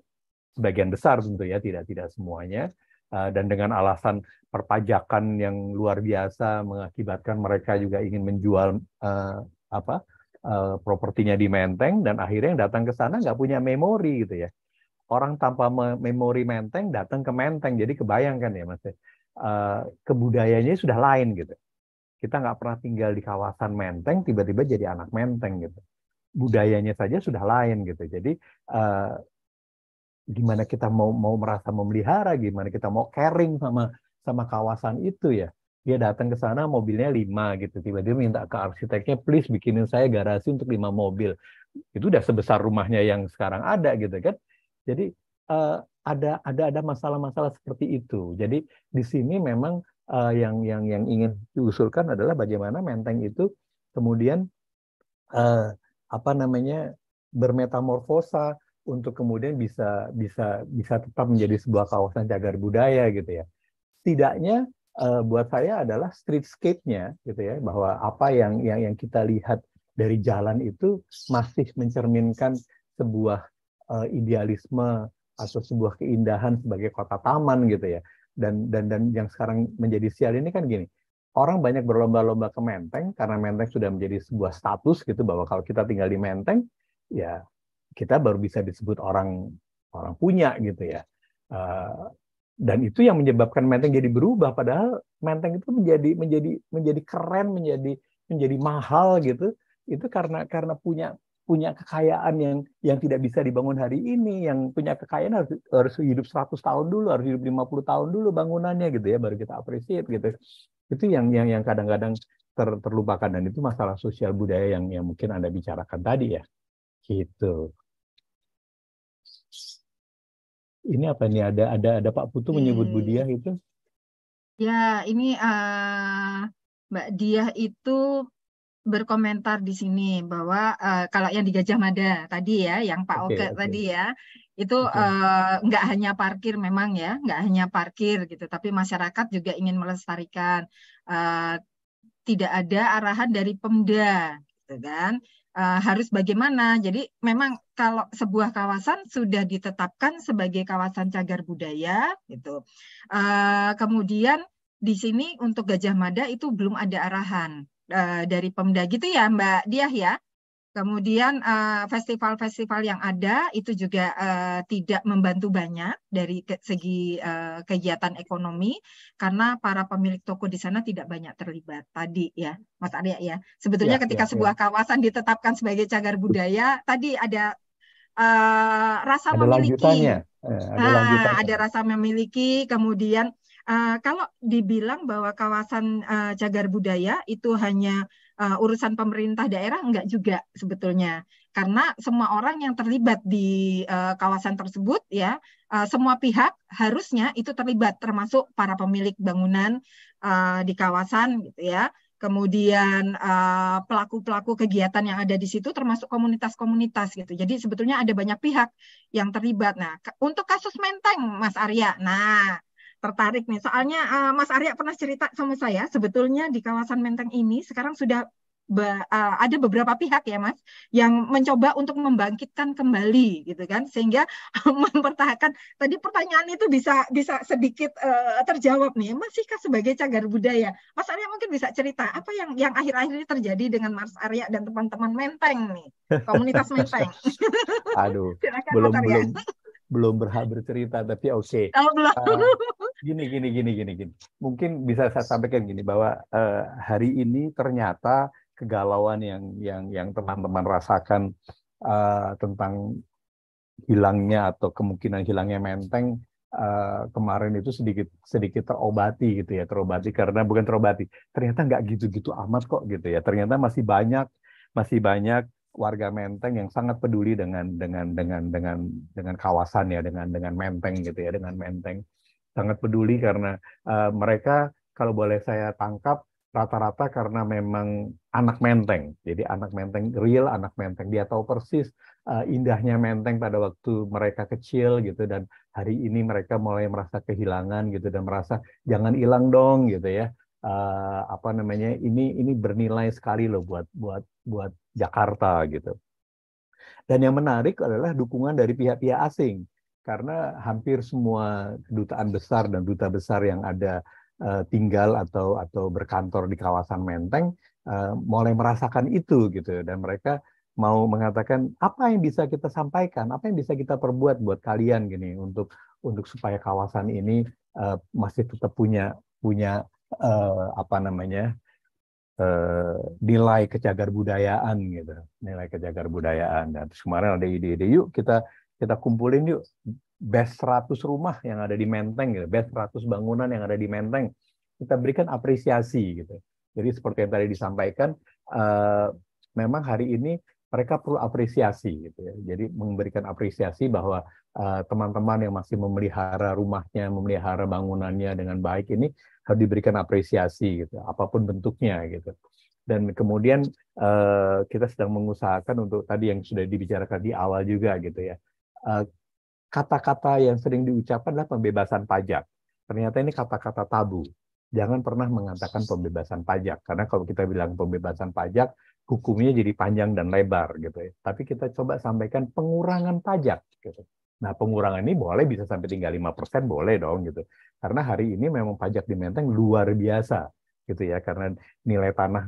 S2: Sebagian besar tentu ya, tidak tidak semuanya. Uh, dan dengan alasan perpajakan yang luar biasa mengakibatkan mereka juga ingin menjual uh, apa uh, propertinya di Menteng dan akhirnya yang datang ke sana nggak punya memori gitu ya orang tanpa memori menteng datang ke menteng jadi kebayangkan ya mas uh, ya. kebudayanya sudah lain gitu kita nggak pernah tinggal di kawasan Menteng tiba-tiba jadi anak Menteng gitu budayanya saja sudah lain gitu jadi uh, gimana kita mau mau merasa memelihara gimana kita mau caring sama sama kawasan itu ya dia datang ke sana mobilnya lima gitu tiba-tiba minta ke arsiteknya please bikinin saya garasi untuk lima mobil itu udah sebesar rumahnya yang sekarang ada gitu kan jadi uh, ada ada ada masalah-masalah seperti itu jadi di sini memang uh, yang yang yang ingin diusulkan adalah bagaimana menteng itu kemudian uh, apa namanya bermetamorfosa untuk kemudian bisa bisa bisa tetap menjadi sebuah kawasan cagar budaya gitu ya. Setidaknya uh, eh, buat saya adalah streetscape-nya gitu ya bahwa apa yang yang yang kita lihat dari jalan itu masih mencerminkan sebuah uh, idealisme atau sebuah keindahan sebagai kota taman gitu ya dan dan dan yang sekarang menjadi sial ini kan gini orang banyak berlomba-lomba ke Menteng karena Menteng sudah menjadi sebuah status gitu bahwa kalau kita tinggal di Menteng ya kita baru bisa disebut orang orang punya gitu ya uh, dan itu yang menyebabkan Menteng jadi berubah padahal Menteng itu menjadi menjadi menjadi keren menjadi menjadi mahal gitu itu karena karena punya punya kekayaan yang yang tidak bisa dibangun hari ini, yang punya kekayaan harus harus hidup 100 tahun dulu, harus hidup 50 tahun dulu bangunannya gitu ya baru kita appreciate gitu. Itu yang yang yang kadang-kadang ter, terlupakan dan itu masalah sosial budaya yang yang mungkin Anda bicarakan tadi ya. Gitu.
S3: Ini apa nih ada ada ada Pak Putu menyebut hmm. Budiah itu?
S1: Ya, ini uh, Mbak Diah
S7: itu berkomentar di sini bahwa uh, kalau yang di Gajah Mada tadi ya, yang Pak Oke okay. tadi ya, itu okay. uh, eh, hanya parkir memang ya, nggak hanya parkir gitu, tapi masyarakat juga ingin melestarikan. Uh, tidak ada arahan dari Pemda, gitu kan? Uh, harus bagaimana? Jadi memang kalau sebuah kawasan sudah ditetapkan sebagai kawasan cagar budaya, gitu. Uh, kemudian di sini untuk Gajah Mada itu belum ada arahan Eh, dari Pemda gitu ya Mbak Diah ya. Kemudian eh, festival-festival yang ada itu juga eh, tidak membantu banyak dari segi kegiatan ekonomi karena para pemilik toko di sana tidak banyak terlibat tadi ya, Mas Arya ya. Sebetulnya ya, ketika ya, ya. sebuah ya. kawasan ditetapkan sebagai cagar budaya, tadi ada uh, rasa ada memiliki, ada, nah, ada rasa memiliki, kemudian Eh, kalau dibilang bahwa kawasan uh, cagar budaya itu hanya uh, urusan pemerintah daerah enggak juga sebetulnya karena semua orang yang terlibat di uh, kawasan tersebut ya uh, semua pihak harusnya itu terlibat termasuk para pemilik bangunan uh, di kawasan gitu ya kemudian pelaku-pelaku kegiatan yang ada di situ termasuk komunitas-komunitas gitu. Jadi sebetulnya ada banyak pihak yang terlibat. Nah, untuk kasus Menteng Mas Arya. Nah, tertarik nih. Soalnya uh, Mas Arya pernah cerita sama saya, sebetulnya di kawasan Menteng ini sekarang sudah be, uh, ada beberapa pihak ya Mas yang mencoba untuk membangkitkan kembali gitu kan sehingga mempertahankan tadi pertanyaan itu bisa bisa sedikit uh, terjawab nih masihkah sebagai cagar budaya Mas Arya mungkin bisa cerita apa yang yang akhir-akhir ini terjadi dengan Mas Arya dan teman-teman Menteng nih komunitas Menteng
S2: Aduh Silakan, belum belum belum berhak bercerita tapi oke okay. oh, belum. Eh, gini gini gini gini gini. Mungkin bisa saya sampaikan gini bahwa uh, hari ini ternyata kegalauan yang yang yang teman-teman rasakan uh, tentang hilangnya atau kemungkinan hilangnya menteng Uh, kemarin itu sedikit sedikit terobati gitu ya terobati karena bukan terobati ternyata nggak gitu-gitu amat kok gitu ya ternyata masih banyak masih banyak warga Menteng yang sangat peduli dengan dengan dengan dengan dengan kawasan ya dengan dengan Menteng gitu ya dengan Menteng sangat peduli karena uh, mereka kalau boleh saya tangkap rata-rata karena memang anak menteng. Jadi anak menteng real anak menteng. Dia tahu persis uh, indahnya menteng pada waktu mereka kecil gitu dan hari ini mereka mulai merasa kehilangan gitu dan merasa jangan hilang dong gitu ya. Uh, apa namanya ini ini bernilai sekali loh buat buat buat Jakarta gitu. Dan yang menarik adalah dukungan dari pihak-pihak asing karena hampir semua kedutaan besar dan duta besar yang ada uh, tinggal atau atau berkantor di kawasan Menteng uh, mulai merasakan itu gitu dan mereka mau mengatakan apa yang bisa kita sampaikan, apa yang bisa kita perbuat buat kalian gini untuk untuk supaya kawasan ini uh, masih tetap punya punya uh, apa namanya nilai kecagar budayaan gitu nilai kecagar budayaan dan terus kemarin ada ide-ide yuk kita kita kumpulin yuk best 100 rumah yang ada di Menteng gitu, best 100 bangunan yang ada di Menteng. Kita berikan apresiasi gitu. Jadi seperti yang tadi disampaikan uh, memang hari ini mereka perlu apresiasi gitu ya. Jadi memberikan apresiasi bahwa eh, teman-teman uh, yang masih memelihara rumahnya, memelihara bangunannya dengan baik ini harus diberikan apresiasi gitu, apapun bentuknya gitu. Dan kemudian uh, kita sedang mengusahakan untuk tadi yang sudah dibicarakan di awal juga gitu ya, Eh, kata-kata yang sering diucapkan adalah pembebasan pajak. Ternyata ini kata-kata tabu. Jangan pernah mengatakan pembebasan pajak karena kalau kita bilang pembebasan pajak hukumnya jadi panjang dan lebar gitu ya. Tapi kita coba sampaikan pengurangan pajak gitu. Nah, pengurangan ini boleh bisa sampai tinggal 5% boleh dong gitu. Karena hari ini memang pajak di Menteng luar biasa gitu ya karena nilai tanah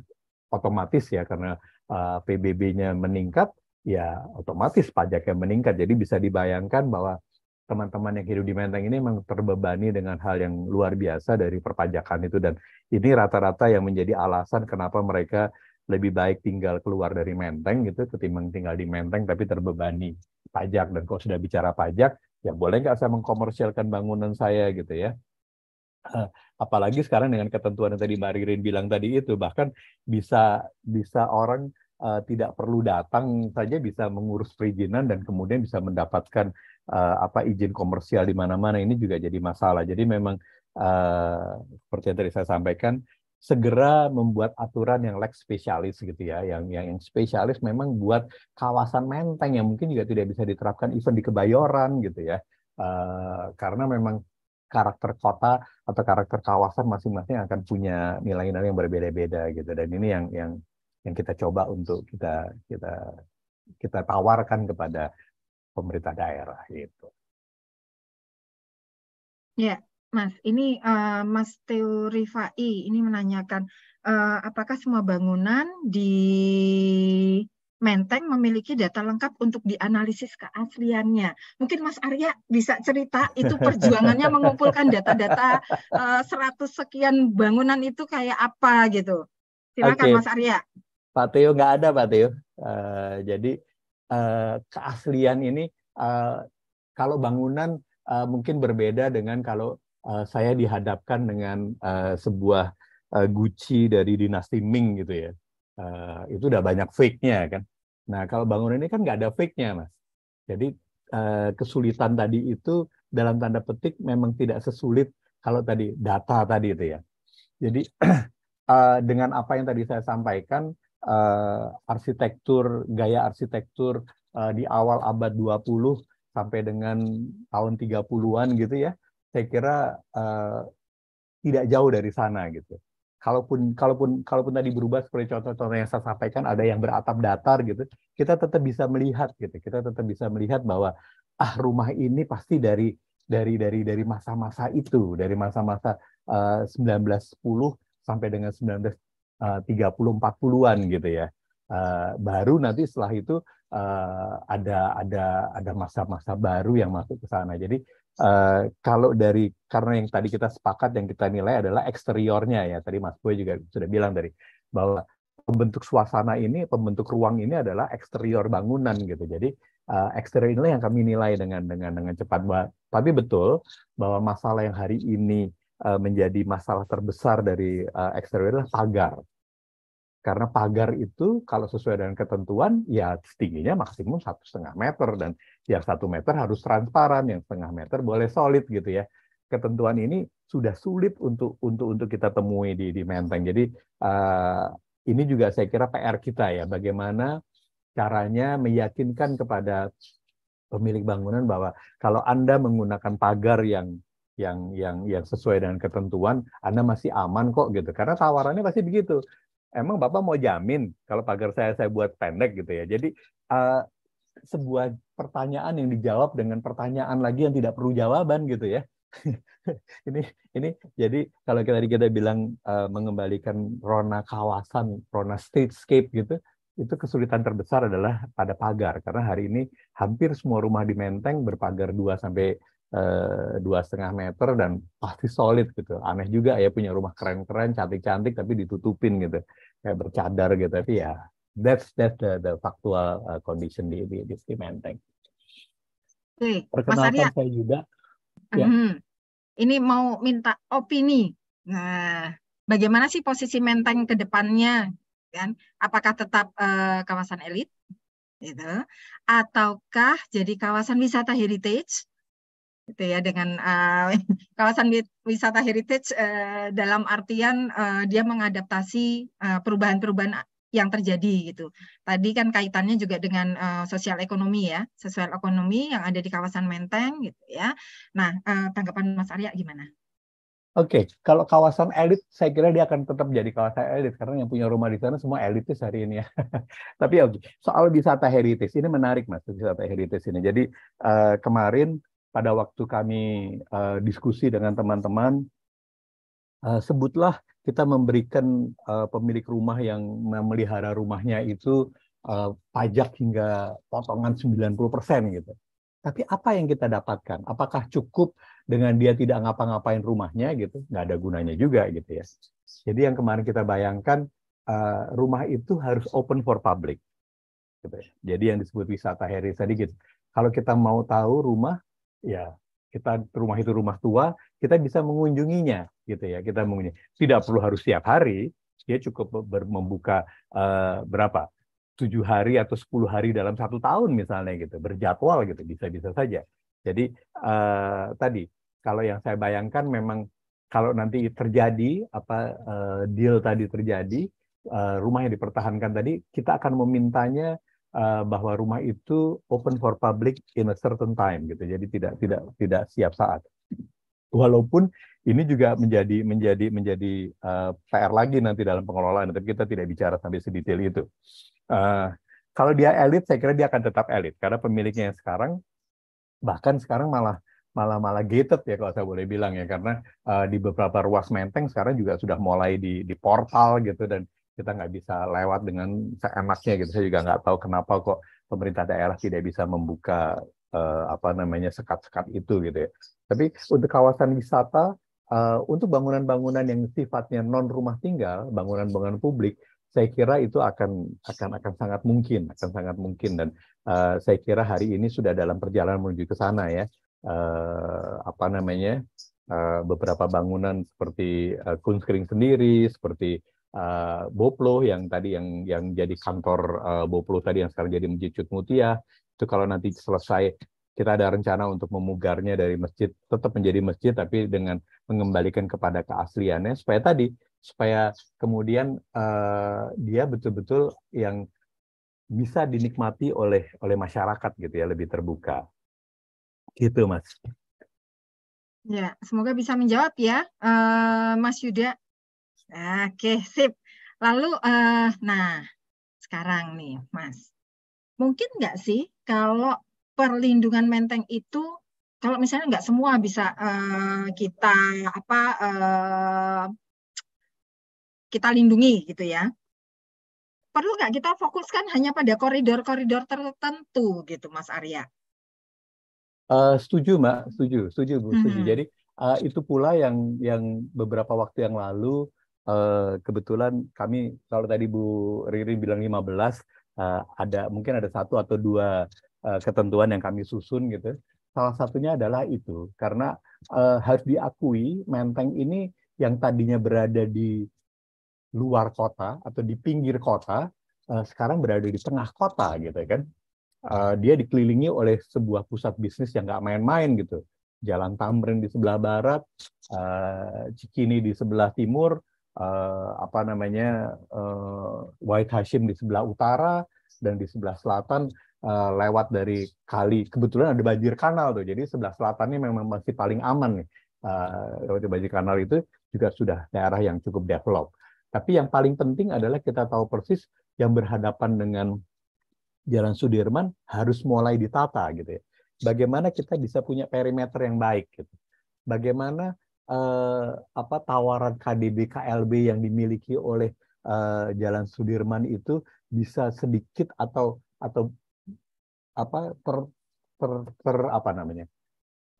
S2: otomatis ya karena uh, eh, PBB-nya meningkat ya otomatis pajaknya meningkat. Jadi bisa dibayangkan bahwa teman-teman yang hidup di Menteng ini memang terbebani dengan hal yang luar biasa dari perpajakan itu dan ini rata-rata yang menjadi alasan kenapa mereka lebih baik tinggal keluar dari Menteng gitu ketimbang tinggal di Menteng tapi terbebani pajak dan kalau sudah bicara pajak ya boleh nggak saya mengkomersialkan bangunan saya gitu ya apalagi sekarang dengan ketentuan yang tadi Mbak Ririn bilang tadi itu bahkan bisa bisa orang uh, tidak perlu datang saja bisa mengurus perizinan dan kemudian bisa mendapatkan uh, apa izin komersial di mana-mana ini juga jadi masalah. Jadi memang uh, seperti yang tadi saya sampaikan segera membuat aturan yang lex spesialis gitu ya, yang yang, yang spesialis memang buat kawasan menteng yang mungkin juga tidak bisa diterapkan even di kebayoran gitu ya, uh, karena memang karakter kota atau karakter kawasan masing-masing akan punya nilai-nilai yang berbeda-beda gitu dan
S3: ini yang yang yang kita coba untuk kita kita kita tawarkan kepada pemerintah daerah itu.
S1: Ya,
S7: Mas, ini uh, Mas Teori ini menanyakan uh, apakah semua bangunan di Menteng memiliki data lengkap untuk dianalisis keasliannya. Mungkin Mas Arya bisa cerita itu perjuangannya mengumpulkan data-data uh, sekian bangunan itu kayak apa gitu. Silakan okay. Mas Arya.
S2: Pak Teo nggak ada Pak Teo. Uh, eh, jadi uh, keaslian ini uh, kalau bangunan uh, mungkin berbeda dengan kalau uh, saya dihadapkan dengan uh, sebuah uh, Gucci dari dinasti Ming gitu ya. Uh, itu udah banyak fake-nya kan. Nah kalau bangunan ini kan nggak ada fake-nya mas. Jadi uh, kesulitan tadi itu dalam tanda petik memang tidak sesulit kalau tadi data tadi itu ya. Jadi uh, dengan apa yang tadi saya sampaikan uh, arsitektur gaya arsitektur uh, di awal abad 20 sampai dengan tahun 30-an gitu ya saya kira uh, tidak jauh dari sana gitu kalaupun kalaupun kalaupun tadi berubah seperti contoh-contoh yang saya sampaikan ada yang beratap datar gitu kita tetap bisa melihat gitu kita tetap bisa melihat bahwa ah rumah ini pasti dari dari dari dari masa-masa itu dari masa-masa uh, 1910 sampai dengan 19 30-40-an eh, gitu ya. Eh, baru nanti setelah itu eh, ada ada ada masa-masa baru yang masuk ke sana. Jadi Uh, kalau dari karena yang tadi kita sepakat yang kita nilai adalah eksteriornya ya tadi Mas Boy juga sudah bilang dari bahwa pembentuk suasana ini pembentuk ruang ini adalah eksterior bangunan gitu jadi uh, eksterior inilah yang kami nilai dengan dengan dengan cepat tapi betul bahwa masalah yang hari ini menjadi masalah terbesar dari eksterior adalah pagar karena pagar itu kalau sesuai dengan ketentuan, ya tingginya maksimum satu setengah meter dan yang satu meter harus transparan, yang setengah meter boleh solid gitu ya. Ketentuan ini sudah sulit untuk untuk untuk kita temui di di Menteng. Jadi uh, ini juga saya kira PR kita ya, bagaimana caranya meyakinkan kepada pemilik bangunan bahwa kalau Anda menggunakan pagar yang yang yang yang sesuai dengan ketentuan Anda masih aman kok gitu karena tawarannya pasti begitu emang Bapak mau jamin kalau pagar saya saya buat pendek gitu ya. Jadi uh, sebuah pertanyaan yang dijawab dengan pertanyaan lagi yang tidak perlu jawaban gitu ya. ini ini jadi kalau kita kita bilang uh, mengembalikan rona kawasan, rona streetscape gitu, itu kesulitan terbesar adalah pada pagar karena hari ini hampir semua rumah di Menteng berpagar 2 sampai Eh, dua setengah meter dan pasti solid gitu. Aneh juga ya punya rumah keren-keren, cantik-cantik tapi ditutupin gitu, kayak bercadar gitu. Tapi ya that's that the, the factual eh, condition di di, di, di Menteng.
S7: Oke, perkenalkan Mas Arya.
S3: saya juga. Ya. Mm-hmm.
S7: Ini mau minta opini. Nah, bagaimana sih posisi Menteng ke depannya? Kan? Apakah tetap uh, kawasan elit? Gitu. Ataukah jadi kawasan wisata heritage gitu ya dengan uh, kawasan wisata heritage uh, dalam artian uh, dia mengadaptasi perubahan-perubahan yang terjadi gitu. Tadi kan kaitannya juga dengan uh, sosial ekonomi ya, sosial ekonomi yang ada di kawasan Menteng gitu ya. Nah, uh, tanggapan Mas Arya gimana?
S2: Oke, okay. kalau kawasan elit, saya kira dia akan tetap jadi kawasan elit karena yang punya rumah di sana semua elitis hari ini ya. Tapi oke, okay. soal wisata heritage ini menarik mas, wisata heritage ini. Jadi uh, kemarin pada waktu kami uh, diskusi dengan teman-teman, uh, sebutlah kita memberikan uh, pemilik rumah yang memelihara rumahnya itu uh, pajak hingga potongan 90% gitu. Tapi apa yang kita dapatkan? Apakah cukup dengan dia tidak ngapa-ngapain rumahnya gitu? Nggak ada gunanya juga gitu ya. Jadi yang kemarin kita bayangkan, uh, rumah itu harus open for public. Gitu ya. Jadi yang disebut wisata heritage tadi gitu. Kalau kita mau tahu rumah ya kita rumah itu rumah tua, kita bisa mengunjunginya gitu ya. Kita mengunjungi. Tidak perlu harus setiap hari, dia cukup ber, membuka uh, berapa? tujuh hari atau sepuluh hari dalam satu tahun misalnya gitu, berjadwal gitu, bisa-bisa saja. Jadi uh, tadi kalau yang saya bayangkan memang kalau nanti terjadi apa uh, deal tadi terjadi, uh, rumah yang dipertahankan tadi, kita akan memintanya Eh, bahwa rumah itu open for public in a certain time gitu. Jadi tidak tidak tidak siap saat. Walaupun ini juga menjadi menjadi menjadi uh, eh, PR lagi nanti dalam pengelolaan, tapi kita tidak bicara sampai sedetail itu. Uh, kalau dia elit, saya kira dia akan tetap elit karena pemiliknya yang sekarang bahkan sekarang malah malah malah gated ya kalau saya boleh bilang ya karena uh, di beberapa ruas menteng sekarang juga sudah mulai di di portal gitu dan kita nggak bisa lewat dengan seenaknya gitu. Saya juga nggak tahu kenapa kok pemerintah daerah tidak bisa membuka eh, apa namanya sekat-sekat itu gitu ya. Tapi untuk kawasan wisata, eh, untuk bangunan-bangunan yang sifatnya non rumah tinggal, bangunan-bangunan publik, saya kira itu akan akan akan sangat mungkin, akan sangat mungkin dan eh, saya kira hari ini sudah dalam perjalanan menuju ke sana ya. Eh, apa namanya? Uh, beberapa bangunan seperti uh, eh, Kunskring sendiri, seperti uh, Boplo yang tadi yang yang jadi kantor uh, Boplo tadi yang sekarang jadi Masjid Cut Mutia itu kalau nanti selesai kita ada rencana untuk memugarnya dari masjid tetap menjadi masjid tapi dengan mengembalikan kepada keasliannya supaya tadi supaya kemudian uh, dia betul-betul yang bisa dinikmati oleh oleh masyarakat gitu ya
S3: lebih terbuka gitu mas
S7: ya semoga bisa menjawab ya uh, mas Yuda oke, sip. Lalu, uh, nah, sekarang nih, Mas. Mungkin nggak sih kalau perlindungan menteng itu kalau misalnya nggak semua bisa uh, kita apa uh, kita lindungi gitu ya perlu nggak kita fokuskan hanya pada koridor-koridor tertentu gitu Mas Arya
S2: uh, setuju Mbak setuju setuju Bu setuju hmm. jadi uh, itu pula yang yang beberapa waktu yang lalu Eh, kebetulan kami kalau tadi Bu Riri bilang 15 uh, eh, ada mungkin ada satu atau dua eh, ketentuan yang kami susun gitu. Salah satunya adalah itu karena harus diakui Menteng ini yang tadinya berada di luar kota atau di pinggir kota sekarang berada di tengah kota gitu ya kan. dia dikelilingi oleh sebuah pusat bisnis yang nggak main-main gitu. Jalan Tamrin di sebelah barat, Cikini di sebelah timur, uh, apa namanya uh, eh, White Hashim di sebelah utara dan di sebelah selatan uh, lewat dari kali kebetulan ada banjir kanal tuh jadi sebelah selatannya memang masih paling aman nih lewat banjir kanal itu juga sudah daerah yang cukup develop tapi yang paling penting adalah kita tahu persis yang berhadapan dengan Jalan Sudirman harus mulai ditata gitu ya. Bagaimana kita bisa punya perimeter yang baik gitu. Bagaimana eh, apa tawaran KDB KLB yang dimiliki oleh eh, Jalan Sudirman itu bisa sedikit atau atau apa ter ter, ter apa namanya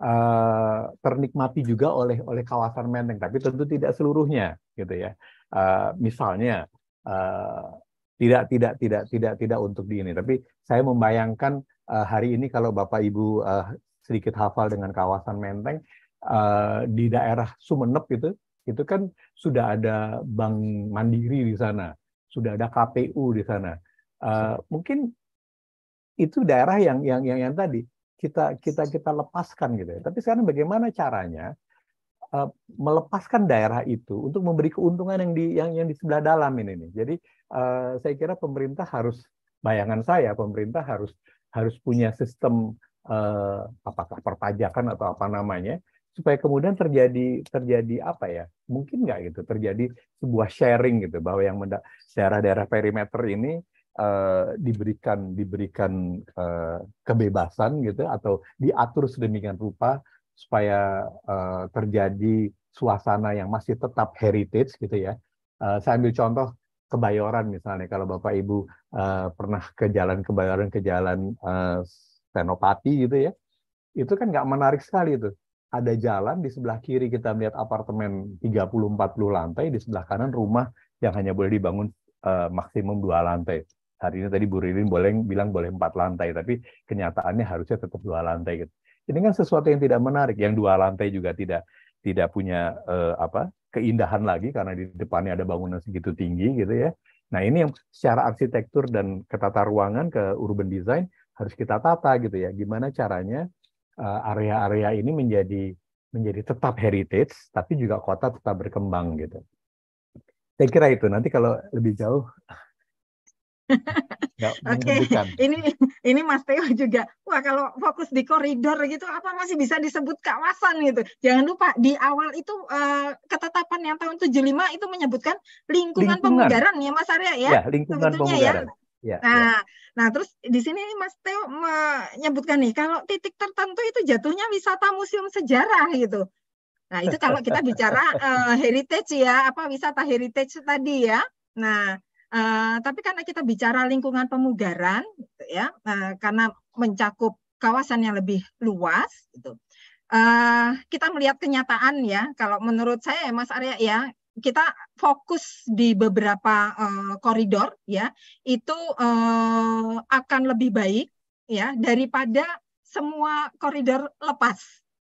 S2: Uh, ternikmati juga oleh oleh kawasan Menteng, tapi tentu tidak seluruhnya, gitu ya. Uh, misalnya uh, tidak tidak tidak tidak tidak untuk di ini, tapi saya membayangkan uh, hari ini kalau Bapak Ibu uh, sedikit hafal dengan kawasan Menteng, Eh, di daerah Sumeneb itu itu kan sudah ada bank mandiri di sana sudah ada KPU di sana uh, mungkin itu daerah yang yang yang yang tadi kita kita kita lepaskan gitu ya. tapi sekarang bagaimana caranya uh, melepaskan daerah itu untuk memberi keuntungan yang di yang yang di sebelah dalam ini nih jadi uh, saya kira pemerintah harus bayangan saya pemerintah harus harus punya sistem uh, apakah perpajakan atau apa namanya supaya kemudian terjadi terjadi apa ya mungkin nggak gitu terjadi sebuah sharing gitu bahwa yang daerah-daerah perimeter ini eh, diberikan diberikan uh, kebebasan gitu atau diatur sedemikian rupa supaya eh, terjadi suasana yang masih tetap heritage gitu ya eh, saya ambil contoh Kebayoran misalnya kalau bapak ibu eh, pernah ke jalan Kebayoran ke jalan eh, Senopati gitu ya itu kan nggak menarik sekali itu ada jalan di sebelah kiri kita melihat apartemen 30-40 lantai, di sebelah kanan rumah yang hanya boleh dibangun uh, maksimum dua lantai. Hari ini tadi Bu Ririn boleh bilang boleh empat lantai, tapi kenyataannya harusnya tetap dua lantai. Gitu. Ini kan sesuatu yang tidak menarik, yang dua lantai juga tidak tidak punya uh, apa keindahan lagi karena di depannya ada bangunan segitu tinggi gitu ya. Nah ini yang secara arsitektur dan ketata ruangan ke urban design harus kita tata gitu ya. Gimana caranya Eh, area-area ini menjadi menjadi tetap heritage tapi juga kota tetap berkembang gitu. Saya kira itu nanti kalau lebih jauh Oke, okay.
S7: ini ini Mas Teo juga. Wah, kalau fokus di koridor gitu, apa masih bisa disebut kawasan gitu? Jangan lupa di awal itu eh, ketetapan yang tahun 75 itu menyebutkan lingkungan, lingkungan. pemugaran ya Mas Arya ya. Ya, lingkungan pemugaran. Ya. Ya, nah, ya. nah terus di sini Mas Teo menyebutkan nih kalau titik tertentu itu jatuhnya wisata museum sejarah gitu. Nah, itu kalau kita bicara uh, heritage ya, apa wisata heritage tadi ya. Nah, uh, tapi karena kita bicara lingkungan pemugaran gitu ya, uh, karena mencakup kawasan yang lebih luas gitu. Uh, kita melihat kenyataan ya, kalau menurut saya ya, Mas Arya ya, kita fokus di beberapa uh, koridor ya itu uh, akan lebih baik ya daripada semua koridor lepas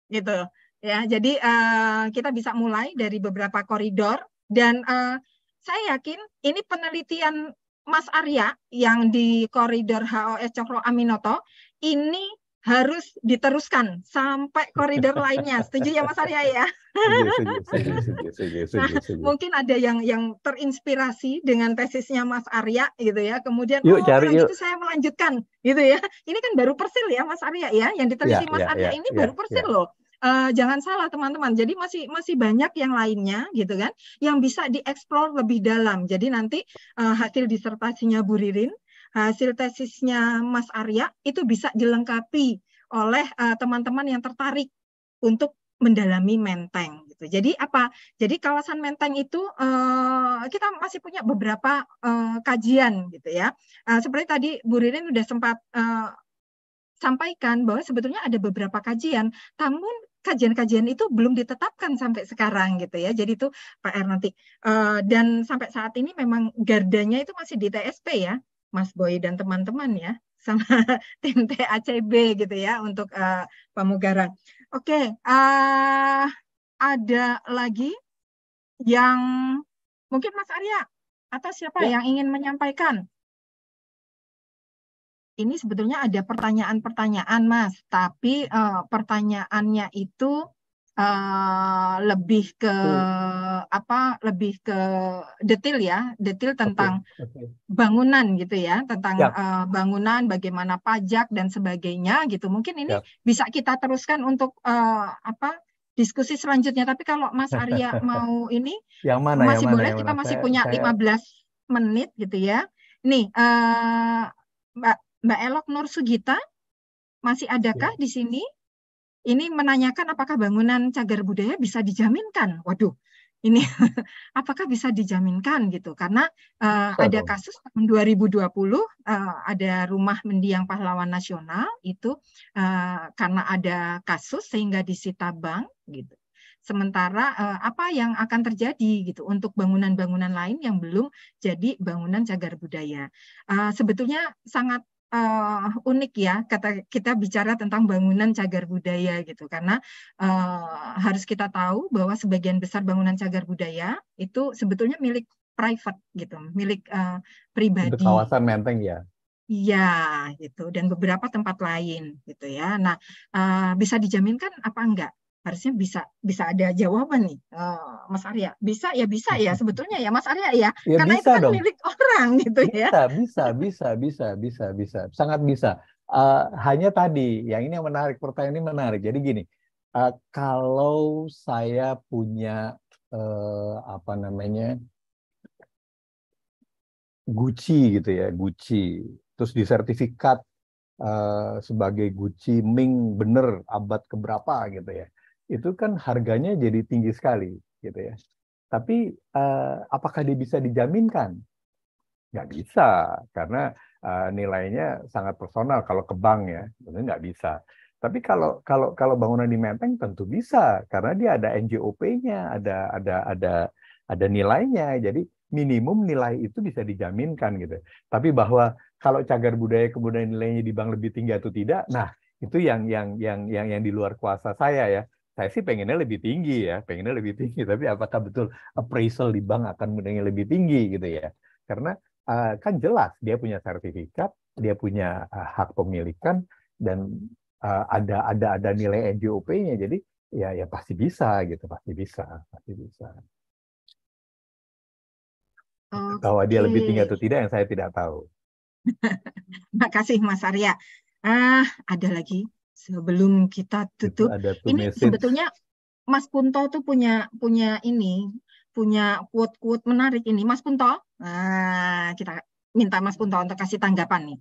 S7: gitu ya jadi uh, kita bisa mulai dari beberapa koridor dan uh, saya yakin ini penelitian Mas Arya yang di koridor HOS Cokro Aminoto ini harus diteruskan sampai koridor lainnya. Setuju ya Mas Arya ya? nah, mungkin ada yang yang terinspirasi dengan tesisnya Mas Arya gitu ya. Kemudian yuk, oh, cari, yuk. itu saya melanjutkan gitu ya. Ini kan baru persil ya Mas Arya ya. Yang diteliti ya, Mas ya, Arya ya, ini ya, baru persil ya. loh. Uh, jangan salah teman-teman. Jadi masih masih banyak yang lainnya gitu kan yang bisa dieksplor lebih dalam. Jadi nanti uh, hasil disertasinya Bu Ririn hasil tesisnya Mas Arya itu bisa dilengkapi oleh eh, teman-teman uh, yang tertarik untuk mendalami Menteng gitu. Jadi apa? Jadi kawasan Menteng itu uh, kita masih punya beberapa uh, kajian gitu ya. Uh, seperti tadi Bu Ririn sudah sempat uh, sampaikan bahwa sebetulnya ada beberapa kajian, namun kajian-kajian itu belum ditetapkan sampai sekarang gitu ya. Jadi itu PR nanti. Uh, dan sampai saat ini memang gardanya itu masih di TSP ya. Mas Boy dan teman-teman ya sama tim TACB gitu ya untuk uh, eh, pemugaran. Oke, okay, uh, eh, ada lagi yang mungkin Mas Arya atau siapa ya. yang ingin menyampaikan? Ini sebetulnya ada pertanyaan-pertanyaan Mas, tapi uh, pertanyaannya itu uh, lebih ke hmm. apa lebih ke detail ya detail tentang okay. Okay. bangunan gitu ya tentang ya. Uh, bangunan bagaimana pajak dan sebagainya gitu mungkin ini ya. bisa kita teruskan untuk uh, apa diskusi selanjutnya tapi kalau Mas Arya mau ini
S2: yang mana, masih yang boleh mana, kita masih punya saya,
S7: 15 menit gitu ya nih uh, Mbak Mbak Elok Nur Sugita masih ya. adakah ya. di sini ini menanyakan apakah bangunan cagar budaya bisa dijaminkan. Waduh, ini apakah bisa dijaminkan gitu karena uh, ada kasus tahun 2020 uh, eh, ada rumah mendiang pahlawan nasional itu uh, karena ada kasus sehingga disita bank gitu sementara uh, apa yang akan terjadi gitu untuk bangunan-bangunan lain yang belum jadi bangunan cagar budaya uh, sebetulnya sangat uh, unik ya kata kita bicara tentang bangunan cagar budaya gitu karena uh, harus kita tahu bahwa sebagian besar bangunan cagar budaya itu sebetulnya milik private gitu, milik uh, pribadi. Untuk kawasan Menteng ya. Iya, gitu. Dan beberapa tempat lain, gitu ya. Nah, uh, bisa dijaminkan apa enggak harusnya bisa bisa ada jawaban nih uh, Mas Arya bisa ya bisa ya sebetulnya ya Mas Arya ya, ya karena itu kan dong. milik orang
S2: gitu ya bisa bisa bisa bisa bisa bisa sangat bisa uh, hanya tadi yang ini yang menarik pertanyaan ini menarik jadi gini uh, kalau saya punya uh, apa namanya Gucci gitu ya Gucci terus di sertifikat uh, sebagai Gucci Ming bener abad keberapa gitu ya itu kan harganya jadi tinggi sekali gitu ya. Tapi uh, apakah dia bisa dijaminkan? Nggak bisa karena uh, nilainya sangat personal kalau ke bank ya, nggak bisa. Tapi kalau kalau kalau bangunan di Menteng tentu bisa karena dia ada NJOP-nya, ada ada ada ada nilainya. Jadi minimum nilai itu bisa dijaminkan gitu. Tapi bahwa kalau cagar budaya kemudian nilainya di bank lebih tinggi atau tidak, nah itu yang yang yang yang yang di luar kuasa saya ya saya sih pengennya lebih tinggi ya, pengennya lebih tinggi. Tapi apakah betul appraisal di bank akan mendengar lebih tinggi gitu ya? Karena uh, kan jelas dia punya sertifikat, dia punya uh, hak pemilikan dan uh, ada ada ada nilai NJOP-nya. Jadi ya ya pasti bisa gitu, pasti bisa,
S3: pasti bisa.
S1: Okay.
S2: Bahwa dia lebih tinggi atau
S3: tidak yang saya tidak tahu.
S7: Terima kasih Mas Arya. Ah, ada lagi sebelum kita gitu, tutup ada ini message. sebetulnya Mas Punto tuh punya punya ini punya quote-quote menarik ini Mas Punto nah, kita minta Mas Punto untuk kasih tanggapan nih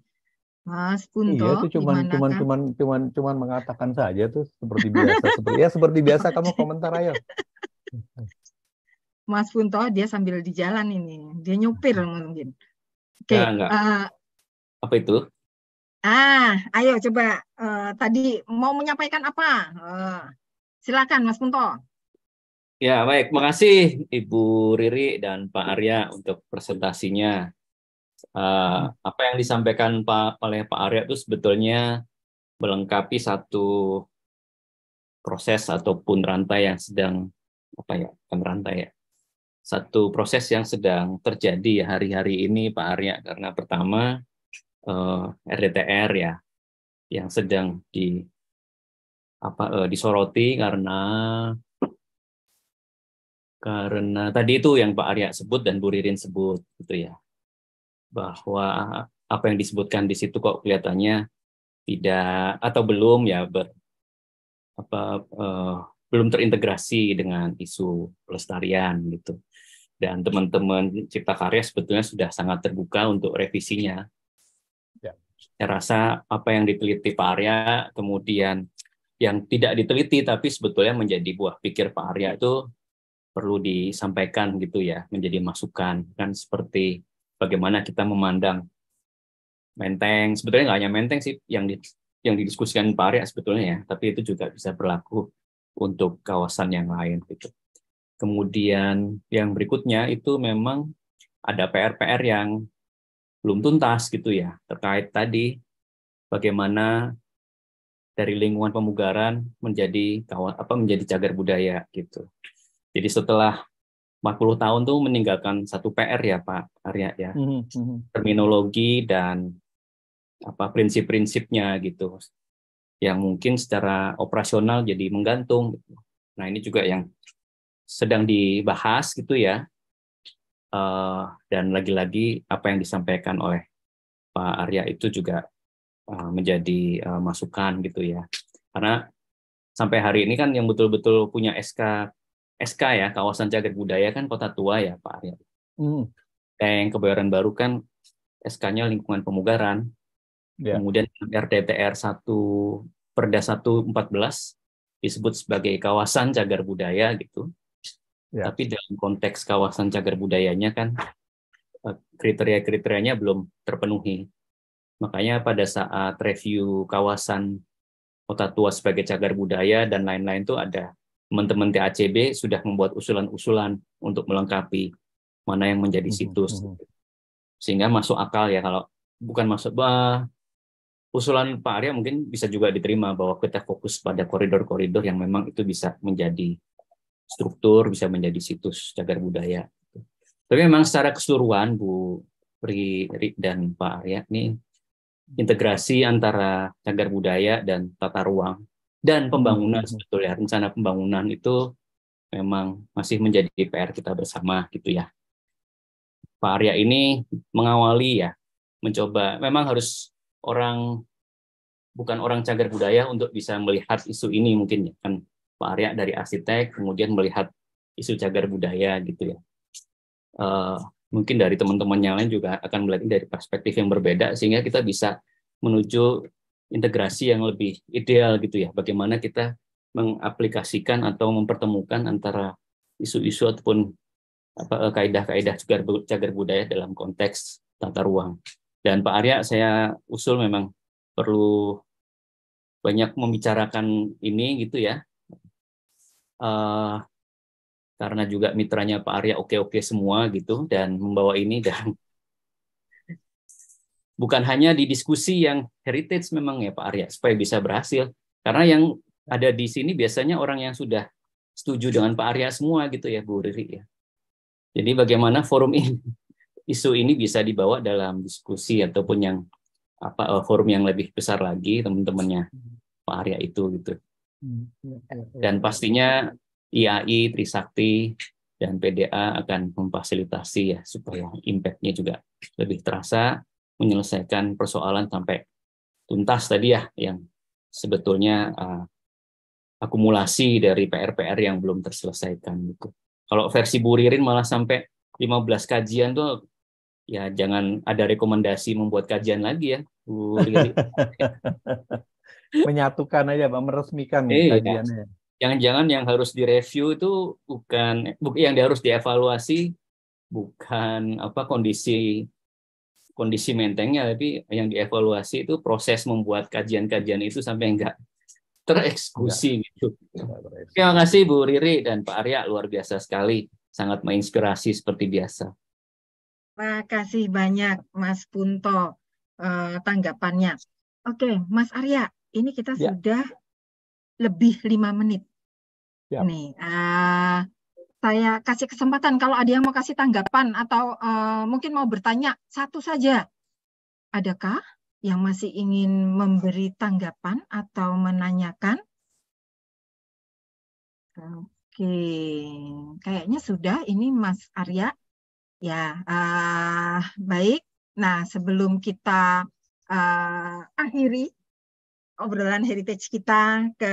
S7: Mas Punto iya, itu cuman cuman,
S2: kan? cuman cuman cuman mengatakan saja tuh seperti biasa seperti ya seperti biasa kamu komentar ayo
S7: Mas Punto dia sambil di jalan ini dia nyupir nah, mungkin oke okay, nah, uh, apa itu Ah, ayo coba uh, tadi mau menyampaikan apa? Uh, silakan Mas Punto.
S11: Ya, baik. Makasih Ibu Riri dan Pak Arya untuk presentasinya. Uh, apa yang disampaikan Pak oleh Pak Arya itu sebetulnya melengkapi satu proses ataupun rantai yang sedang apa ya? Kan rantai ya. Satu proses yang sedang terjadi hari-hari ini Pak Arya karena pertama uh, eh, RDTR ya yang sedang di apa uh, disoroti karena karena tadi itu yang Pak Arya sebut dan Bu Ririn sebut gitu ya bahwa apa yang disebutkan di situ kok kelihatannya tidak atau belum ya ber, apa uh, belum terintegrasi dengan isu pelestarian gitu dan teman-teman cipta karya sebetulnya sudah sangat terbuka untuk revisinya saya rasa apa yang diteliti Pak Arya kemudian yang tidak diteliti tapi sebetulnya menjadi buah pikir Pak Arya itu perlu disampaikan gitu ya menjadi masukan kan seperti bagaimana kita memandang menteng sebetulnya nggak hanya menteng sih yang di, yang didiskusikan Pak Arya sebetulnya ya tapi itu juga bisa berlaku untuk kawasan yang lain gitu kemudian yang berikutnya itu memang ada PR-PR yang belum tuntas gitu ya terkait tadi bagaimana dari lingkungan pemugaran menjadi kawan apa menjadi cagar budaya gitu. Jadi setelah 40 tahun tuh meninggalkan satu PR ya Pak Arya ya.
S1: Hmm, hmm, hmm.
S11: Terminologi dan apa prinsip-prinsipnya gitu. Yang mungkin secara operasional jadi menggantung. Gitu. Nah, ini juga yang sedang dibahas gitu ya uh, dan lagi-lagi apa yang disampaikan oleh Pak Arya itu juga uh, menjadi uh, masukan gitu ya karena sampai hari ini kan yang betul-betul punya SK SK ya kawasan cagar budaya kan kota tua ya Pak Arya hmm. kayak yang kebayoran baru kan SK-nya lingkungan pemugaran yeah. kemudian RDTR satu Perda empat belas disebut sebagai kawasan cagar budaya gitu Ya. Tapi dalam konteks kawasan cagar budayanya kan eh, kriteria-kriterianya belum terpenuhi. Makanya pada saat review kawasan Kota Tua sebagai cagar budaya dan lain-lain itu ada teman-teman TACB sudah membuat usulan-usulan untuk melengkapi mana yang menjadi hmm, situs. Hmm, hmm. Sehingga masuk akal ya kalau bukan masuk bah, usulan Pak Arya mungkin bisa juga diterima bahwa kita fokus pada koridor-koridor yang memang itu bisa menjadi struktur, bisa menjadi situs cagar budaya. Tapi memang secara keseluruhan Bu Pri dan Pak Arya ini integrasi antara cagar budaya dan tata ruang dan pembangunan hmm. sebetulnya rencana pembangunan itu memang masih menjadi PR kita bersama gitu ya. Pak Arya ini mengawali ya, mencoba memang harus orang bukan orang cagar budaya untuk bisa melihat isu ini mungkin ya kan Pak Arya dari arsitek kemudian melihat isu cagar budaya gitu ya. Uh, mungkin dari teman-teman yang lain juga akan melihat ini dari perspektif yang berbeda sehingga kita bisa menuju integrasi yang lebih ideal gitu ya. Bagaimana kita mengaplikasikan atau mempertemukan antara isu-isu ataupun apa eh, kaidah-kaidah cagar, cagar budaya dalam konteks tata ruang. Dan Pak Arya saya usul memang perlu banyak membicarakan ini gitu ya uh, karena juga mitranya Pak Arya oke-oke semua gitu dan membawa ini dan bukan hanya di diskusi yang heritage memang ya Pak Arya supaya bisa berhasil karena yang ada di sini biasanya orang yang sudah setuju dengan Pak Arya semua gitu ya Bu Riri ya. Jadi bagaimana forum ini isu ini bisa dibawa dalam diskusi ataupun yang apa eh, forum yang lebih besar lagi teman-temannya Pak Arya itu gitu. Dan pastinya IAI, Trisakti, dan PDA akan memfasilitasi ya supaya impact-nya juga lebih terasa menyelesaikan persoalan sampai tuntas tadi ya yang sebetulnya uh, akumulasi dari PR-PR yang belum terselesaikan gitu. Kalau versi Bu Ririn malah sampai 15 kajian tuh ya jangan ada rekomendasi membuat kajian lagi ya Bu Ririn.
S2: menyatukan aja bang meresmikan eh, kajiannya.
S11: Jangan-jangan yang harus direview itu bukan bukan yang harus dievaluasi bukan apa kondisi kondisi mentengnya tapi yang dievaluasi itu proses membuat kajian-kajian itu sampai enggak tereksekusi gitu. Terima kasih Bu Riri dan Pak Arya luar biasa sekali, sangat menginspirasi seperti biasa.
S7: Terima kasih banyak Mas Punto eh, tanggapannya. Oke, Mas Arya, ini kita ya. sudah lebih lima menit.
S1: Ya. Nih, uh,
S7: saya kasih kesempatan kalau ada yang mau kasih tanggapan atau uh, mungkin mau bertanya satu saja. Adakah yang masih ingin memberi tanggapan atau menanyakan? Oke, kayaknya sudah ini Mas Arya. Ya, uh, baik. Nah, sebelum kita uh, akhiri obrolan heritage kita ke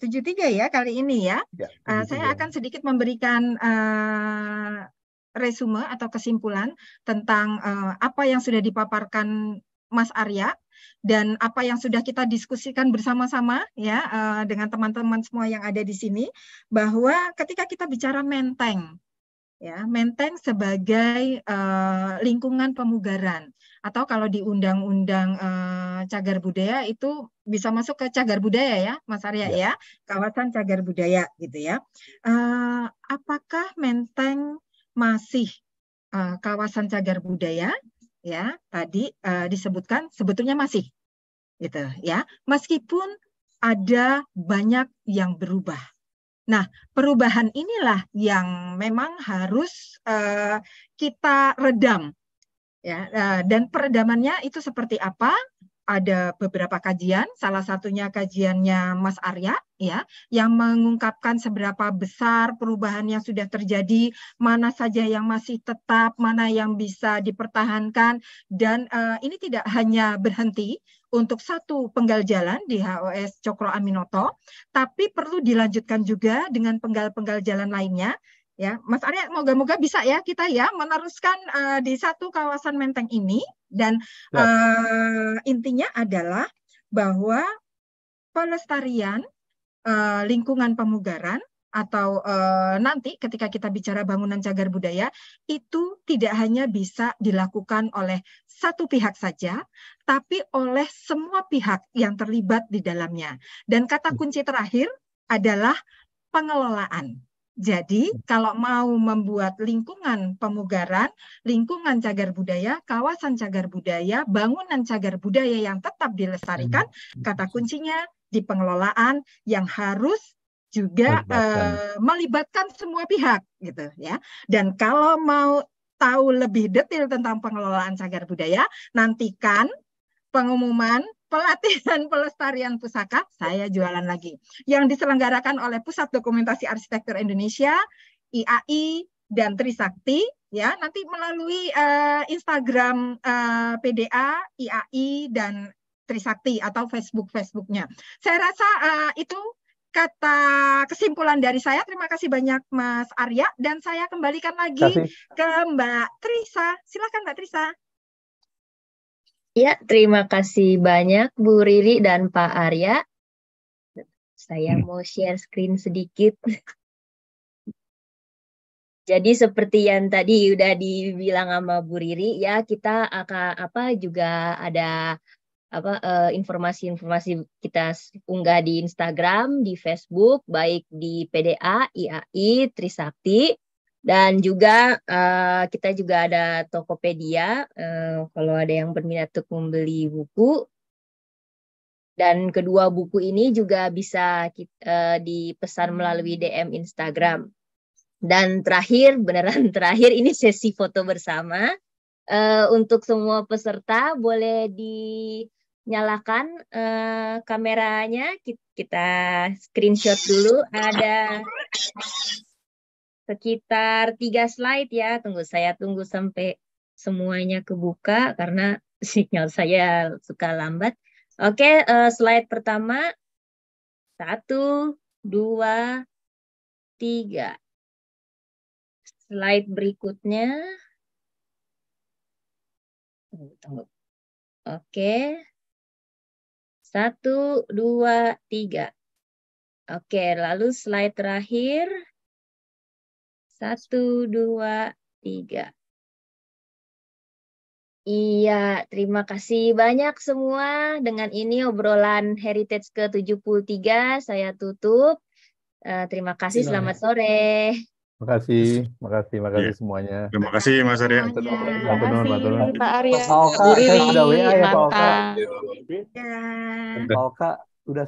S7: 73 ya kali ini ya. ya uh, saya akan sedikit memberikan uh, resume atau kesimpulan tentang uh, apa yang sudah dipaparkan Mas Arya dan apa yang sudah kita diskusikan bersama-sama ya uh, dengan teman-teman semua yang ada di sini bahwa ketika kita bicara Menteng ya Menteng sebagai uh, lingkungan pemugaran atau kalau di undang-undang eh, cagar budaya itu bisa masuk ke cagar budaya ya Mas Arya ya, ya kawasan cagar budaya gitu ya eh, apakah Menteng masih eh, kawasan cagar budaya ya tadi disebutkan sebetulnya masih gitu ya meskipun ada banyak yang berubah Nah, perubahan inilah yang memang harus uh, kita redam Ya, eh, dan peredamannya itu seperti apa? Ada beberapa kajian, salah satunya kajiannya Mas Arya ya, yang mengungkapkan seberapa besar perubahan yang sudah terjadi, mana saja yang masih tetap, mana yang bisa dipertahankan dan uh, ini tidak hanya berhenti untuk satu penggal jalan di HOS Cokro Aminoto, tapi perlu dilanjutkan juga dengan penggal-penggal jalan lainnya Ya, Mas Arya, moga-moga bisa ya kita ya meneruskan uh, di satu kawasan Menteng ini dan ya. uh, intinya adalah bahwa pelestarian uh, lingkungan pemugaran atau uh, nanti ketika kita bicara bangunan cagar budaya itu tidak hanya bisa dilakukan oleh satu pihak saja tapi oleh semua pihak yang terlibat di dalamnya dan kata hmm. kunci terakhir adalah pengelolaan jadi kalau mau membuat lingkungan pemugaran, lingkungan cagar budaya, kawasan cagar budaya, bangunan cagar budaya yang tetap dilestarikan, hmm. kata kuncinya di pengelolaan yang harus juga melibatkan. uh, melibatkan semua pihak gitu ya. Dan kalau mau tahu lebih detail tentang pengelolaan cagar budaya, nantikan pengumuman pelatihan pelestarian pusaka, saya jualan lagi. Yang diselenggarakan oleh Pusat Dokumentasi Arsitektur Indonesia, IAI dan Trisakti ya. Nanti melalui uh, Instagram uh, eh, PDA, IAI dan Trisakti atau Facebook Facebooknya. Saya rasa uh, itu kata kesimpulan dari saya. Terima kasih banyak Mas Arya dan saya kembalikan lagi Kasih. ke Mbak Trisa. Silakan Mbak Trisa.
S4: Ya, terima kasih banyak Bu Riri dan Pak Arya. Saya hmm. mau share screen sedikit. Jadi seperti yang tadi udah dibilang sama Bu Riri, ya kita akan apa juga ada apa eh, informasi-informasi eh, kita unggah di Instagram, di Facebook, baik di PDA, IAI, Trisakti. Dan juga uh, kita juga ada Tokopedia uh, kalau ada yang berminat untuk membeli buku. Dan kedua buku ini juga bisa kita, uh, eh, dipesan melalui DM Instagram. Dan terakhir, beneran terakhir ini sesi foto bersama. Uh, untuk semua peserta boleh dinyalakan uh, kameranya. Kita screenshot dulu ada sekitar tiga slide ya. Tunggu saya tunggu sampai semuanya kebuka karena sinyal saya suka lambat. Oke, uh, slide pertama. Satu, dua, tiga.
S1: Slide berikutnya.
S4: Tunggu, tunggu. Oke. Satu, dua, tiga. Oke, lalu slide terakhir. Satu, dua, tiga. Iya, terima kasih banyak semua. Dengan ini obrolan Heritage ke-73 saya tutup. Uh, terima kasih, selamat sore.
S2: Terima kasih, terima kasih, terima kasih iya. semuanya. Terima kasih Mas Arya. Terima kasih Pak
S1: Arya. Pak Oka, sudah WA ya Pak Oka. Iya. Iya.
S2: Pak Oka, udah